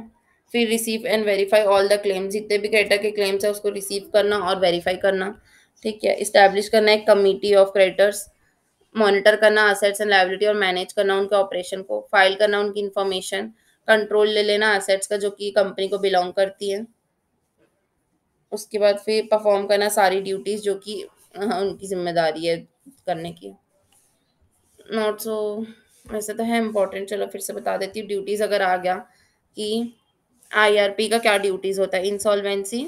Speaker 1: फिर receive and verify all the claims जितने भी क्रेडिटर के क्लेम्स है उसको रिसीव करना और वेरीफाई करना ठीक है इस्टेब्लिश करना एक कमिटी ऑफ क्रेडिटर्स मॉनिटर करना असेट्स एंड लाइबिलिटी और मैनेज करना उनके ऑपरेशन को फाइल करना उनकी इन्फॉर्मेशन कंट्रोल ले लेना असेट्स का जो कि कंपनी को बिलोंग करती है उसके बाद फिर परफॉर्म करना सारी ड्यूटीज जो कि हाँ, उनकी जिम्मेदारी है करने की नॉट सो ऐसे तो है इम्पोर्टेंट चलो फिर से बता देती हूँ ड्यूटीज़ अगर आ गया कि आईआरपी का क्या ड्यूटीज होता है इंसॉल्वेंसी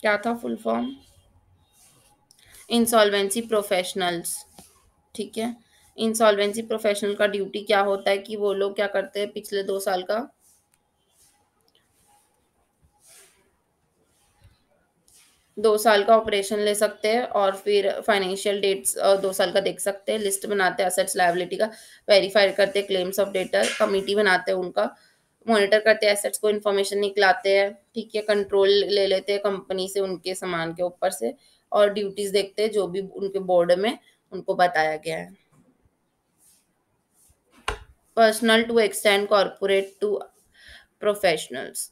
Speaker 1: क्या था फुल फॉर्म इंसॉल्वेंसी प्रोफेशनल्स ठीक है इंसॉल्वेंसी प्रोफेशनल का ड्यूटी क्या होता है कि वो लोग क्या करते हैं पिछले दो साल का दो साल का ऑपरेशन ले सकते हैं और फिर फाइनेंशियल डेट्स दो साल का देख सकते हैं लिस्ट बनाते हैं असेट्स लाइबिलिटी का वेरीफाई करते हैं क्लेम्स ऑफ डेटा कमिटी बनाते हैं उनका मॉनिटर करते हैं एसेट्स को इन्फॉर्मेशन निकलाते हैं ठीक है कंट्रोल ले लेते हैं कंपनी से उनके सामान के ऊपर से और ड्यूटीज देखते हैं जो भी उनके बोर्ड में उनको बताया गया है personal to extend corporate to professionals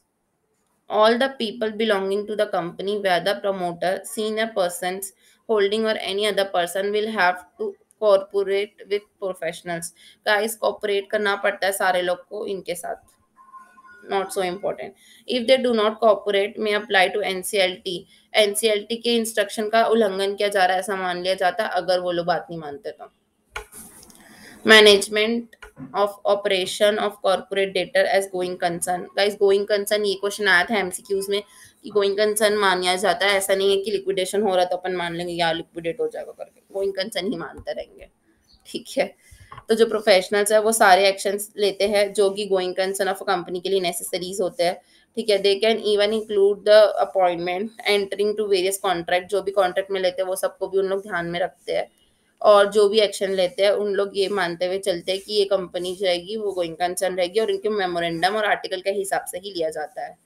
Speaker 1: all the people belonging to the company where the promoter senior persons holding or any other person will have to corporate with professionals guys cooperate करना पड़ता है सारे लोग को इनके साथ not so important if they do not cooperate may apply to N C L T N C L T के इंस्ट्रक्शन का उल्लंघन किया जा रहा है ऐसा मान लिया जाता है अगर वो लोग बात नहीं मानते तो management of operation of corporate debtor as going concern guys going concern ये क्वेश्चन आया था एमसीक्यूज में कि गोइंग कंसर्न माना जाता है ऐसा नहीं है कि लिक्विडेशन हो रहा तो अपन मान लेंगे या लिक्विडेट हो जाएगा करके गोइंग कंसर्न ही मानते रहेंगे ठीक है तो जो प्रोफेशनल्स है वो सारे एक्शन लेते हैं जो कि गोइंग कंसर्न ऑफ कंपनी के लिए नेसेसरीज होते हैं ठीक है they can even include the appointment entering to various contract जो भी कॉन्ट्रैक्ट में लेते हैं वो सबको भी उन लोग ध्यान में रखते हैं और जो भी एक्शन लेते हैं उन लोग ये मानते हुए चलते हैं कि ये कंपनी जो रहेगी वो गोइंग कंसर्न रहेगी और इनके मेमोरेंडम और आर्टिकल के हिसाब से ही लिया जाता है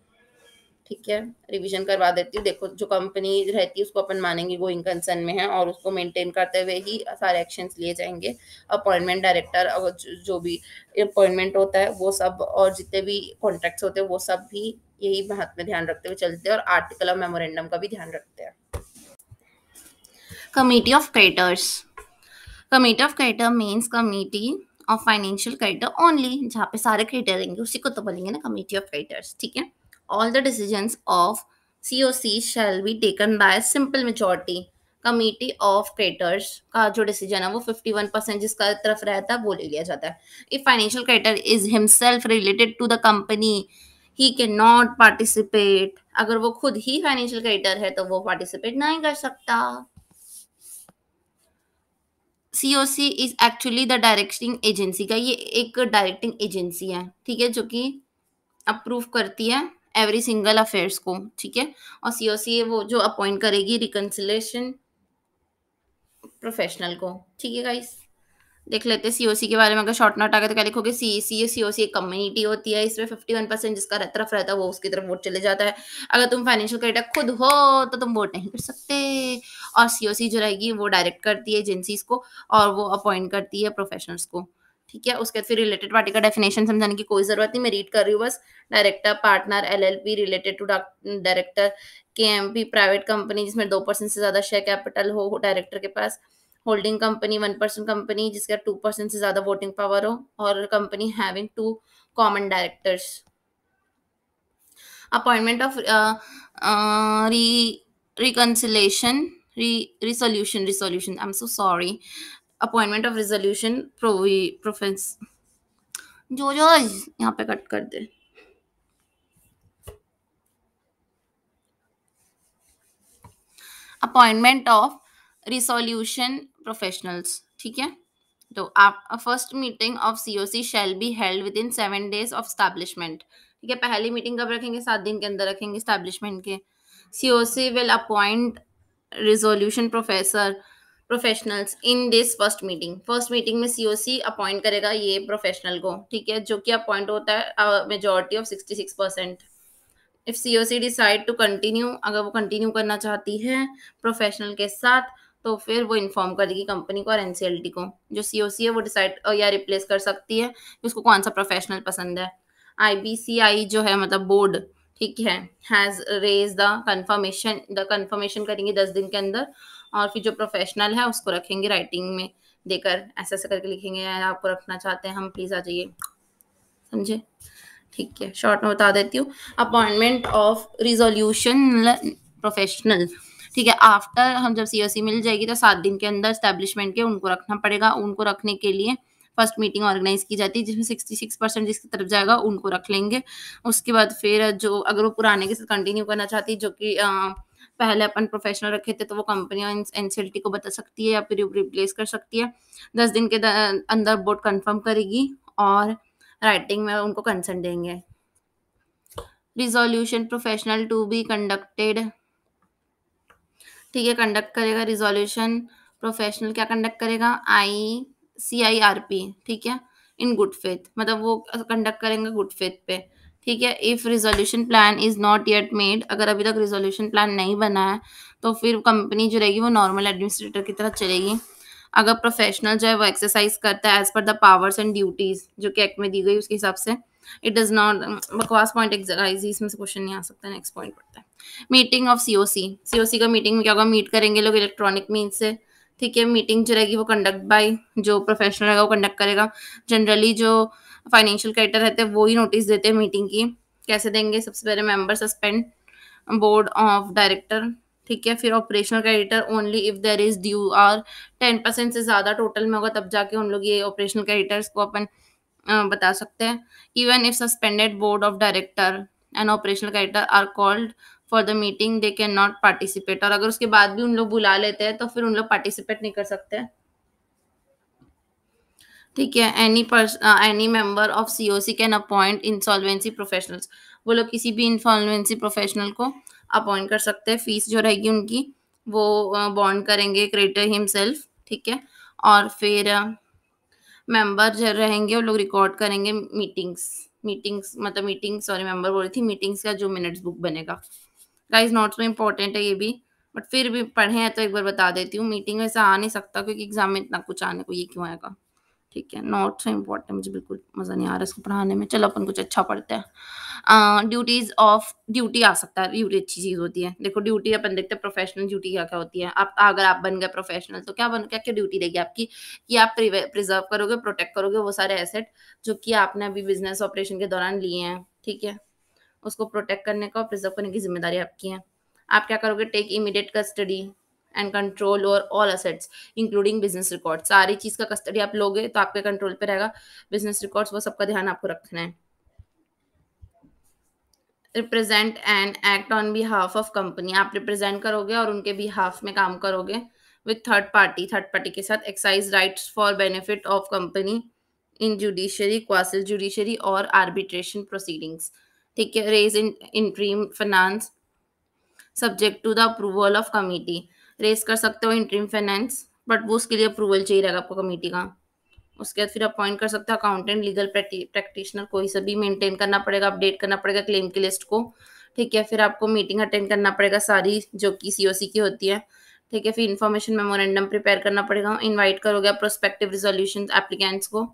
Speaker 1: ठीक है रिविजन करवा देती हूँ देखो जो कंपनी रहती है उसको अपन मानेंगे गोइंग कंसर्न में है और उसको मेंटेन करते हुए ही सारे एक्शन लिए जाएंगे अपॉइंटमेंट डायरेक्टर और जो भी अपॉइंटमेंट होता है वो सब और जितने भी कॉन्ट्रैक्ट्स होते हैं वो सब भी यही बात में ध्यान रखते हुए चलते हैं और आर्टिकल और मेमोरेंडम का भी ध्यान रखते हैं committee of creditors committee of creditor means committee of financial creditor only जहाँ पे सारे क्रेडिटर रहेंगे उसी को तो बोलेंगे ना कमेटी ऑफ क्रेडिटर्स ठीक है all the decision of C O C shall be taken by simple majority committee of creditors का जो डिसीजन है वो फिफ्टी वन परसेंट जिसका तरफ रहता है वो ले लिया जाता है if financial creditor is himself related to the company he can not participate अगर वो खुद ही फाइनेंशियल क्रेडिटर है तो वो पार्टिसिपेट नहीं कर सकता C O C is actually the directing agency का ये एक डायरेक्टिंग एजेंसी है ठीक है जो कि अप्रूव करती है एवरी सिंगल अफेयर्स को ठीक है और सी ओ सी वो जो अपॉइंट करेगी रिकन्सिलेशन प्रोफेशनल को ठीक है गाइस देख लेते हैं सीओसी के बारे में अगर शॉर्ट नोट आ गया तो क्या लिखोगे सी सी सी ओ सी एक कम्युनिटी होती है इसमें फिफ्टी वन परसेंट जिसका तरफ रहता है वो उसकी तरफ वोट चले जाता है अगर तुम फाइनेंशियल क्रेडिटर खुद हो तो तुम वोट नहीं कर सकते और सीओसी जो रहेगी वो डायरेक्ट करती है एजेंसीज को और वो अपॉइंट करती है प्रोफेशनल्स को ठीक है उसके बाद फिर रिलेटेड पार्टी का डेफिनेशन समझाने की कोई जरूरत नहीं मैं रीड कर रही हूँ बस director partner LLP related to director के प्राइवेट कंपनी जिसमें दो परसेंट से ज्यादा शेयर कैपिटल हो डायरेक्टर के पास holding company one percent company जिसका टू परसेंट से ज्यादा वोटिंग पावर हो और company having two common directors appointment of reconciliation resolution resolution I am so sorry appointment of resolution professional जो जो यहाँ पे कट कर दे अपॉइंटमेंट ऑफ रिसोल्यूशन प्रोफेशनल्स ठीक है तो आप first meeting of C O C shall be held within seven days of establishment ठीक है पहली मीटिंग कब रखेंगे सात दिन के अंदर रखेंगे स्टैब्लिशमेंट के C O C will appoint resolution professor professionals in this first meeting first meeting में सी ओ सी अपॉइंट करेगा ये प्रोफेशनल को ठीक है जो कि अपॉइंट होता है majority of sixty six percent if C O C decide to continue अगर वो कंटिन्यू करना चाहती है प्रोफेशनल के साथ तो फिर वो इन्फॉर्म करेगी कंपनी को और एनसीएलटी को जो सीओसी है वो डिसाइड या रिप्लेस कर सकती है कि उसको कौन सा प्रोफेशनल पसंद है आईबीसीआई जो है मतलब बोर्ड ठीक है has raise the confirmation the confirmation करेंगे दस दिन के अंदर और फिर जो प्रोफेशनल है उसको रखेंगे राइटिंग में देकर ऐसा ऐसा करके लिखेंगे आपको रखना चाहते हैं हम प्लीज़ आ जाइए समझे ठीक है शॉर्ट में बता देती हूँ अपॉइंटमेंट ऑफ रिजोल्यूशन प्रोफेशनल ठीक है आफ्टर हम जब सीओसी मिल जाएगी तो सात दिन के अंदर स्टैब्लिशमेंट के उनको रखना पड़ेगा उनको रखने के लिए फर्स्ट मीटिंग ऑर्गेनाइज की जाती है जिसमें सिक्सटी सिक्स परसेंट जिसकी तरफ जाएगा उनको रख लेंगे उसके बाद फिर जो अगर वो पुराने के साथ कंटिन्यू करना चाहती जो कि पहले अपन प्रोफेशनल रखे थे तो वो कंपनी एनसीएलटी को बता सकती है या फिर रिप्लेस कर सकती है दस दिन के अंदर बोर्ड कंफर्म करेगी और राइटिंग में उनको कंसर्न देंगे resolution professional to be conducted ठीक है कंडक्ट करेगा रिजोल्यूशन प्रोफेशनल क्या कंडक्ट करेगा आई सी आई आर पी ठीक है इन गुड फेथ मतलब वो कंडक्ट करेंगे गुड फेथ पे ठीक है if resolution plan is not yet made अगर अभी तक रिजोल्यूशन प्लान नहीं बना है तो फिर कंपनी जो रहेगी वो नॉर्मल एडमिनिस्ट्रेटर की तरह चलेगी अगर प्रोफेशनल जो है वो एक्सरसाइज करता है as per the powers and duties जो कि एक्ट में दी गई उसके हिसाब से इट डज़ नॉट बकवास पॉइंट एक्सरसाइज इसमें से क्वेश्चन नहीं आ सकता नेक्स्ट पॉइंट पड़ता है मीटिंग ऑफ सी सी सी ओ ओ सी का मीटिंग में क्या होगा मीट करेंगे लोग इलेक्ट्रॉनिक मीन से ठीक है मीटिंग जो रहेगी वो कंडक्ट बाय जो प्रोफेशनल रहेगा वो कंडक्ट करेगा जनरली जो फाइनेंशियल क्रेडिटर रहते हैं वो ही नोटिस देते हैं मीटिंग की कैसे देंगे सबसे पहले member suspend board of director ठीक है फिर operational creditor only if there is due are ten percent से ज्यादा टोटल में होगा तब जाके उन लोग ये ऑपरेशनल क्रेडिटर्स को अपन बता सकते हैं even if suspended board of director and operational creditor are called for the meeting they can not participate और अगर उसके बाद भी उन लोग बुला लेते हैं तो फिर उन लोग पार्टिसिपेट नहीं कर सकते ठीक है any any member of C O C can appoint insolvency professionals वो लोग किसी भी इंसॉल्वेंसी प्रोफेशनल को अपॉइंट कर सकते हैं फीस जो रहेगी उनकी वो बॉन्ड uh, करेंगे क्रेडिटर हिमसेल्फ ठीक है और फिर मेंबर uh, जो रहेंगे वो लोग रिकॉर्ड करेंगे मीटिंग्स मीटिंग्स मतलब मीटिंग सॉरी मेंबर बोल रही थी मीटिंग्स का जो मिनट्स बुक बनेगा गाइस नॉट सो इम्पोर्टेंट है ये भी बट फिर भी पढ़े हैं तो एक बार बता देती हूँ मीटिंग में ऐसा आ नहीं सकता क्योंकि एग्जाम में इतना कुछ आने को ये क्यों आएगा ठीक है नॉट सो इम्पोर्टेंट मुझे बिल्कुल मज़ा नहीं आ रहा है इसको पढ़ाने में चलो अपन कुछ अच्छा पढ़ते हैं ड्यूटीज ऑफ ड्यूटी आ सकता है ड्यूटी अच्छी चीज़ होती है देखो ड्यूटी अपन देखते हैं प्रोफेशनल ड्यूटी क्या क्या होती है आप अगर आप बन गए प्रोफेशनल तो क्या बन क्या क्या ड्यूटी रहेगी आपकी कि आप प्रिजर्व करोगे प्रोटेक्ट करोगे वो सारे एसेट जो कि आपने अभी बिजनेस ऑपरेशन के दौरान लिए हैं ठीक है उसको प्रोटेक्ट करने का और प्रिजर्व करने की जिम्मेदारी आपकी है आप क्या करोगे take immediate custody and control over all assets including business record सारी चीज का कस्टडी आप लोगे तो आपके कंट्रोल पे रहेगा बिजनेस रिकॉर्ड्स वो सबका ध्यान आपको रखना है represent and act on behalf of company आप रिप्रेजेंट करोगे और उनके बिहाफ में काम करोगे with third party third party के साथ exercise right for benefit of company in judiciary quasi judiciary और आर्बिट्रेशन प्रोसीडिंग्स ठीक है raise in interim finance subject to the approval of committee raise कर सकते हो इंट्रीम फाइनेंस बट वो उसके लिए अप्रूवल चाहिए रहेगा आपको कमेटी का उसके बाद फिर अपॉइंट कर सकते हो अकाउंटेंट लीगल प्रैक्टिशनर कोई सा भी मेंटेन करना पड़ेगा अपडेट करना पड़ेगा क्लेम की लिस्ट को ठीक है फिर आपको मीटिंग अटेंड करना पड़ेगा सारी जो कि सी की होती है ठीक है फिर इन्फॉर्मेशन मेमोरेंडम प्रिपेयर करना पड़ेगा इनवाइट करोगे प्रोस्पेक्टिव रिजोल्यूशन एप्लीकेंट्स को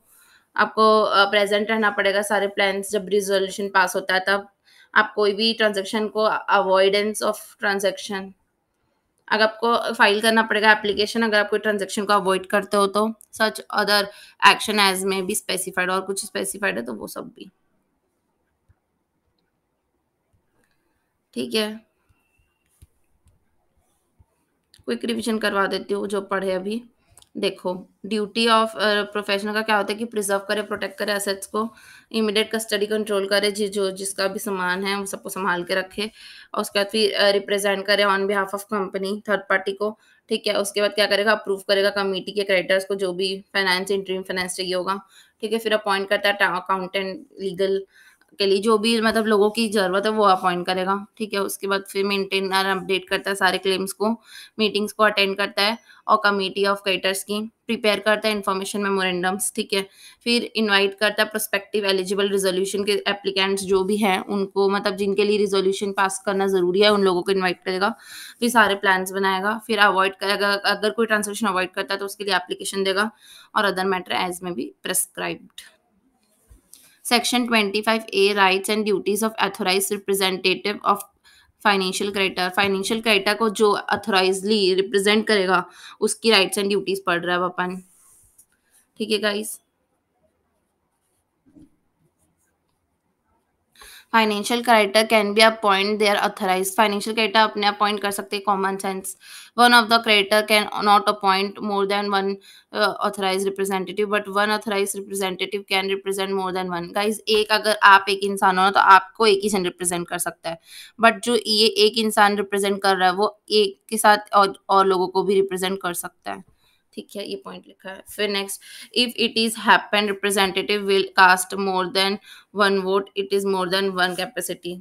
Speaker 1: आपको प्रेजेंट रहना पड़ेगा सारे प्लान्स जब रिजोल्यूशन पास होता है तब आप कोई भी ट्रांजेक्शन को अवॉइडेंस ऑफ ट्रांजेक्शन अगर आपको फाइल करना पड़ेगा एप्लीकेशन अगर आप कोई ट्रांजेक्शन को अवॉइड करते हो तो सच अदर एक्शन एज में भी स्पेसिफाइड और कुछ स्पेसिफाइड है तो वो सब भी ठीक है क्विक रिविजन करवा देती हूँ जो पढ़े अभी देखो ड्यूटी ऑफ प्रोफेशनल का क्या होता है कि प्रिजर्व करे प्रोटेक्ट करे एसेट्स को इमिडिएट कस्टडी कंट्रोल करे जी जो जिसका भी सामान है वो सबको संभाल के रखे और उसके बाद फिर रिप्रेजेंट करे on behalf of company third party को ठीक है उसके बाद क्या करेगा अप्रूव करेगा कमेटी के क्रेडिटर्स को जो भी फाइनेंस इंटरव्यू फाइनेंस चाहिए होगा ठीक है फिर अपॉइंट करता है अकाउंटेंट लीगल के लिए जो भी मतलब लोगों की ज़रूरत है वो अपॉइंट करेगा ठीक है उसके बाद फिर मेंटेनर अपडेट करता है सारे क्लेम्स को मीटिंग्स को अटेंड करता है और कमेटी ऑफ कैटर्स की प्रिपेयर करता है इन्फॉर्मेशन मेमोरेंडम्स ठीक है फिर इनवाइट करता है प्रोस्पेक्टिव एलिजिबल रिजोल्यूशन के एप्लीकेंट्स जो भी हैं उनको मतलब जिनके लिए रिजोल्यूशन पास करना ज़रूरी है उन लोगों को इन्वाइट करेगा फिर सारे प्लान बनाएगा फिर अवॉइड करेगा अगर कोई ट्रांसलेशन अवॉइड करता है तो उसके लिए एप्लीकेशन देगा और अदर मैटर एज में भी prescribed section twenty five A right and duties of authorise representative of financial creditor financial creditor को जो अथोराइजली रिप्रेजेंट करेगा उसकी राइट्स एंड ड्यूटीज पढ़ रहा है अपन ठीक है guys financial creditor can be appoint their authorise financial creditor अपने अपॉइंट कर सकते हैं common sense one of the creditor can not appoint more than one authorise representative but one authorise representative can represent more than one guys एक अगर आप एक इंसान हो तो आपको एक ही जन रिप्रेजेंट कर सकता है बट जो ये एक इंसान रिप्रेजेंट कर रहा है वो एक के साथ और, और लोगों को भी रिप्रेजेंट कर सकता है ठीक है ये पॉइंट लिखा है फिर next if it is happen representative will cast more than one vote it is more than one capacity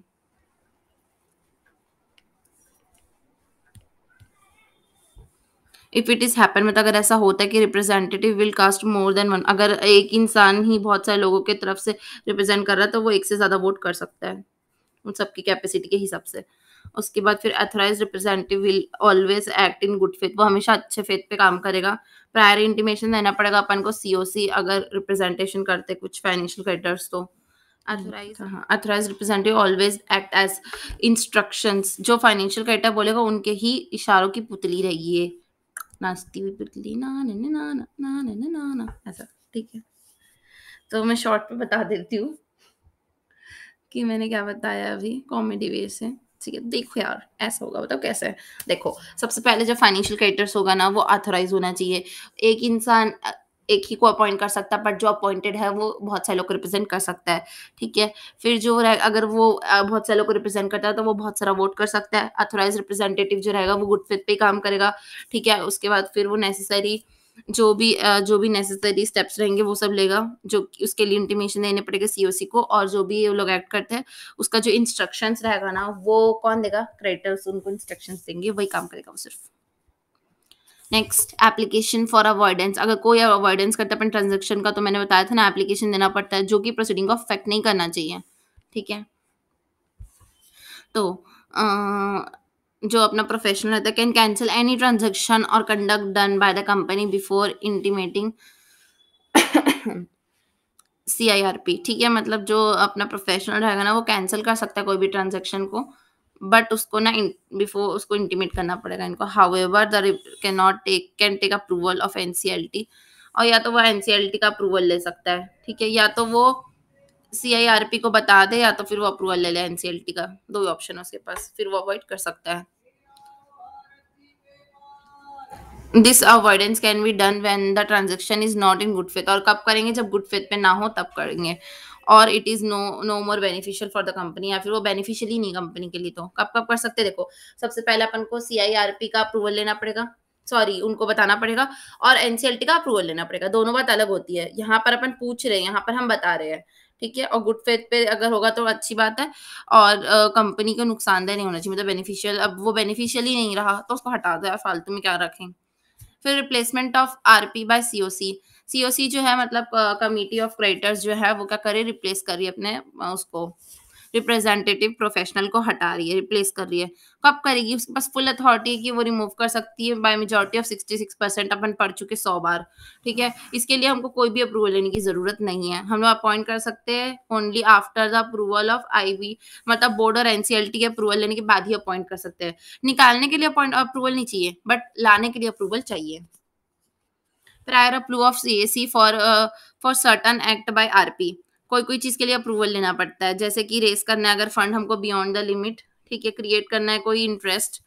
Speaker 1: if it is happen मतलब अगर ऐसा होता है कि representative will cast more than one अगर एक इंसान ही बहुत सारे लोगों के तरफ से रिप्रेजेंट कर रहा है तो वो एक से ज्यादा वोट कर सकता है उन सबकी कैपेसिटी के हिसाब से उसके बाद फिर authorise representative will always act in good faith वो हमेशा अच्छे फेथ पे काम करेगा प्रायर इंटीमेशन देना पड़ेगा अपन को सीओसी अगर रिप्रेजेंटेशन करते कुछ फाइनेंशियल क्रेडिटर्स तो authorise representative always act as instructions जो फाइनेंशियल क्रेडिटर बोलेगा उनके ही इशारों की पुतली रहेगी ये नाचती हुई पुतली ना ना ना ना ना ना ना ना ऐसा ठीक है तो मैं शॉर्ट पे बता देती हूँ कि मैंने क्या बताया अभी कॉमेडी वे से ठीक है देखो यार ऐसा होगा बताओ कैसे है देखो सबसे पहले जो फाइनेंशियल क्रेडिटर्स होगा ना वो ऑथोराइज होना चाहिए एक इंसान एक ही को अपॉइंट कर सकता है बट जो अपॉइंटेड है वो बहुत सारे लोग को रिप्रेजेंट कर सकता है ठीक है फिर जो रह, अगर वो बहुत सारे लोग को रिप्रेजेंट करता है तो वो बहुत सारा वोट कर सकता है अथोराइज रिप्रेजेंटेटिव जो रहेगा वो गुड फेथ पे काम करेगा ठीक है उसके बाद फिर वो नेसेसरी जो भी जो भी नेसेसरी स्टेप्स रहेंगे वो सब लेगा जो उसके लिए इंटीमेशन देने पड़ेगा सीओसी को और जो भी ये लोग एक्ट करते हैं उसका जो इंस्ट्रक्शन रहेगा ना वो कौन देगा क्रेडिटर्स उनको इंस्ट्रक्शन देंगे वही काम करेगा वो सिर्फ नेक्स्ट एप्लीकेशन फॉर अवॉइडेंस अगर कोई अवॉइडेंस करता है अपने ट्रांजेक्शन का तो मैंने बताया था ना एप्लीकेशन देना पड़ता है जो कि प्रोसीडिंग को अफेक्ट नहीं करना चाहिए ठीक है तो जो अपना प्रोफेशनल रहता है कैन कैंसिल एनी ट्रांजेक्शन और conduct done by the company before intimating C I R P ठीक है मतलब जो अपना प्रोफेशनल रहेगा ना वो कैंसिल कर सकता है कोई भी ट्रांजेक्शन को बट उसको ना बिफोर उसको इंटीमेट करना पड़ेगा इनको however the can not take can take approval of N C L T और या तो वो एन सी एल टी का अप्रूवल ले सकता है ठीक है या तो वो सीआईआरपी को बता दे या तो फिर वो अप्रूवल ले ले एनसीएलटी का दो ही ऑप्शन है उसके पास फिर वो अवॉइड कर सकता है this avoidance can be done when the transaction is not in good faith और कब करेंगे जब गुड फेथ पे ना हो तब करेंगे और it is no no more beneficial for the company या फिर वो बेनिफिशियल ही नहीं कंपनी के लिए तो कब कब कर सकते देखो सबसे पहले अपन को सीआईआरपी का अप्रूवल लेना पड़ेगा सॉरी उनको बताना पड़ेगा और एनसीएलटी का अप्रूवल लेना पड़ेगा दोनों बात अलग होती है यहाँ पर अपन पूछ रहे हैं यहाँ पर हम बता रहे हैं ठीक है और गुड फेथ पे अगर होगा तो अच्छी बात है और कंपनी को नुकसानदेह नहीं होना चाहिए मतलब बेनिफिशियल अब वो बेनिफिशियल ही नहीं रहा तो उसको हटा दो यार फालतू में क्या रखें फिर replacement of RP by COC C जो है मतलब कमिटी ऑफ क्रेडिटर्स जो है वो क्या करे रिप्लेस करिए अपने उसको रिप्रेजेंटेटिव प्रोफेशनल को हटा रही है रिप्लेस कर रही है कब करेगी उसके पास फुल अथॉरिटी है कि वो रिमूव कर सकती है by majority of sixty six percent अपन पढ़ चुके सौ बार ठीक है इसके लिए हमको कोई भी अप्रूवल लेने की जरूरत नहीं है हम लोग अपॉइंट कर सकते हैं only after the approval of I मतलब बोर्ड और एनसीएलटी के अप्रूवल लेने के बाद ही अपॉइंट कर सकते हैं निकालने के लिए अपॉइंट अप्रूवल नहीं चाहिए बट लाने के लिए अप्रूवल चाहिए prior approval of C for for certain act act by RP. कोई कोई चीज के लिए अप्रूवल लेना पड़ता है जैसे कि रेस करना है अगर फंड हमको बियॉन्ड द लिमिट ठीक है क्रिएट करना है कोई इंटरेस्ट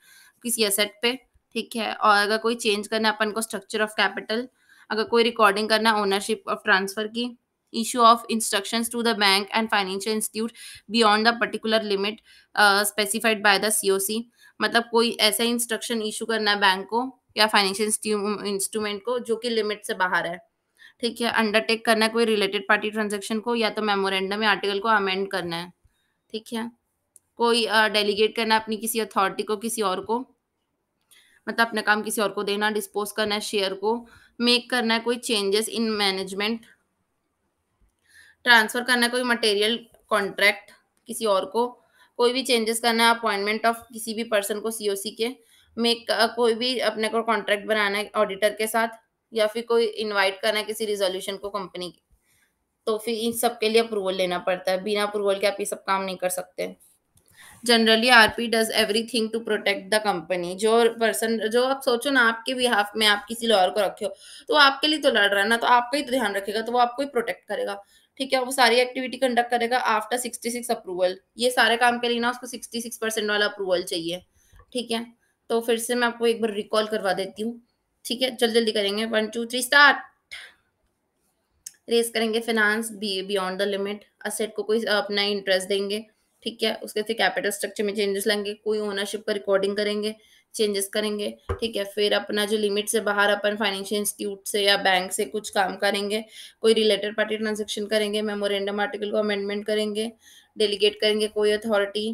Speaker 1: किसी असेट पे ठीक है और अगर कोई चेंज करना है अपन को स्ट्रक्चर ऑफ कैपिटल अगर कोई रिकॉर्डिंग करना है ओनरशिप ऑफ ट्रांसफर की issue of instructions to the bank and financial institute beyond the particular limit specified by the COC मतलब कोई ऐसा इंस्ट्रक्शन इशू करना है बैंक को या फाइनेंशियल इंस्ट्रूमेंट को जो कि लिमिट से बाहर है ठीक है अंडरटेक करना है कोई रिलेटेड पार्टी ट्रांजेक्शन को या तो मेमोरेंडम या आर्टिकल को अमेंड करना है ठीक है कोई डेलीगेट uh, करना है अपनी किसी अथॉरिटी को किसी और को मतलब अपना काम किसी और को देना डिस्पोज करना है शेयर को मेक करना है कोई चेंजेस इन मैनेजमेंट ट्रांसफर करना है कोई मटेरियल कॉन्ट्रैक्ट किसी और को कोई भी चेंजेस करना है अपॉइंटमेंट ऑफ किसी भी पर्सन को सीओसी के मेक uh, कोई भी अपने को कॉन्ट्रैक्ट बनाना है ऑडिटर के साथ या फिर कोई इनवाइट करना किसी रिजोल्यूशन को कंपनी की तो फिर इन सब के लिए अप्रूवल लेना पड़ता है बिना अप्रूवल के आप ये सब काम नहीं कर सकते generally R P does everything to protect the company जो पर्सन जो आप सोचो ना आपके बिहाफ में आप किसी लॉयर को रखे हो तो आपके लिए तो लड़ रहा है ना तो आपका ही तो ध्यान रखेगा तो वो आपको ही प्रोटेक्ट करेगा ठीक है वो सारी एक्टिविटी कंडक्ट करेगा आफ्टर सिक्सटी सिक्स अप्रूवल ये सारे काम के लिए ना उसको सिक्सटी सिक्स परसेंट वाला अप्रूवल चाहिए ठीक है तो फिर से मैं आपको एक बार रिकॉल करवा देती हूँ ठीक है जल्दी जल्दी करेंगे one two three start raise करेंगे finance beyond the limit asset को कोई अपना इंटरेस्ट देंगे ठीक है उसके फिर कैपिटल स्ट्रक्चर में चेंजेस लाएंगे कोई ओनरशिप का रिकॉर्डिंग करेंगे चेंजेस करेंगे ठीक है फिर अपना जो लिमिट से बाहर अपन फाइनेंशियल इंस्टीट्यूट से या बैंक से कुछ काम करेंगे कोई रिलेटेड पार्टी ट्रांजेक्शन करेंगे मेमोरेंडम आर्टिकल को अमेंडमेंट करेंगे डेलीगेट करेंगे कोई अथॉरिटी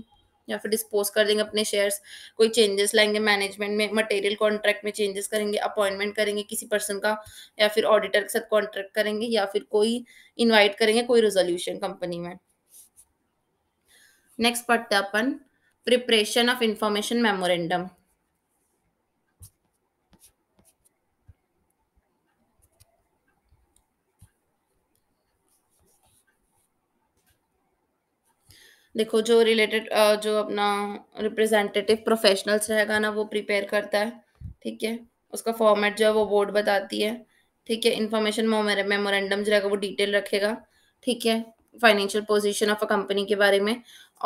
Speaker 1: या फिर डिस्पोज कर देंगे अपने शेयर्स कोई चेंजेस लाएंगे मैनेजमेंट में मटेरियल कॉन्ट्रैक्ट में चेंजेस करेंगे अपॉइंटमेंट करेंगे किसी पर्सन का या फिर ऑडिटर के साथ कॉन्ट्रैक्ट करेंगे या फिर कोई इन्वाइट करेंगे कोई रेजोल्यूशन कंपनी में नेक्स्ट पढ़ते अपन प्रिपरेशन ऑफ इंफॉर्मेशन मेमोरेंडम देखो जो रिलेटेड जो अपना रिप्रेजेंटेटिव प्रोफेशनल्स रहेगा ना वो प्रिपेयर करता है ठीक है उसका फॉर्मेट जो है वो बोर्ड बताती है ठीक है इन्फॉर्मेशन मेमोरेंडम जो रहेगा वो डिटेल रखेगा ठीक है financial position of a company के बारे में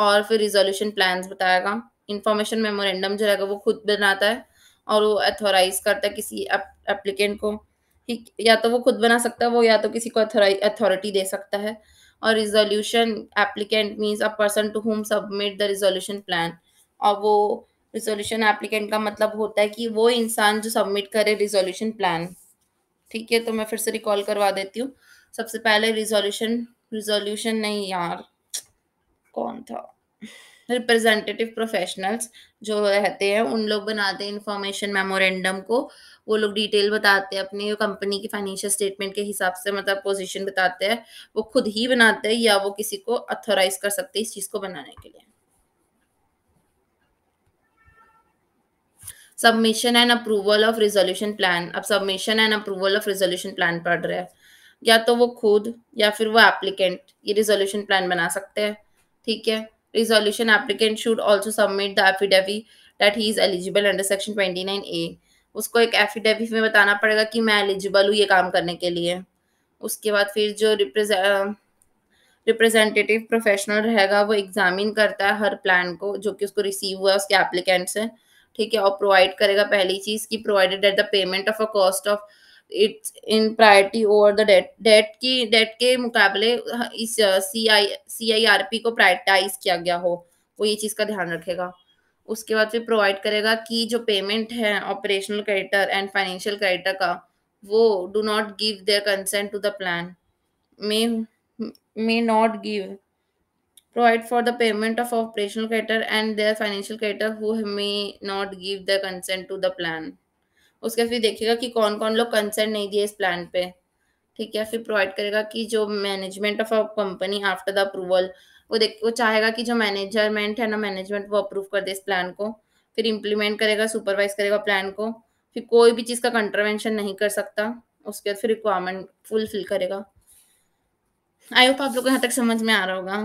Speaker 1: और फिर रिजोल्यूशन प्लान बताएगा इन्फॉर्मेशन मेमोरेंडम जो रहेगा वो खुद बनाता है और वो अथोराइज करता है किसी एप्लीकेंट को ठीक या तो वो खुद बना सकता है वो या तो किसी को अथॉरिटी दे सकता है और resolution applicant means a person to whom submit the resolution plan और वो रिजोल्यूशन एप्लीकेंट का मतलब होता है कि वो इंसान जो सबमिट करे रिजोल्यूशन प्लान ठीक है तो मैं फिर से रिकॉल करवा देती हूँ सबसे पहले रिजोल्यूशन रिजोल्यूशन नहीं यार कौन था रिप्रेजेंटेटिव प्रोफेशनल्स जो रहते हैं उन लोग बनाते हैं इंफॉर्मेशन मेमोरेंडम को वो लोग डिटेल बताते हैं अपनी कंपनी की फाइनेंशियल स्टेटमेंट के हिसाब से मतलब पोजीशन बताते हैं वो खुद ही बनाते हैं या वो किसी को अथोराइज कर सकते हैं इस चीज़ को बनाने के लिए submission and approval of resolution plan अब submission and approval of resolution plan पढ़ रहे हैं या तो वो खुद या फिर वो एप्लीकेंट ये रिजोल्यूशन प्लान बना सकते हैं ठीक है resolution applicant should also submit the affidavit that he is eligible under section 29A उसको एक एफिडेविट में बताना पड़ेगा कि मैं एलिजिबल हूँ ये काम करने के लिए उसके बाद फिर जो रिप्रेजेंटेटिव प्रोफेशनल रहेगा वो एग्जामिन करता है हर प्लान को जो कि उसको रिसीव हुआ है उसके एप्लीकेंट से ठीक है और प्रोवाइड करेगा पहली चीज़ कि provided at the payment of a cost of its in priority over the debt debt की डेट के मुकाबले हाँ, इस C I C I R P को प्रायोरिटाइज किया गया हो वो ये चीज़ का ध्यान रखेगा उसके बाद फिर प्रोवाइड करेगा कि जो पेमेंट है operational creditor and financial creditor का वो do not give their consent to the plan may may not give provide for the payment of operational creditor and their financial creditor who may not give the consent to the plan उसके फिर देखेगा कि कौन कौन लोग कंसर्न नहीं दिए इस प्लान पे ठीक है फिर प्रोवाइड करेगा कि जो management of a company after the approval वो देख वो चाहेगा कि जो मैनेजरमेंट है ना मैनेजमेंट वो अप्रूव कर दे इस प्लान को फिर इम्प्लीमेंट करेगा सुपरवाइज करेगा प्लान को फिर कोई भी चीज़ का कंट्रवेंशन नहीं कर सकता उसके बाद फिर रिक्वायरमेंट फुलफिल करेगा आई होप आप लोग को यहाँ तक समझ में आ रहा होगा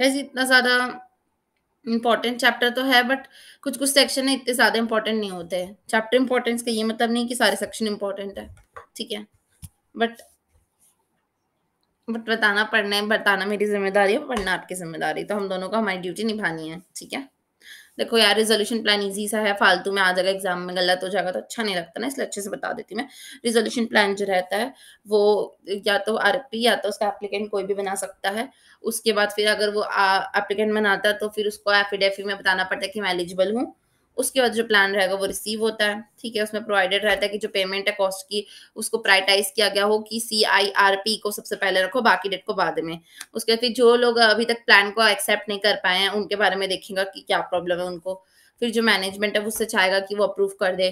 Speaker 1: वैसे इतना ज़्यादा इम्पोर्टेंट चैप्टर तो है बट कुछ कुछ सेक्शन है इतने ज्यादा इंपॉर्टेंट नहीं होते हैं चैप्टर इम्पोर्टेंस का ये मतलब नहीं कि सारे सेक्शन इंपॉर्टेंट है ठीक है बट बट बताना पढ़ना है बताना मेरी जिम्मेदारी है पढ़ना आपकी जिम्मेदारी तो हम दोनों को हमारी ड्यूटी निभानी है ठीक है देखो यार रिजोल्यूशन प्लान ईजी सा है फालतू में आ जाएगा एग्जाम में गलत हो जाएगा तो अच्छा नहीं लगता ना इसलिए अच्छे से बता देती मैं रिजोल्यूशन प्लान जो रहता है वो या तो आर या तो उसका एप्लीकेंट कोई भी बना सकता है उसके बाद फिर अगर वो एप्लीकेंट बनाता है तो फिर उसको एफिडेफी में बताना पड़ता है कि मैं एलिजिबल हूँ उसके बाद जो प्लान रहेगा वो रिसीव होता है ठीक है उसमें प्रोवाइडेड रहता है कि जो पेमेंट है कॉस्ट की उसको प्राइटाइज किया गया हो कि सी आई आर पी को सबसे पहले रखो बाकी डेट को बाद में उसके बाद फिर जो लोग अभी तक प्लान को एक्सेप्ट नहीं कर पाए हैं उनके बारे में देखेगा कि क्या प्रॉब्लम है उनको फिर जो मैनेजमेंट है उससे चाहेगा कि वो अप्रूव कर दे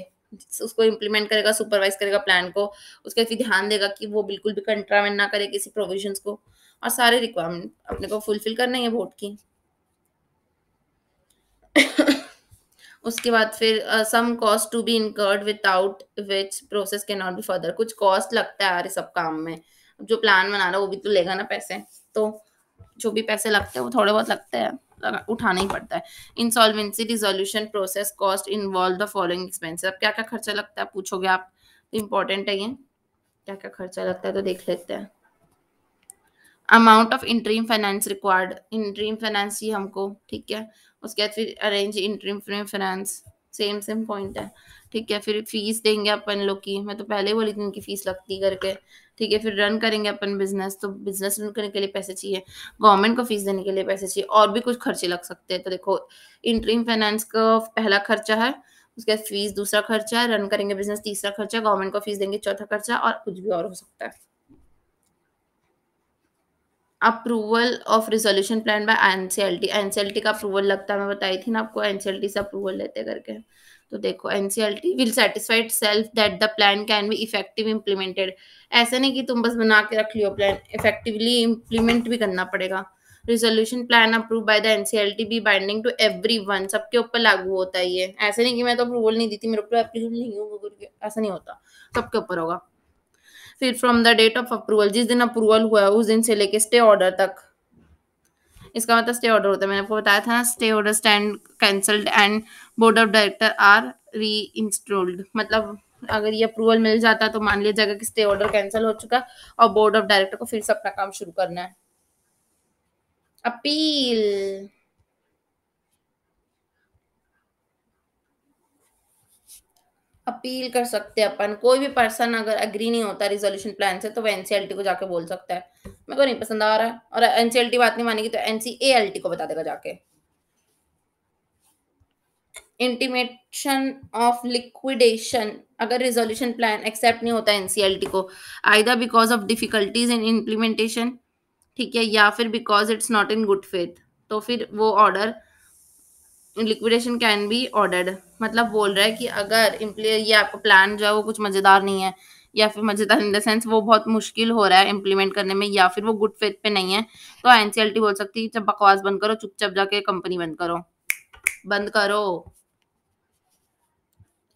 Speaker 1: उसको इम्प्लीमेंट करेगा सुपरवाइज करेगा प्लान को उसके फिर ध्यान देगा कि वो बिल्कुल भी कंट्रावेंट ना करे किसी प्रोविजन को और सारे रिक्वायरमेंट अपने को फुलफिल करना है वोट की उसके बाद फिर some cost to be incurred without which process can not be further कुछ कॉस्ट लगता है यार सब काम में जो प्लान बना रहा है वो भी तो लेगा ना पैसे तो जो भी पैसे लगते हैं वो थोड़े बहुत लगते हैं उठाना ही पड़ता है insolvency resolution process cost involve the following expenses अब क्या क्या खर्चा लगता है पूछोगे आप इम्पोर्टेंट है ये क्या क्या खर्चा लगता है तो देख लेते हैं amount of interim finance required interim finance ही हमको ठीक है उसके बाद फिर arrange interim finance same same point है ठीक है फिर फीस देंगे अपन लोग की मैं तो पहले ही बोली थी उनकी फीस लगती करके ठीक है फिर रन करेंगे अपन बिजनेस तो बिजनेस रन करने के लिए पैसे चाहिए गवर्नमेंट को फीस देने के लिए पैसे चाहिए और भी कुछ खर्चे लग सकते हैं तो देखो इंटरिम फाइनेंस का पहला खर्चा है उसके बाद फीस दूसरा खर्चा है रन करेंगे बिजनेस तीसरा खर्चा गवर्नमेंट को फीस देंगे चौथा खर्चा और कुछ भी और हो सकता है approval of resolution plan by NCLT NCLT का अप्रूवल लगता है मैं बताई थी ना आपको एनसीएलटी से अप्रूवल लेते करके तो देखो NCLT will satisfied self that the plan can be effective implemented ऐसा नहीं कि तुम बस बना के रख लियो प्लान इफेक्टिवली इम्प्लीमेंट भी करना पड़ेगा resolution plan approve by the NCLT be binding to every one सबके ऊपर लागू होता है ये ऐसा नहीं कि मैं तो अप्रूवल नहीं दी थी मेरे ऊपर एप्लीकेशन नहीं हूँ ऐसा नहीं होता सबके ऊपर होगा फिर from the date of approval जिस दिन अप्रूवल हुआ है उस दिन से लेके स्टे ऑर्डर तक इसका मतलब स्टे ऑर्डर होता है मैंने आपको बताया था ना stay order stand cancelled and board of director are reinstalled मतलब अगर ये अप्रूवल मिल जाता तो मान लिया जाएगा कि स्टे ऑर्डर कैंसिल हो चुका और बोर्ड ऑफ डायरेक्टर को फिर से अपना काम शुरू करना है अपील अपील कर सकते हैं अपन कोई भी पर्सन अगर एग्री नहीं होता रिजोल्यूशन प्लान से तो वह एनसीएलटी को जाके बोल सकता है मेरे को नहीं पसंद आ रहा है और एनसीएलटी बात नहीं मानेगी तो एनसीएलटी को बता देगा जाके इंटीमेशन ऑफ लिक्विडेशन अगर रिजोल्यूशन प्लान एक्सेप्ट नहीं होता एनसीएलटी को either because of difficulties in implementation ठीक है या फिर because it's not in good faith तो फिर वो order liquidation can be ordered मतलब बोल रहा है कि अगर ये आपका प्लान जो है वो कुछ मज़ेदार नहीं है या फिर मज़ेदार इन द सेंस वो बहुत मुश्किल हो रहा है इम्प्लीमेंट करने में या फिर वो गुड फेथ पे नहीं है तो एनसीएलटी बोल सकती है जब बकवास बंद करो चुपचाप जाके कंपनी बंद करो बंद करो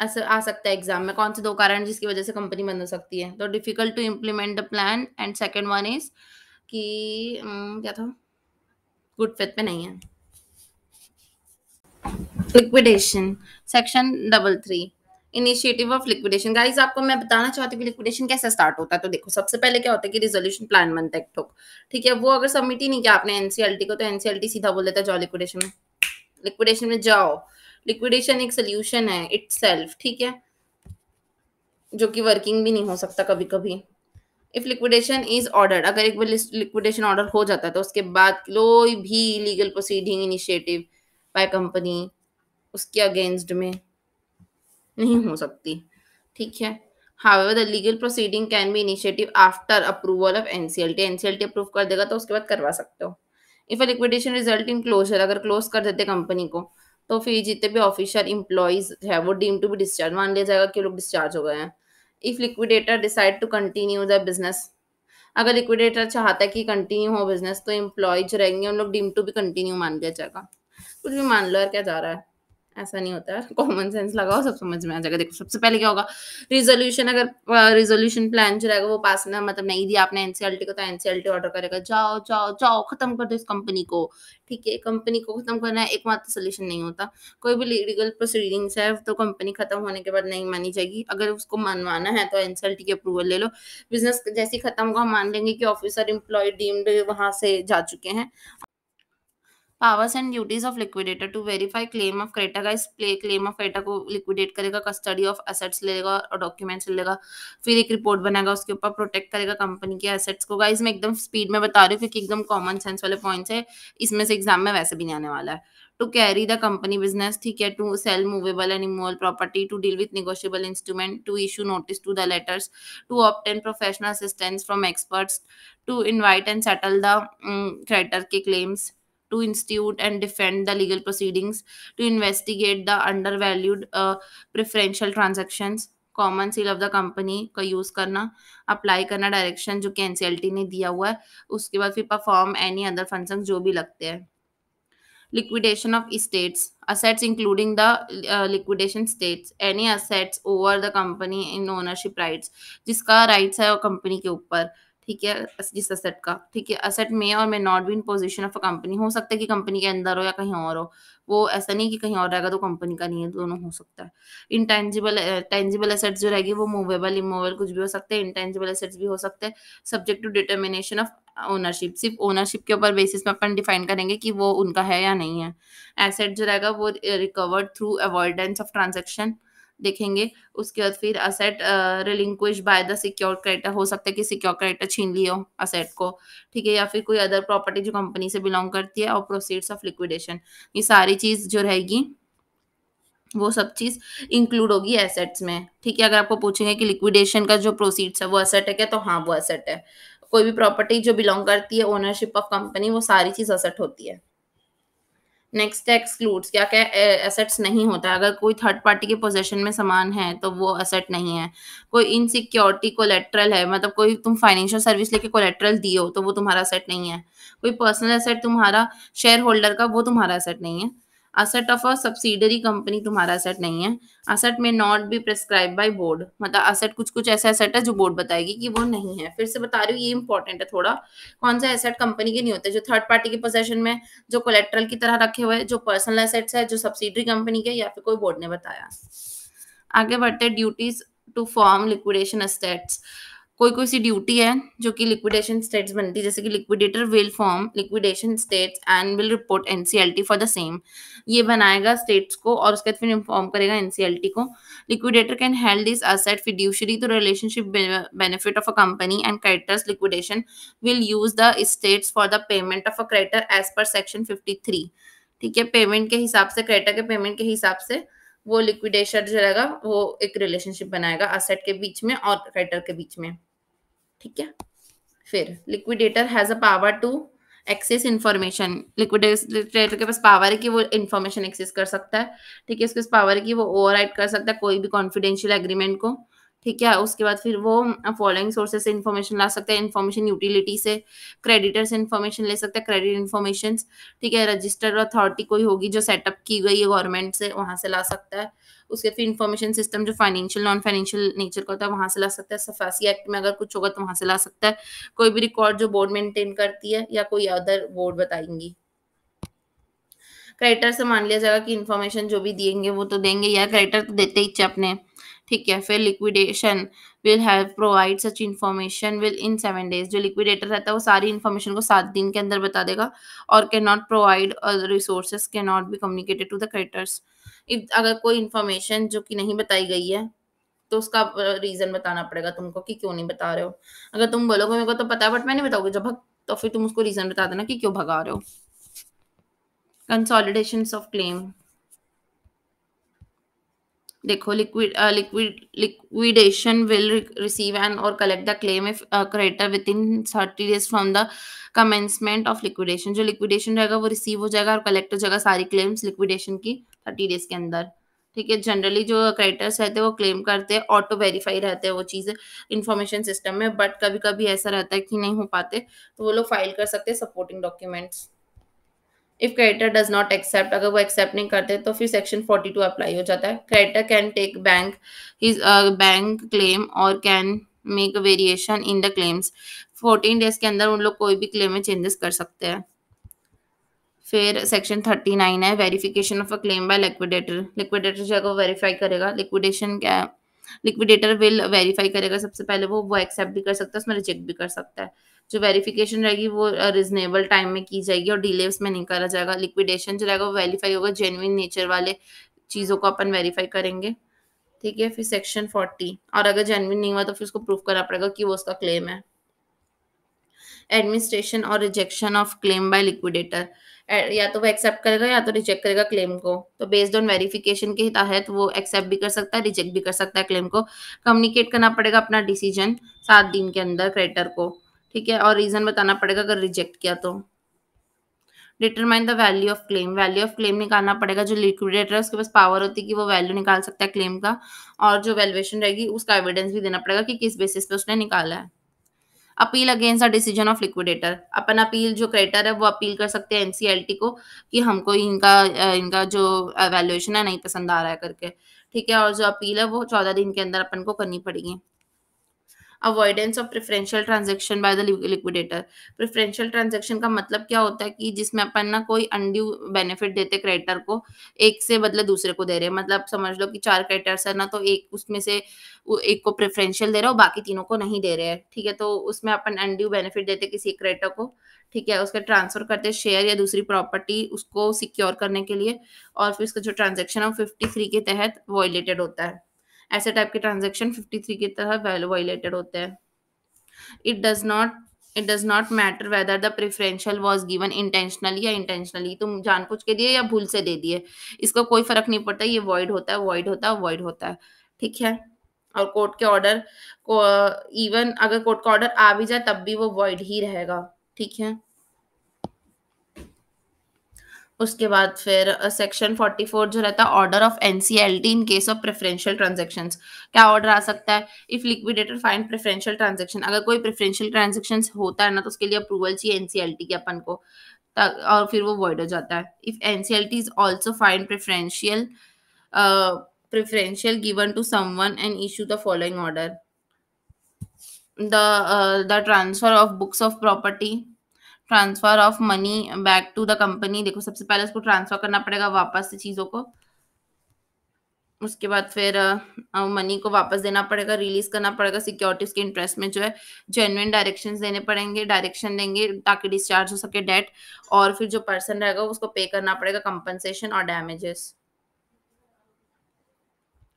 Speaker 1: ऐसे आ सकता है एग्जाम में कौन से दो कारण जिसकी वजह से कंपनी बंद हो सकती है तो difficult to implement the plan and second one is कि क्या था गुड फेथ पे नहीं है liquidation section double three initiative of liquidation guys आपको मैं बताना चाहती हूँ लिक्विडेशन कैसे स्टार्ट होता है तो देखो सबसे पहले क्या होता है कि रिजोल्यूशन प्लान बनता है ठोक ठीक है वो अगर सबमिट ही नहीं किया आपने एनसीएलटी को तो एनसीएलटी सीधा बोल देता है जाओ लिक्विडेशन में लिक्विडेशन में जाओ लिक्विडेशन एक सोल्यूशन है इट ठीक है जो कि वर्किंग भी नहीं हो सकता कभी कभी इफ लिक्विडेशन इज ऑर्डर अगर एक बार लिक्विडेशन ऑर्डर हो जाता है तो उसके बाद कोई भी legal proceeding initiative by company उसके अगेंस्ट में नहीं हो सकती ठीक है however the legal proceeding can be initiative after approval of NCLT NCLT approve कर देगा तो उसके बाद करवा सकते हो if a liquidation result in closure अगर क्लोज कर देते कंपनी को तो फिर जितने भी ऑफिशियल इंप्लॉइज है वो डीम टू बी डिस्चार्ज मान लिया जाएगा कि लोग डिस्चार्ज हो गए हैं if liquidator decide to continue the business अगर लिक्विडेटर चाहता है कि कंटिन्यू हो बिजनेस तो इम्प्लॉयज रहेंगे उन लोग डीम टू बी कंटिन्यू मान लिया जाएगा कुछ भी मान लो यार क्या जा रहा है ऐसा नहीं होता है कॉमन सेंस लगाओ सब समझ में आ जाएगा देखो सबसे पहले क्या होगा रिजोल्यूशन अगर रिजोल्यूशन प्लान जो रहेगा वो पास ना मतलब नहीं दिया आपने एनसीएलटी को तो एनसीएलटी ऑर्डर करेगा जाओ जाओ जाओ खत्म कर दो इस कंपनी को ठीक है कंपनी को खत्म करना है एकमात्र सोल्यूशन नहीं होता कोई भी लीगल प्रोसीडिंग्स है तो कंपनी खत्म होने के बाद नहीं मानी जाएगी अगर उसको मनवाना है तो एनसीएलटी की अप्रूवल ले लो बिजनेस जैसे खत्म होगा मान लेंगे कि ऑफिसर एम्प्लॉय डीम्ड वहां से जा चुके हैं powers and duties of liquidator to verify claim of creditor का इस प्ले क्लेम ऑफ क्रेटा को लिक्विडेट करेगा कस्टडी ऑफ एसेट्स लेगा और डॉक्यूमेंट्स लेगा फिर एक रिपोर्ट बनाएगा उसके ऊपर प्रोटेक्ट करेगा कंपनी के एसेट्स को गाइज मैं एकदम स्पीड में बता रही हूँ क्योंकि एकदम कॉमन सेंस वाले पॉइंट्स है इसमें से एग्जाम में वैसे भी नहीं आने वाला है to carry the company business ठीक है to sell movable and immovable property to deal with negotiable instrument to issue notice to the letters to obtain professional assistance from experts to invite and settle the creditor के claims to institute and defend the legal proceedings to investigate the undervalued uh, preferential transactions common seal of the company का यूज करना अप्लाई करना डायरेक्शन जो कि एनसीएलटी ने दिया हुआ है उसके बाद फिर परफॉर्म एनी अदर फंक्शन जो भी लगते हैं liquidation of estates assets including the uh, liquidation states any assets over the company in ownership rights जिसका rights है वो company के ऊपर ठीक है जिस असेट का ठीक है असेट में और may not be in position of a company हो सकता है कि कंपनी के अंदर हो या कहीं और हो वो ऐसा नहीं कि कहीं और रहेगा तो कंपनी का नहीं है दोनों हो सकता है इनटेंजिबल टेंजिबल असेट जो रहेगी वो मूवेबल इमूवेबल कुछ भी हो सकते हैं इनटेंजिबल असेट्स भी हो सकते हैं subject to determination of ownership सिर्फ ओनरशिप के ऊपर बेसिस में अपन डिफाइन करेंगे कि वो उनका है या नहीं है एसेट जो रहेगा वो recovered through avoidance of transaction देखेंगे उसके बाद फिर asset relinquish by the secure creditor हो सकता है कि सिक्योर क्रेडिटर छीन लियो हो असेट को ठीक है या फिर कोई अदर प्रॉपर्टी जो कंपनी से बिलोंग करती है और प्रोसीड्स ऑफ लिक्विडेशन ये सारी चीज जो रहेगी वो सब चीज इंक्लूड होगी एसेट्स में ठीक है अगर आपको पूछेंगे कि लिक्विडेशन का जो प्रोसीड्स है वो असेट है क्या तो हाँ वो असेट है कोई भी प्रॉपर्टी जो बिलोंग करती है ओनरशिप ऑफ कंपनी वो सारी चीज असेट होती है नेक्स्ट एक्सक्लूड्स क्या क्या एसेट्स नहीं होता अगर कोई थर्ड पार्टी के पोजेशन में सामान है तो वो असेट नहीं है कोई इनसिक्योरिटी कोलेट्रल है मतलब कोई तुम फाइनेंशियल सर्विस लेके कोलेट्रल दियो तो वो तुम्हारा असेट नहीं है कोई पर्सनल असेट तुम्हारा शेयर होल्डर का वो तुम्हारा असेट नहीं है asset of a subsidiary company तुम्हारा असेट नहीं है asset may not be prescribe by board मतलब असेट कुछ कुछ ऐसा असेट है जो बोर्ड बताएगी कि वो नहीं है फिर से बता रही हूँ ये इंपॉर्टेंट है थोड़ा कौन सा एसेट कंपनी के नहीं होते जो थर्ड पार्टी के पोजेशन में जो कोलेक्ट्रल की तरह रखे हुए जो पर्सनल एसेट्स है जो सब्सिडरी कंपनी के या फिर कोई बोर्ड ने बताया आगे बढ़ते duties to form liquidation estates कोई कोई सी ड्यूटी है जो कि लिक्विडेशन स्टेट्स बनती है जैसे कि liquidator will form liquidation states and will report NCLT for the same ये बनाएगा स्टेट्स को और उसके बाद फिर इन्फॉर्म करेगा एनसीएलटी को liquidator can held this asset fiduciary तो relationship benefit of a company and creditors liquidation will use the states for the payment of a creditor as per section fifty three ठीक है पेमेंट के हिसाब से क्रेडिटर के पेमेंट के हिसाब से वो लिक्विडेशन जो रहेगा वो एक रिलेशनशिप बनाएगा असेट के बीच में और क्रेडिटर के बीच में ठीक है फिर liquidator has a power to access information liquidator के पास पावर है कि वो इन्फॉर्मेशन एक्सेस कर सकता है ठीक है उसके पास पावर है कि वो ओवर कर सकता है कोई भी कॉन्फिडेंशियल एग्रीमेंट को ठीक है उसके बाद फिर वो फॉलोइंग सोर्सेस से इन्फॉर्मेशन ला सकते हैं इन्फॉर्मेशन यूटिलिटी से क्रेडिटर से इन्फॉर्मेशन ले सकता है क्रेडिट इन्फॉर्मेशन ठीक है रजिस्टर्ड अथॉरिटी कोई होगी जो सेटअप की गई है गवर्नमेंट से वहां से ला सकता है उसके फिर इन्फॉर्मेशन सिस्टम जो फाइनेंशियल नॉन फाइनेंशियल नेचर का होता है वहां से ला सकता है सफासी एक्ट में अगर कुछ होगा तो वहां से ला सकता है कोई भी रिकॉर्ड जो बोर्ड मेंटेन करती है या कोई अदर बोर्ड बताएंगी क्रेडिटर से मान लिया जाएगा कि इन्फॉर्मेशन जो भी देंगे वो तो देंगे या क्रेडिटर तो देते ही अपने ठीक है फिर liquidation will have provide such information will in seven days जो लिक्विडेटर रहता है वो सारी इन्फॉर्मेशन को सात दिन के अंदर बता देगा और can not provide resources can not be communicated to the creditors अगर कोई इंफॉर्मेशन जो कि नहीं बताई गई है तो उसका रीजन बताना पड़ेगा तुमको कि क्यों नहीं बता रहे हो अगर तुम बोलोगे मेरे को तो पता है बट मैं नहीं बताऊंगी जब भग तो फिर तुम उसको रीजन बता देना कि क्यों भगा रहे हो कंसोलिडेशन ऑफ क्लेम देखो liquid liquid liquidation will receive and और collect the claim if creditor within thirty days from the commencement of liquidation जो लिक्विडेशन रहेगा वो रिसीव हो जाएगा और कलेक्ट हो जाएगा सारी क्लेम्स लिक्विडेशन की थर्टी डेज के अंदर ठीक है जनरली जो क्रेडिटर्स रहते हैं वो क्लेम करते हैं ऑटो वेरीफाई रहते हैं वो चीज़ें इन्फॉर्मेशन सिस्टम में बट कभी कभी ऐसा रहता है कि नहीं हो पाते तो वो लोग फाइल कर सकते हैं supporting documents if creditor does not accept अगर वो एक्सेप्ट नहीं करते तो फिर सेक्शन फोर्टी टू अप्लाई हो जाता है creditor can take bank bank claim और can make variation in the claims fourteen days के अंदर उन लोग कोई भी क्लेम में चेंजेस कर सकते हैं फिर सेक्शन थर्टी नाइन है verification of a claim by liquidator liquidator जो है वो वेरीफाई करेगा लिक्विडेशन क्या है लिक्विडेटर विल वेरीफाई करेगा सबसे पहले वो वो एक्सेप्ट भी कर सकता है उसमें रिजेक्ट भी कर सकता है जो वेरिफिकेशन रहेगी वो रिजनेबल टाइम में की जाएगी और डिले उसमें नहीं करा जाएगा लिक्विडेशन जो रहेगा वो वेरीफाई होगा जेनुइन नेचर वाले चीज़ों को अपन वेरीफाई करेंगे ठीक है फिर सेक्शन फोर्टी और अगर जेनविन नहीं हुआ तो फिर उसको प्रूफ करना पड़ेगा कि वो उसका क्लेम है एडमिनिस्ट्रेशन और rejection of claim by liquidator या तो वो एक्सेप्ट करेगा या तो रिजेक्ट करेगा क्लेम को तो बेस्ड ऑन वेरिफिकेशन के तहत वो एक्सेप्ट भी कर सकता है रिजेक्ट भी कर सकता है क्लेम को कम्युनिकेट करना पड़ेगा अपना डिसीजन सात दिन के अंदर क्रेडिटर को ठीक है और रीजन बताना पड़ेगा अगर रिजेक्ट किया तो determine the value of claim value of claim निकालना पड़ेगा जो लिक्विडेटर है उसके पास पावर होती है कि वो वैल्यू निकाल सकता है क्लेम का और जो वैल्यूएशन रहेगी उसका एविडेंस भी देना पड़ेगा कि किस बेसिस पे उसने निकाला है appeal against the decision of liquidator अपन अपील जो क्रेडिटर है वो अपील कर सकते हैं एनसीएलटी को कि हमको इनका इनका जो वैल्यूएशन है नहीं पसंद आ रहा है करके ठीक है और जो अपील है वो चौदह दिन के अंदर अपन को करनी पड़ेगी avoidance of preferential transaction by the liquidator preferential transaction का मतलब क्या होता है कि जिसमें अपन ना कोई अनड्यू बेनिफिट देते क्रेडिटर को एक से बदले दूसरे को दे रहे हैं मतलब समझ लो कि चार क्रेडिटर्स है ना तो एक उसमें से एक को प्रेफरेंशियल दे रहे हो बाकी तीनों को नहीं दे रहे हैं ठीक है तो उसमें अपन अनड्यू बेनिफिट देते किसी क्रेडिटर को ठीक है उसका ट्रांसफर करते शेयर या दूसरी प्रॉपर्टी उसको सिक्योर करने के लिए और फिर उसका जो ट्रांजेक्शन है वो फिफ्टी थ्री के तहत वॉयलेटेड होता है ऐसे टाइप के ट्रांजेक्शन फिफ्टी थ्री की तरह वायलेटेड होते हैं it does not it does not matter whether the preferential was given intentionally या इंटेंशनली तुम पूछ के दिए या भूल से दे दिए इसका कोई फर्क नहीं पड़ता ये वॉइड होता है वॉइड होता है वॉइड होता है ठीक है और कोर्ट के ऑर्डर को इवन अगर कोर्ट का ऑर्डर आ भी जाए तब भी वो वॉइड ही रहेगा ठीक है उसके बाद फिर सेक्शन uh, 44 जो रहता है order of NCLT in case of preferential transaction क्या ऑर्डर आ सकता है if liquidator find preferential transaction अगर कोई प्रेफरेंशियल ट्रांजेक्शन होता है ना तो उसके लिए अप्रूवल चाहिए एनसीएलटी के अपन को और फिर वो वर्ड हो जाता है if NCLT is also find preferential preferential given to someone and issue the following order the transfer of books of property transfer of money back to the company देखो सबसे पहले उसको ट्रांसफर करना पड़ेगा वापस से चीजों को उसके बाद फिर मनी को वापस देना पड़ेगा रिलीज करना पड़ेगा सिक्योरिटीज के इंटरेस्ट में जो है जेन्युन डायरेक्शन देने पड़ेंगे डायरेक्शन देंगे ताकि डिस्चार्ज हो सके डेट और फिर जो पर्सन रहेगा उसको पे करना पड़ेगा कंपनसेशन और डैमेजेस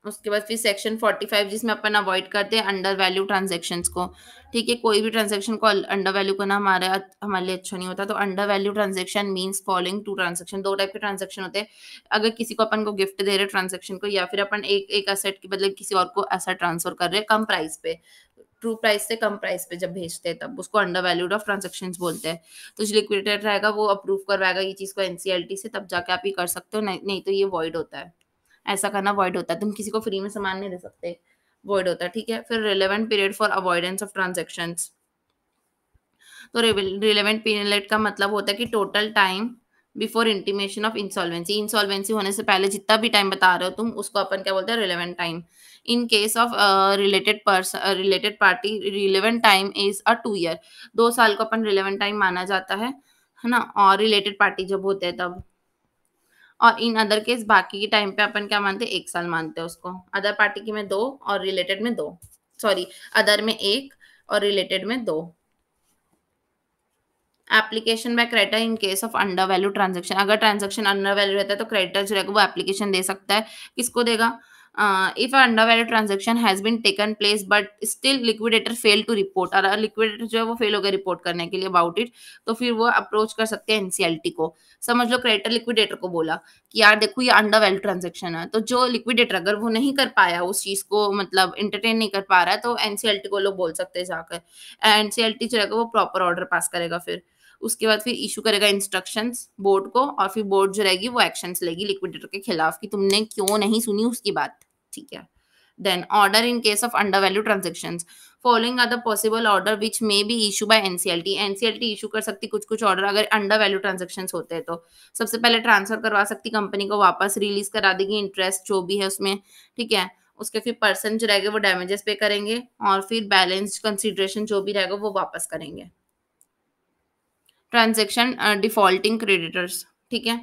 Speaker 1: उसके बाद फिर सेक्शन 45 जिसमें अपन अवॉइड करते हैं अंडर वैल्यू ट्रांजेक्शन को ठीक है कोई भी ट्रांजेक्शन को अंडर वैल्यू करना हमारे हमारे लिए अच्छा नहीं होता तो under value transaction means following two transaction दो टाइप के ट्रांजेक्शन होते हैं अगर किसी को अपन को गिफ्ट दे रहे ट्रांजेक्शन को या फिर अपन एक एक असेट के बदले किसी और को ऐसा ट्रांसफर कर रहे हैं कम प्राइस पे ट्रू प्राइस से कम प्राइस पे जब भेजते हैं तब उसको अंडर वैल्यूड ऑफ ट्रांजेक्शन बोलते हैं तो जो लिक्विडेटर रहेगा वो अप्रूव करवाएगा ये चीज़ को एनसीएलटी से तब जाके आप ये कर सकते हो नहीं, नहीं तो ये वॉइड होता है ऐसा करना अवॉइड होता है तुम किसी को फ्री में सामान नहीं दे सकते अवॉइड होता है ठीक है फिर relevant period for avoidance of transaction तो रिलेवेंट पीरियड का मतलब होता है कि total time before intimation of insolvency insolvency होने से पहले जितना भी टाइम बता रहे हो तुम उसको अपन क्या बोलते हैं relevant time in case of related related party relevant time is a two year दो साल को अपन रिलेवेंट टाइम माना जाता है है ना और रिलेटेड पार्टी जब होते हैं तब और इन अदर केस बाकी के टाइम पे अपन क्या मानते हैं एक साल मानते हैं उसको अदर पार्टी की में दो और रिलेटेड में दो सॉरी अदर में एक और रिलेटेड में दो application by creditor in case of under value transaction अगर ट्रांजेक्शन अंडर वैल्यू रहता है तो क्रेडिटर जो है वो एप्लीकेशन दे सकता है किसको देगा uh, if an undervalued transaction has been taken place but still liquidator failed to report और liquidator जो है वो fail हो गया report करने के लिए about it तो फिर वो approach कर सकते हैं NCLT को समझ लो creditor liquidator को बोला कि यार देखो ये undervalued transaction है तो जो liquidator अगर वो नहीं कर पाया उस चीज को मतलब entertain नहीं कर पा रहा है तो NCLT को लोग बोल सकते हैं जाकर NCLT जो है वो proper order पास करेगा फिर उसके बाद फिर इशू करेगा इंस्ट्रक्शन बोर्ड को और फिर बोर्ड जो रहेगी वो एक्शन लेगी लिक्विडेटर के खिलाफ कि तुमने क्यों नहीं सुनी उसकी बात ठीक है then order in case of undervalued transactions following are the possible order which may be issued by nclt nclt issue कर सकती कुछ कुछ order अगर undervalued transactions होते हैं तो सबसे पहले ट्रांसफर करवा सकती कंपनी को वापस रिलीज करा देगी इंटरेस्ट जो भी है उसमें ठीक है उसके फिर पर्सन जो रहेगा वो डैमेजेस पे करेंगे और फिर बैलेंस कंसिडरेशन जो भी रहेगा वो वापस करेंगे ट्रांजेक्शन डिफॉल्टिंग क्रेडिटर्स ठीक है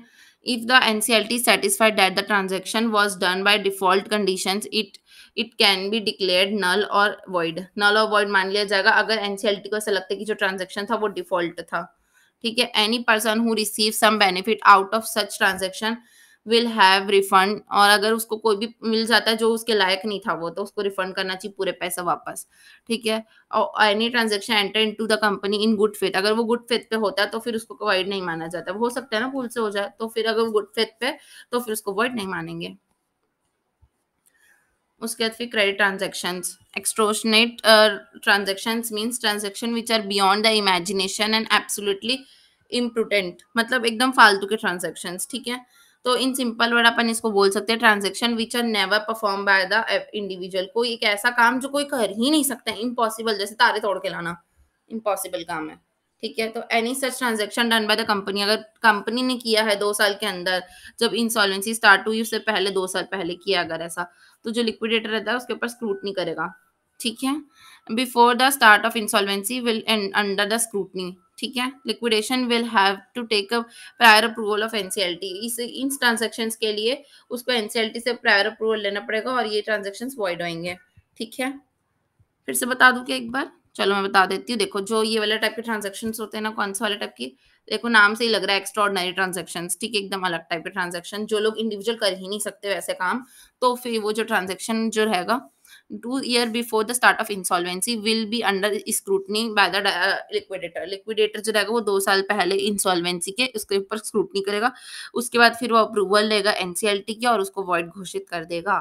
Speaker 1: if the nclt satisfied that the transaction was done by default conditions it it can be declare null और वॉइड नल और वॉइड मान लिया जाएगा अगर एनसीएलटी को ऐसा लगता है कि जो ट्रांजेक्शन था वो डिफॉल्ट था ठीक है any person who receive some benefit out of such transaction will have refund और अगर उसको कोई भी मिल जाता है जो उसके लायक नहीं था वो तो उसको रिफंड करना चाहिए पूरे पैसा वापस ठीक है और any transaction enter into the company in good faith अगर वो गुड फेथ पे होता है तो फिर उसको अवॉइड नहीं माना जाता हो सकता है ना भूल से हो जाए तो फिर अगर गुड फेथ पे तो फिर उसको अवॉइड नहीं मानेंगे उसके बाद फिर credit transactions extortionate transaction means transaction which are beyond the imagination and absolutely imprudent मतलब एकदम फालतू के ट्रांजेक्शन ठीक है तो इन सिंपल वर्ड अपन इसको बोल सकते हैं transaction which are never perform by the individual कोई एक ऐसा काम जो कोई कर ही नहीं सकता इम्पॉसिबल जैसे तारे तोड़ के लाना इम्पॉसिबल काम है ठीक है तो any such transaction done by the company अगर कंपनी ने किया है दो साल के अंदर जब इंसॉल्वेंसी स्टार्ट हुई उससे पहले दो साल पहले किया अगर ऐसा तो जो लिक्विडेटर रहता है उसके ऊपर स्क्रूटनी करेगा ठीक है before the start of insolvency will end under the scrutiny ठीक है liquidation will have to take a prior approval of NCLT is in transaction के लिए उसको एनसीएलटी से प्रायर अप्रूवल लेना पड़ेगा और ये ट्रांजेक्शन वॉइड होंगे ठीक है फिर से बता दूँ क्या एक बार चलो मैं बता देती हूँ देखो जो ये वाला टाइप के ट्रांजेक्शन होते हैं ना कौन से वाले टाइप की देखो नाम से ही लग रहा है एक्स्ट्रॉडनरी ट्रांजेक्शन ठीक है एकदम अलग टाइप के ट्रांजेक्शन जो लोग इंडिविजुअल कर ही नहीं सकते वैसे काम तो फिर वो जो ट्रांजेक्शन जो रहेगा two year before the start of insolvency will be under scrutiny by the liquidator liquidator जो रहेगा वो दो साल पहले इंसॉल्वेंसी के उसके ऊपर स्क्रूटनी करेगा उसके बाद फिर वो अप्रूवल लेगा एनसीएलटी की और उसको वॉइड घोषित कर देगा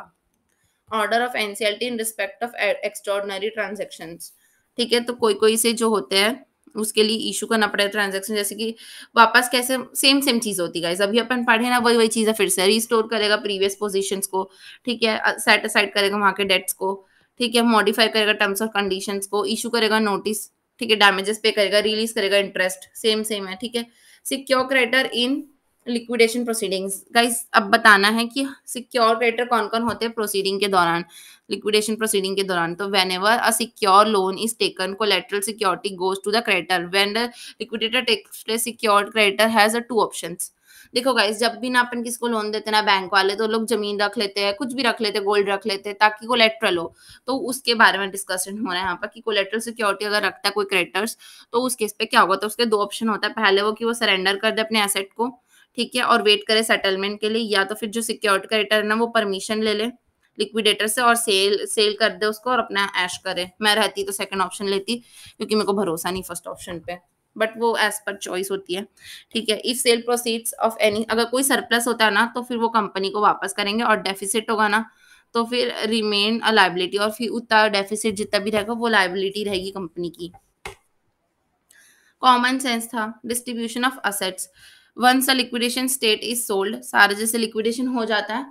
Speaker 1: order of NCLT in respect of extraordinary transaction ठीक है तो कोई कोई से जो होते हैं उसके लिए इशू करना पड़ेगा ट्रांजेक्शन जैसे कि वापस कैसे सेम सेम चीज होती गाइज अभी अपन पढ़े ना वही वही चीज़ें फिर से रिस्टोर करेगा प्रीवियस पोजिशन को ठीक है सेट असाइड करेगा वहां के डेट्स को ठीक है मॉडिफाई करेगा टर्म्स ऑफ कंडीशन को इशू करेगा नोटिस ठीक है डैमेजेस पे करेगा रिलीज करेगा इंटरेस्ट सेम सेम है ठीक है secure creditor in liquidation proceedings guys अब बताना है कि सिक्योर क्रेडिटर कौन कौन होते हैं प्रोसीडिंग के दौरान लिक्विडेशन प्रोसीडिंग के दौरान तो whenever a secure loan is taken collateral security goes to the creditor when the liquidator takes secure creditor has a two option देखो गाइस जब भी ना अपन किसको लोन देते ना बैंक वाले तो लोग जमीन रख लेते हैं कुछ भी रख लेते हैं गोल्ड रख लेते हैं ताकि कोलेट्रल हो तो उसके बारे में डिस्कशन हो रहा है यहाँ पर कि कोलेट्रल सिक्योरिटी अगर रखता है कोई क्रेडिटर्स तो उस केस पे क्या होगा तो उसके दो ऑप्शन होता है पहले वो कि वो सरेंडर कर दे अपने एसेट को ठीक है और वेट करे सेटलमेंट के लिए या तो फिर जो सिक्योरिटी का रिटर्न है वो परमिशन ले ले लिक्विडेटर से और सेल सेल कर दे उसको और अपना ऐश करे मैं रहती तो सेकंड ऑप्शन लेती क्योंकि मेरे को भरोसा नहीं फर्स्ट ऑप्शन पे बट वो एज पर चॉइस होती है ठीक है if sale proceeds of any अगर कोई सरप्लस होता है ना तो फिर वो कंपनी को वापस करेंगे और डेफिसिट होगा ना तो फिर रिमेन अ लाइबिलिटी और फिर उतना डेफिसिट जितना भी रहेगा वो लाइबिलिटी रहेगी कंपनी की कॉमन सेंस था distribution of assets once a liquidation state is sold सारे जैसे लिक्विडेशन हो जाता है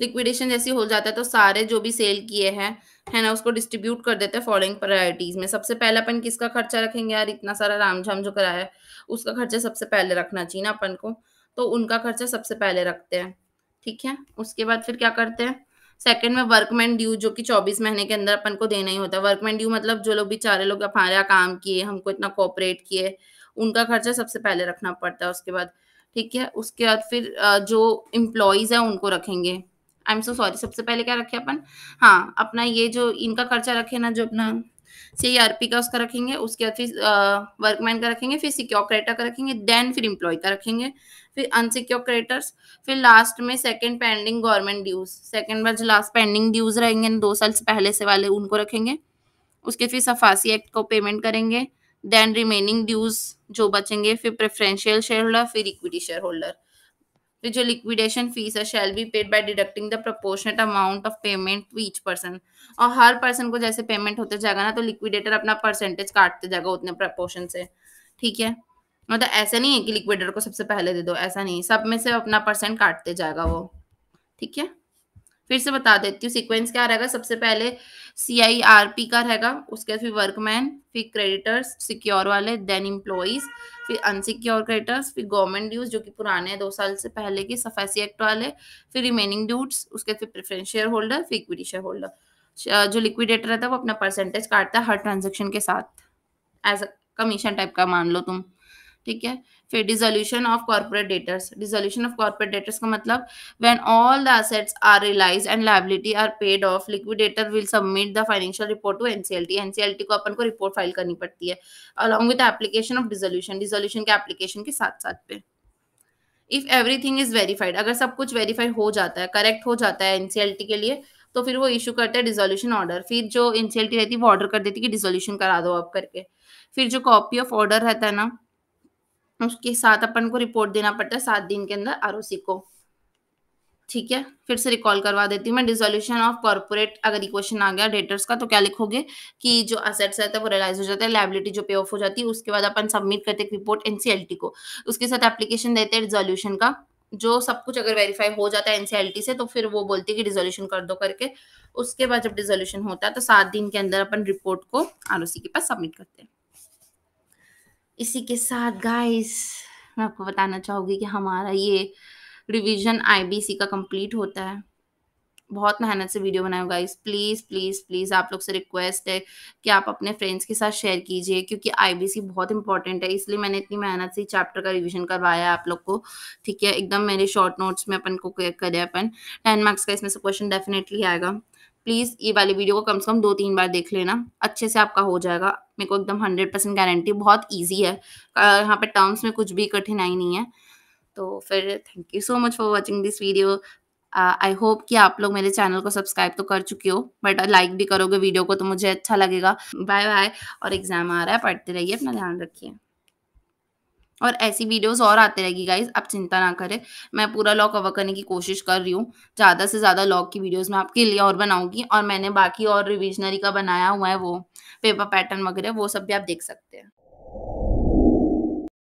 Speaker 1: लिक्विडेशन जैसे हो जाता है तो सारे जो भी सेल किए हैं है ना उसको डिस्ट्रीब्यूट कर देते हैं फॉलोइंग प्रायोरिटीज में सबसे पहले अपन किसका खर्चा रखेंगे यार इतना सारा राम झाम जो कराया है उसका खर्चा सबसे पहले रखना चाहिए ना अपन को तो उनका खर्चा सबसे पहले रखते हैं ठीक है उसके बाद फिर क्या करते हैं सेकंड में वर्कमैन ड्यू जो कि 24 महीने के अंदर अपन को देना ही होता है वर्कमैन ड्यू मतलब जो लोग बेचारे लोग हमारा काम किए हमको इतना कोऑपरेट किए उनका खर्चा सबसे पहले रखना पड़ता है उसके बाद ठीक है उसके बाद फिर जो इम्प्लॉयज है उनको रखेंगे आई एम सो सॉरी सबसे पहले क्या रखे अपन हाँ अपना ये जो इनका खर्चा रखे ना जो अपना सी आर पी का उसका रखेंगे उसके बाद फिर वर्कमैन का रखेंगे फिर सिक्योक्रेटा का रखेंगे देन फिर इम्प्लॉय का रखेंगे फिर अनसिक्योर क्रेडिटर्स फिर लास्ट में second pending government dues second बार जो लास्ट पेंडिंग ड्यूज रहेंगे दो साल से पहले से वाले उनको रखेंगे उसके फिर सफासी एक्ट को पेमेंट करेंगे देन रिमेनिंग ड्यूज जो बचेंगे फिर प्रेफरेंशियल शेयर होल्डर फिर इक्विटी शेयर होल्डर फिर जो लिक्विडेशन फीस है shall be paid by deducting the proportionate amount of payment to each person और हर पर्सन को जैसे पेमेंट होते जाएगा ना तो लिक्विडेटर अपना परसेंटेज काटते जाएगा उतने प्रपोर्शन से ठीक है मतलब ऐसा नहीं है कि लिक्विडेटर को सबसे पहले दे दो ऐसा नहीं सब में से अपना परसेंट काटते जाएगा वो ठीक है फिर से बता देती हूँ सीक्वेंस क्या रहेगा सबसे पहले सी आई आर पी का रहेगा उसके बाद फिर वर्कमैन फिर क्रेडिटर्स सिक्योर वाले देन इम्प्लॉयज फिर अनसिक्योर क्रेडिटर्स फिर गवर्नमेंट ड्यूज जो कि पुराने हैं दो साल से पहले के सफेसी एक्ट वाले फिर रिमेनिंग ड्यूट्स उसके फिर प्रेफरेंस शेयर होल्डर फिर इक्विटी शेयर होल्डर जो लिक्विडेटर रहता है वो अपना परसेंटेज काटता है हर ट्रांजेक्शन के साथ एज अ कमीशन टाइप का मान लो तुम ठीक है फिर dissolution of corporate debtors dissolution of corporate debtors का मतलब when all the assets are realise and liability are paid off liquidator will submit the financial report to NCLT NCLT को अपन को रिपोर्ट फाइल करनी पड़ती है along with application of dissolution dissolution के एप्लीकेशन के साथ साथ पे इफ एवरीथिंग इज वेरीफाइड अगर सब कुछ वेरीफाइड हो जाता है करेक्ट हो जाता है एनसीएलटी के लिए तो फिर वो इशू करते हैं डिजोल्यूशन ऑर्डर फिर जो एनसीएलटी रहती है वो ऑर्डर कर देती है कि डिजोल्यूशन करा दो आप करके फिर जो कॉपी ऑफ ऑर्डर रहता है ना उसके साथ अपन को रिपोर्ट देना पड़ता है सात दिन के अंदर आर को ठीक है फिर से रिकॉल करवा देती हूँ मैं डिजोल्यूशन ऑफ कॉर्पोरेट अगर इक्वेशन क्वेश्चन आ गया डेटर्स का तो क्या लिखोगे कि जो असेट्स रहता है वो रियलाइज हो जाता है लाइबिलिटी जो पे ऑफ हो जाती है उसके बाद अपन सबमिट करते हैं रिपोर्ट एनसीएलटी को उसके साथ एप्लीकेशन देते हैं रिजोल्यूशन का जो सब कुछ अगर वेरीफाई हो जाता है एनसीएलटी से तो फिर वो बोलती है कि रिजोल्यूशन कर दो करके उसके बाद जब रिजोल्यूशन होता है तो सात दिन के अंदर अपन रिपोर्ट को आर के पास सबमिट करते हैं इसी के साथ गाइस मैं आपको बताना चाहूँगी कि हमारा ये रिवीजन आईबीसी का कंप्लीट होता है बहुत मेहनत से वीडियो बनाया गाइस प्लीज़ प्लीज़ प्लीज़ आप लोग से रिक्वेस्ट है कि आप अपने फ्रेंड्स के साथ शेयर कीजिए क्योंकि आईबीसी बहुत इंपॉर्टेंट है इसलिए मैंने इतनी मेहनत से चैप्टर का रिवीजन करवाया आप लोग को ठीक है एकदम मेरे शॉर्ट नोट्स में अपन को करें अपन टेन मार्क्स का इसमें से क्वेश्चन डेफिनेटली आएगा प्लीज ये वाली वीडियो को कम से कम दो तीन बार देख लेना अच्छे से आपका हो जाएगा मेरे को एकदम हंड्रेड परसेंट गारंटी बहुत ईजी है यहाँ पे टर्म्स में कुछ भी कठिनाई नहीं है तो फिर thank you so much for watching this video I uh, hope कि आप लोग मेरे चैनल को सब्सक्राइब तो कर चुके हो बट लाइक भी करोगे वीडियो को तो मुझे अच्छा लगेगा बाय बाय और एग्जाम आ रहा है पढ़ते रहिए अपना ध्यान रखिए और ऐसी वीडियोस और आते रहेगी गाइज आप चिंता ना करें मैं पूरा लॉ कवर करने की कोशिश कर रही हूँ ज़्यादा से ज़्यादा लॉ की वीडियोस मैं आपके लिए और बनाऊंगी और मैंने बाकी और रिविजनरी का बनाया हुआ है वो पेपर पैटर्न वगैरह वो सब भी आप देख सकते हैं